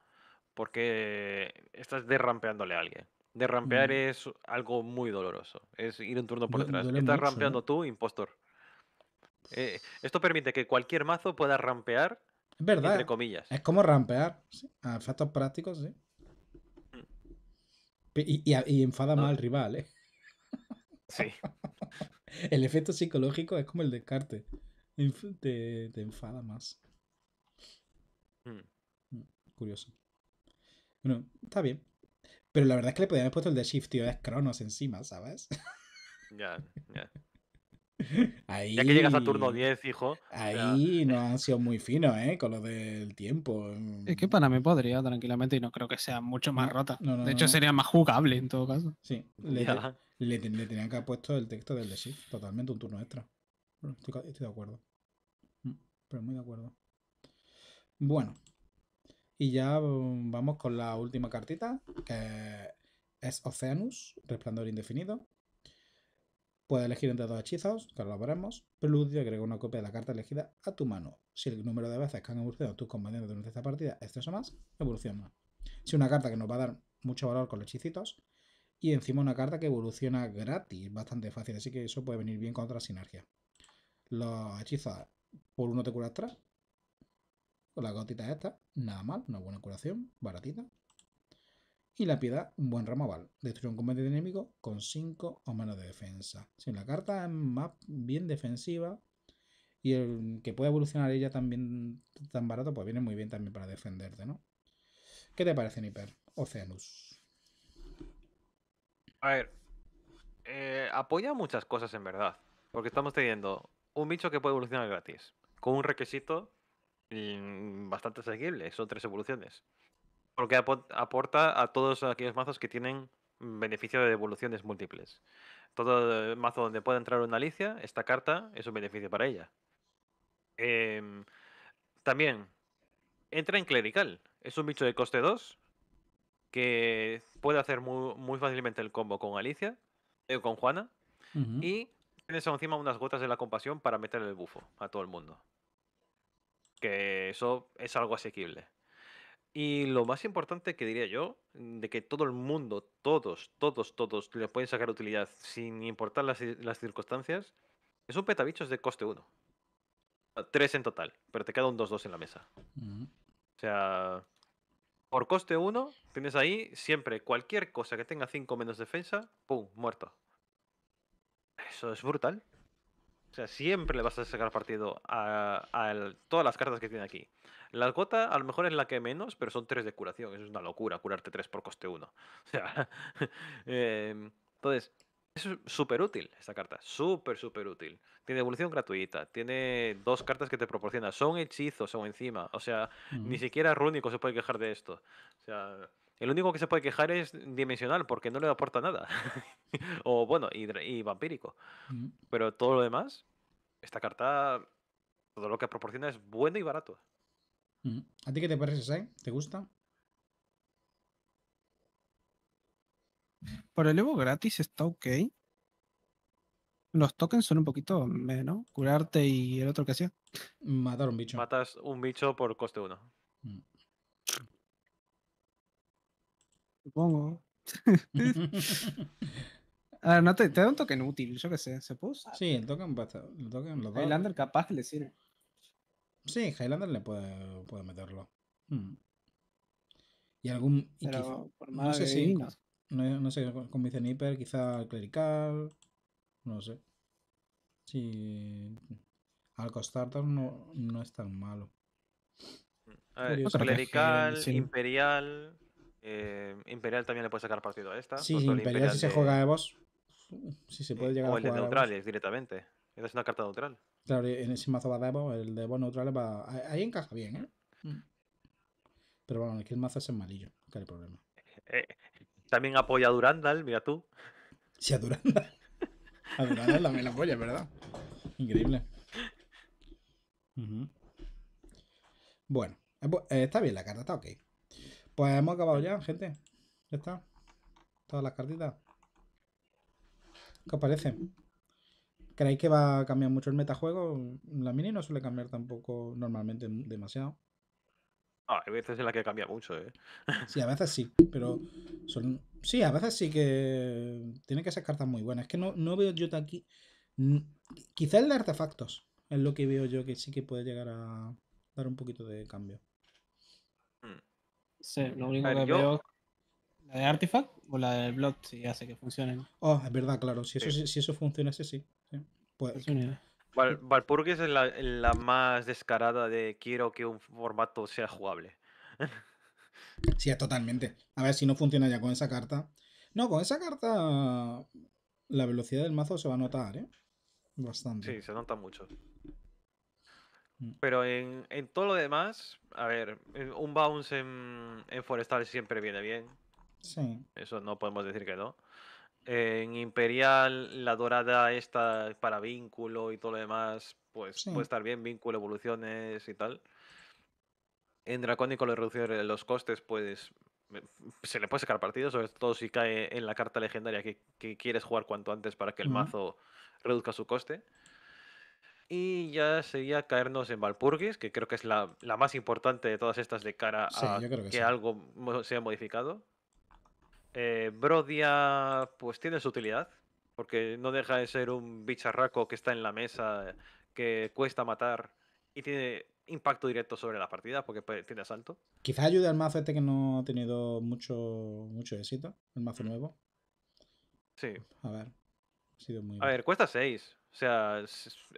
Porque estás derrampeándole a alguien. De mm. rampear es algo muy doloroso. Es ir un turno por detrás. Estás rampeando ¿eh? tú, impostor. Eh, esto permite que cualquier mazo pueda rampear. Es verdad. comillas. Es como rampear. A efectos prácticos, sí. Mm. Y, enfada más al rival, ¿eh? Sí. [laughs] el efecto psicológico es como el descarte. Te, enfada más. Mm. Curioso. Bueno, está bien. Pero la verdad es que le podían haber puesto el de Shift, tío, es Cronos encima, ¿sabes? [laughs] Ya, ya. ya que llegas a turno 10, hijo. Ahí [laughs] no han sido muy finos, ¿eh? Con lo del tiempo. Mm. Es que para mí podría, tranquilamente, y no creo que sea mucho más rota. de hecho, sería más jugable en todo caso. Sí, le, tenían que haber puesto el texto del de Shift, totalmente un turno extra. estoy de acuerdo. Mm, pero muy de acuerdo. Bueno, y ya mm, vamos con la última cartita, que es Oceanus, Resplandor Indefinido. Puedes elegir entre dos hechizos, que lo veremos. Preludio agrega una copia de la carta elegida a tu mano. Si el número de veces que han evolucionado tus compañeros durante esta partida es o más, evoluciona. Si una carta que nos va a dar mucho valor con los hechicitos. Y encima una carta que evoluciona gratis, bastante fácil, así que eso puede venir bien con otra sinergia. Los hechizos por uno te curas atrás la gotita esta nada mal, una buena curación, baratita. Y la piedad, un buen ramaval. Destruye un combate de enemigo con 5 o menos de defensa. Si la carta es más bien defensiva y el que puede evolucionar ella también tan barato, pues viene muy bien también para defenderte, ¿no? ¿Qué te parece, Niper? Oceanus. A ver, eh, apoya muchas cosas en verdad. Porque estamos teniendo un bicho que puede evolucionar gratis, con un requisito Mm, bastante asequible, son tres evoluciones. Porque aporta a todos aquellos mazos que tienen mm, beneficio de evoluciones múltiples. Todo mazo donde pueda entrar una Alicia, esta carta es un beneficio para ella. Em, también entra en Clerical, es un bicho de coste 2 que puede hacer muy, fácilmente el combo con Alicia, O eh, con Juana, y tienes encima unas gotas de la compasión para meter el bufo a todo el mundo que eso es algo asequible. Y lo más importante que diría yo, mm, de que todo el mundo, todos, todos, todos le pueden sacar utilidad sin importar las, eh, circunstancias, es un petabichos de coste 1. Ah, tres en total, pero te queda un 2-2 en la mesa. O sea, por coste 1, tienes ahí siempre cualquier cosa que tenga 5 menos defensa, ¡pum! muerto. Eso es brutal. O sea, siempre le vas a sacar partido a, todas las cartas que tiene aquí. La gota a lo mejor es la que menos, pero son tres de curación. Eso es una locura, curarte tres por coste uno. [laughs] O sea, em, entonces, es súper útil esta carta. Súper, súper útil. Tiene evolución gratuita. Tiene dos cartas que te proporciona. Son hechizos, o encima. O sea, ni siquiera Rúnico se puede quejar de esto. O sea, el único que se puede quejar es dimensional, porque no le aporta nada. [laughs] o bueno, y, vampírico. Pero todo lo demás, esta carta, todo lo que proporciona es bueno y barato. ¿A ti qué te parece, Sai? ¿Te gusta? Por el Evo gratis está ok. Los tokens son un poquito menos. Eh, Curarte y el otro que hacía. Matar un bicho. Matas un bicho por coste uno. Supongo. A [laughs] ver, [laughs] ah, no te, da un token útil, yo qué sé, ¿se puso? Sí, el token, el token Highlander capaz le sirve. Sí, Highlander le puede, meterlo. Hmm. Y algún. no, sé si, no. No, sé con dicen Hiper, quizá clerical. No sé. Sí. Al Starter no, no es tan malo. A ver, clerical, imperial. Eh, Imperial también le puede sacar partido a esta. Sí, Imperial, si se juega a boss, si se puede eh, llegar o a el de neutrales directamente. Esa es una carta neutral. Claro, en ese mazo va de boss, el de boss neutrales va... Ahí encaja bien, ¿eh? Mm. Pero bueno, aquí el mazo es en malillo, que hay problema. Eh, también apoya a Durandal, mira tú. Sí, a Durandal. A Durandal también la apoya, ¿verdad? Increíble. Bueno, está bien la carta, está ok. Pues hemos acabado ya, gente. Ya está. Todas las cartitas. ¿Qué os parece? ¿Creéis que va a cambiar mucho el metajuego? La mini no suele cambiar tampoco normalmente demasiado. Ah, hay veces en las que cambia mucho, ¿eh? Sí, a veces sí, pero Sí, a veces sí que tiene que ser cartas muy buenas. Es que no, veo yo aquí... Quizás el de artefactos es lo que veo yo que sí que puede llegar a dar un poquito de cambio. Sí, lo único que veo. ¿La de Artifact o la del Blood si hace que funcionen? Oh, es verdad, claro. Si eso, si, eso funciona sí. sí. Pues. Val, es la, la, más descarada de quiero que un formato sea jugable. [laughs] Sí, totalmente. A ver si no funciona ya con esa carta. No, con esa carta la velocidad del mazo se va a notar, ¿eh? Bastante. Sí, se nota mucho. Mm. Pero en, todo lo demás, a ver, un bounce en, en, Forestal siempre viene bien. Sí. Eso no podemos decir que no. En Imperial, la dorada esta para vínculo y todo lo demás, pues puede estar bien, vínculo, evoluciones y tal. En Dracónico, lo reducir los costes, pues se le puede sacar partido, sobre todo si cae en la carta legendaria que, quieres jugar cuanto antes para que el mazo reduzca su coste. Y ya sería caernos en Valpurgis, que creo que es la, la más importante de todas estas de cara a que, algo sea modificado. Eh, Brodia, pues tiene su utilidad, porque no deja de ser un bicharraco que está en la mesa, que cuesta matar y tiene impacto directo sobre la partida, porque tiene asalto. Quizás ayude al mazo este que no ha tenido mucho, mucho éxito, el mazo nuevo. Sí. A ver. Ha sido muy a ver, cuesta 6. O sea,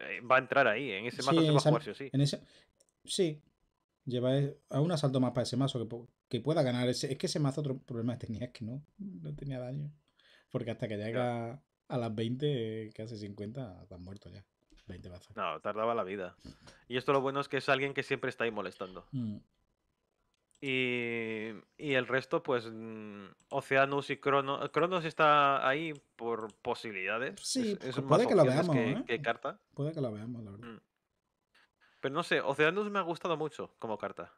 eh, va a entrar ahí, en ese mazo de se sí, sí. lleva e, a un asalto más para ese mazo que, que pueda ganar. Ese, es que ese mazo otro problema tenía es que no, no tenía daño. Porque hasta que llega a, las 20, casi 50, están muerto ya. 20 mazos. No, tardaba la vida. Y esto lo bueno es que es alguien que siempre está ahí molestando. Mm. Y, el resto, pues mm, Oceanus y Cronos. Cronos está ahí por posibilidades. Pues sí, pues puede que la veamos. ¿eh? carta. Puede que la veamos, la verdad. Mm. Pero no sé, Oceanus me ha gustado mucho como carta.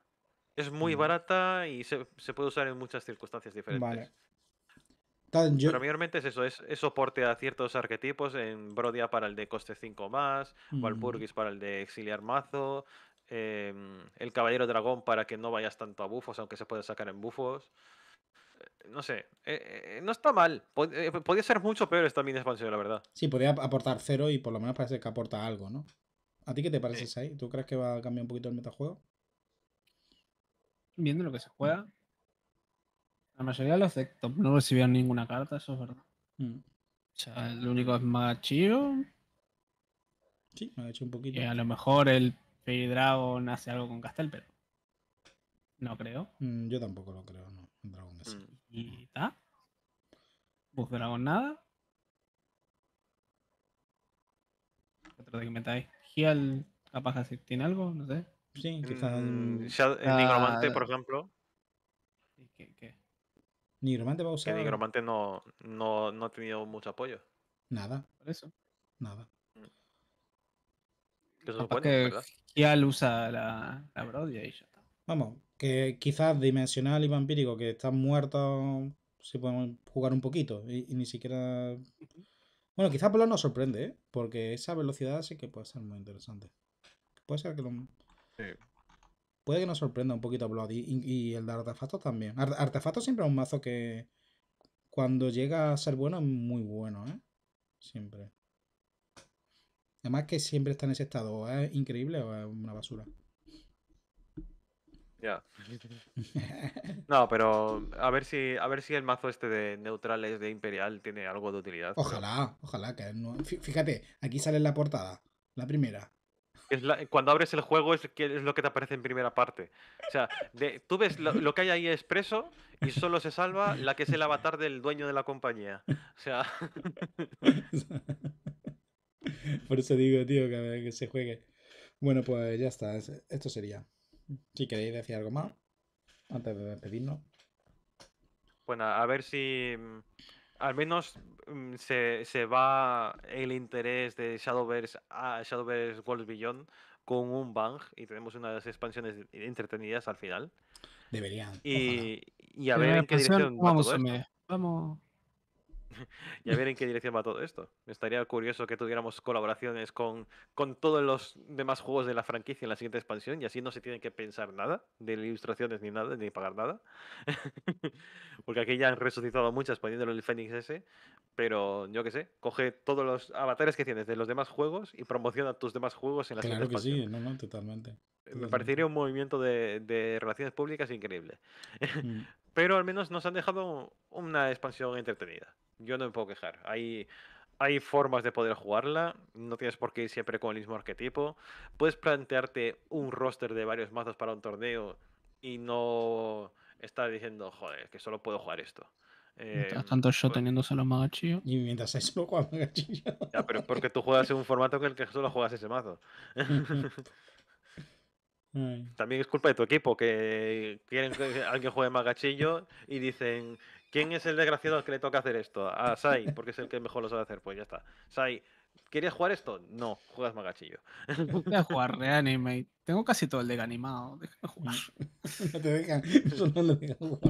Es muy barata y se, puede usar en muchas circunstancias diferentes. Vale. Pero mayormente es eso, es, soporte a ciertos arquetipos en Brodia para el de coste 5 más, Walpurgis para el de exiliar mazo, Em, el caballero dragón para que no vayas tanto a bufos, aunque se puede sacar en bufos. Eh, no sé, eh, eh, no está mal. podría ser mucho peor esta mini expansión, la verdad. Sí, podría aportar cero y por lo menos parece que aporta algo, ¿no? ¿A ti qué te parece, ahí? ¿Tú crees que va a cambiar un poquito el metajuego? Viendo lo que se juega, mm. la mayoría de los no recibían ninguna carta, eso es verdad. Mm. O sea, lo único es más chido Sí, me ha hecho un poquito. Y a lo mejor el Fairy Dragon hace algo con Castel, pero no creo. Mm, yo tampoco lo creo, no. Dragon es. Mm. ¿Y está? ¿Bus Dragon nada? Otro de que metáis. Gial, capaz así, tiene algo, no sé. Sí, mm, quizás. El ah, Nigromante, por ejemplo. ¿Qué? qué? Nigromante va a usar. Que Nigromante no, no, no ha tenido mucho apoyo. Nada. Por eso. Nada. Que ya usa la, la ya está. Vamos, que quizás dimensional y vampírico, que están muertos, si podemos jugar un poquito y, ni siquiera... Bueno, quizás Blood nos sorprende, ¿eh? porque esa velocidad sí que puede ser muy interesante. Puede ser que Puede que nos sorprenda un poquito Blood y, el de artefactos también. artefactos siempre es un mazo que cuando llega a ser bueno es muy bueno, ¿eh? Siempre. Además que siempre está en ese estado, es increíble o es una basura. Ya. [laughs] No, pero a ver si a ver si el mazo este de neutrales de Imperial tiene algo de utilidad. Ojalá, ojalá que fíjate, aquí sale la portada, la primera. Es cuando abres el juego es, que, es lo que te aparece en primera parte. O sea, tú ves lo, que hay ahí expreso y solo se salva la que es el avatar del dueño de la compañía. O sea. [laughs] [laughs] Por eso digo, tío, que, se juegue. Bueno, pues ya está. Esto sería. Si queréis decir algo más, antes de despedirnos. Bueno, pues a ver si mm, al menos mm, se, va el interés de Shadowverse a Shadowverse World Beyond con un bang y tenemos unas expansiones entretenidas al final. Deberían. Y, y a ver qué dirección vamos Vamos. [laughs] ya ver en qué dirección va todo esto. me Estaría curioso que tuviéramos colaboraciones con, con todos los demás juegos de la franquicia en la siguiente expansión y así no se tiene que pensar nada de ilustraciones ni nada, ni pagar nada. [laughs] Porque aquí ya han resucitado muchas poniéndolo en el Fénix S, pero yo qué sé, coge todos los avatares que tienes de los demás juegos y promociona tus demás juegos en la siguiente expansión. sí, totalmente. Me parecería un movimiento de, relaciones públicas increíble. Mm. [laughs] Pero al menos nos han dejado una expansión entretenida. Yo no me puedo quejar. Hay, hay formas de poder jugarla, no tienes por qué ir siempre con el mismo arquetipo. Puedes plantearte un roster de varios mazos para un torneo y no estar diciendo, joder, que solo puedo jugar esto. Mientras em, tanto yo pues teniendo solo Magachillo. Y mientras eso no [laughs] juega Magachillo. Ya, pero porque tú juegas en un formato en el que solo juegas ese mazo. [laughs] También es culpa de tu equipo que quieren que alguien juegue Magachillo y dicen, ¿Quién es el desgraciado que le toca hacer esto? A Sai, porque es el que mejor lo sabe hacer. Pues ya está. Sai, ¿querías jugar esto? No, juegas Magachillo. Voy a jugar Reanimate. Tengo casi todo el deck animado. Déjame jugar. [laughs] No te dejan. [laughs] Eso no lo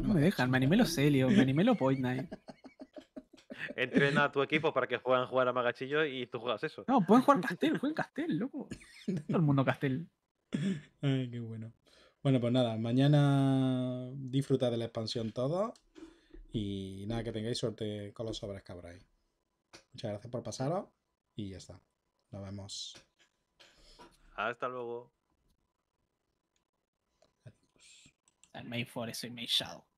No me dejan. Me animé los Celio, me animé los Point Entrena a tu equipo para que puedan jugar a Magachillo y tú juegas eso. No, pueden jugar Castel, jueguen Castel, loco. Todo el mundo Castel. Ay, qué bueno. Bueno, pues nada, mañana disfruta de la expansión todo. Y nada, que tengáis suerte con los sobres que ahí. Muchas gracias por pasaros y ya está. Nos vemos. Hasta luego. Adiós. May for y Shadow.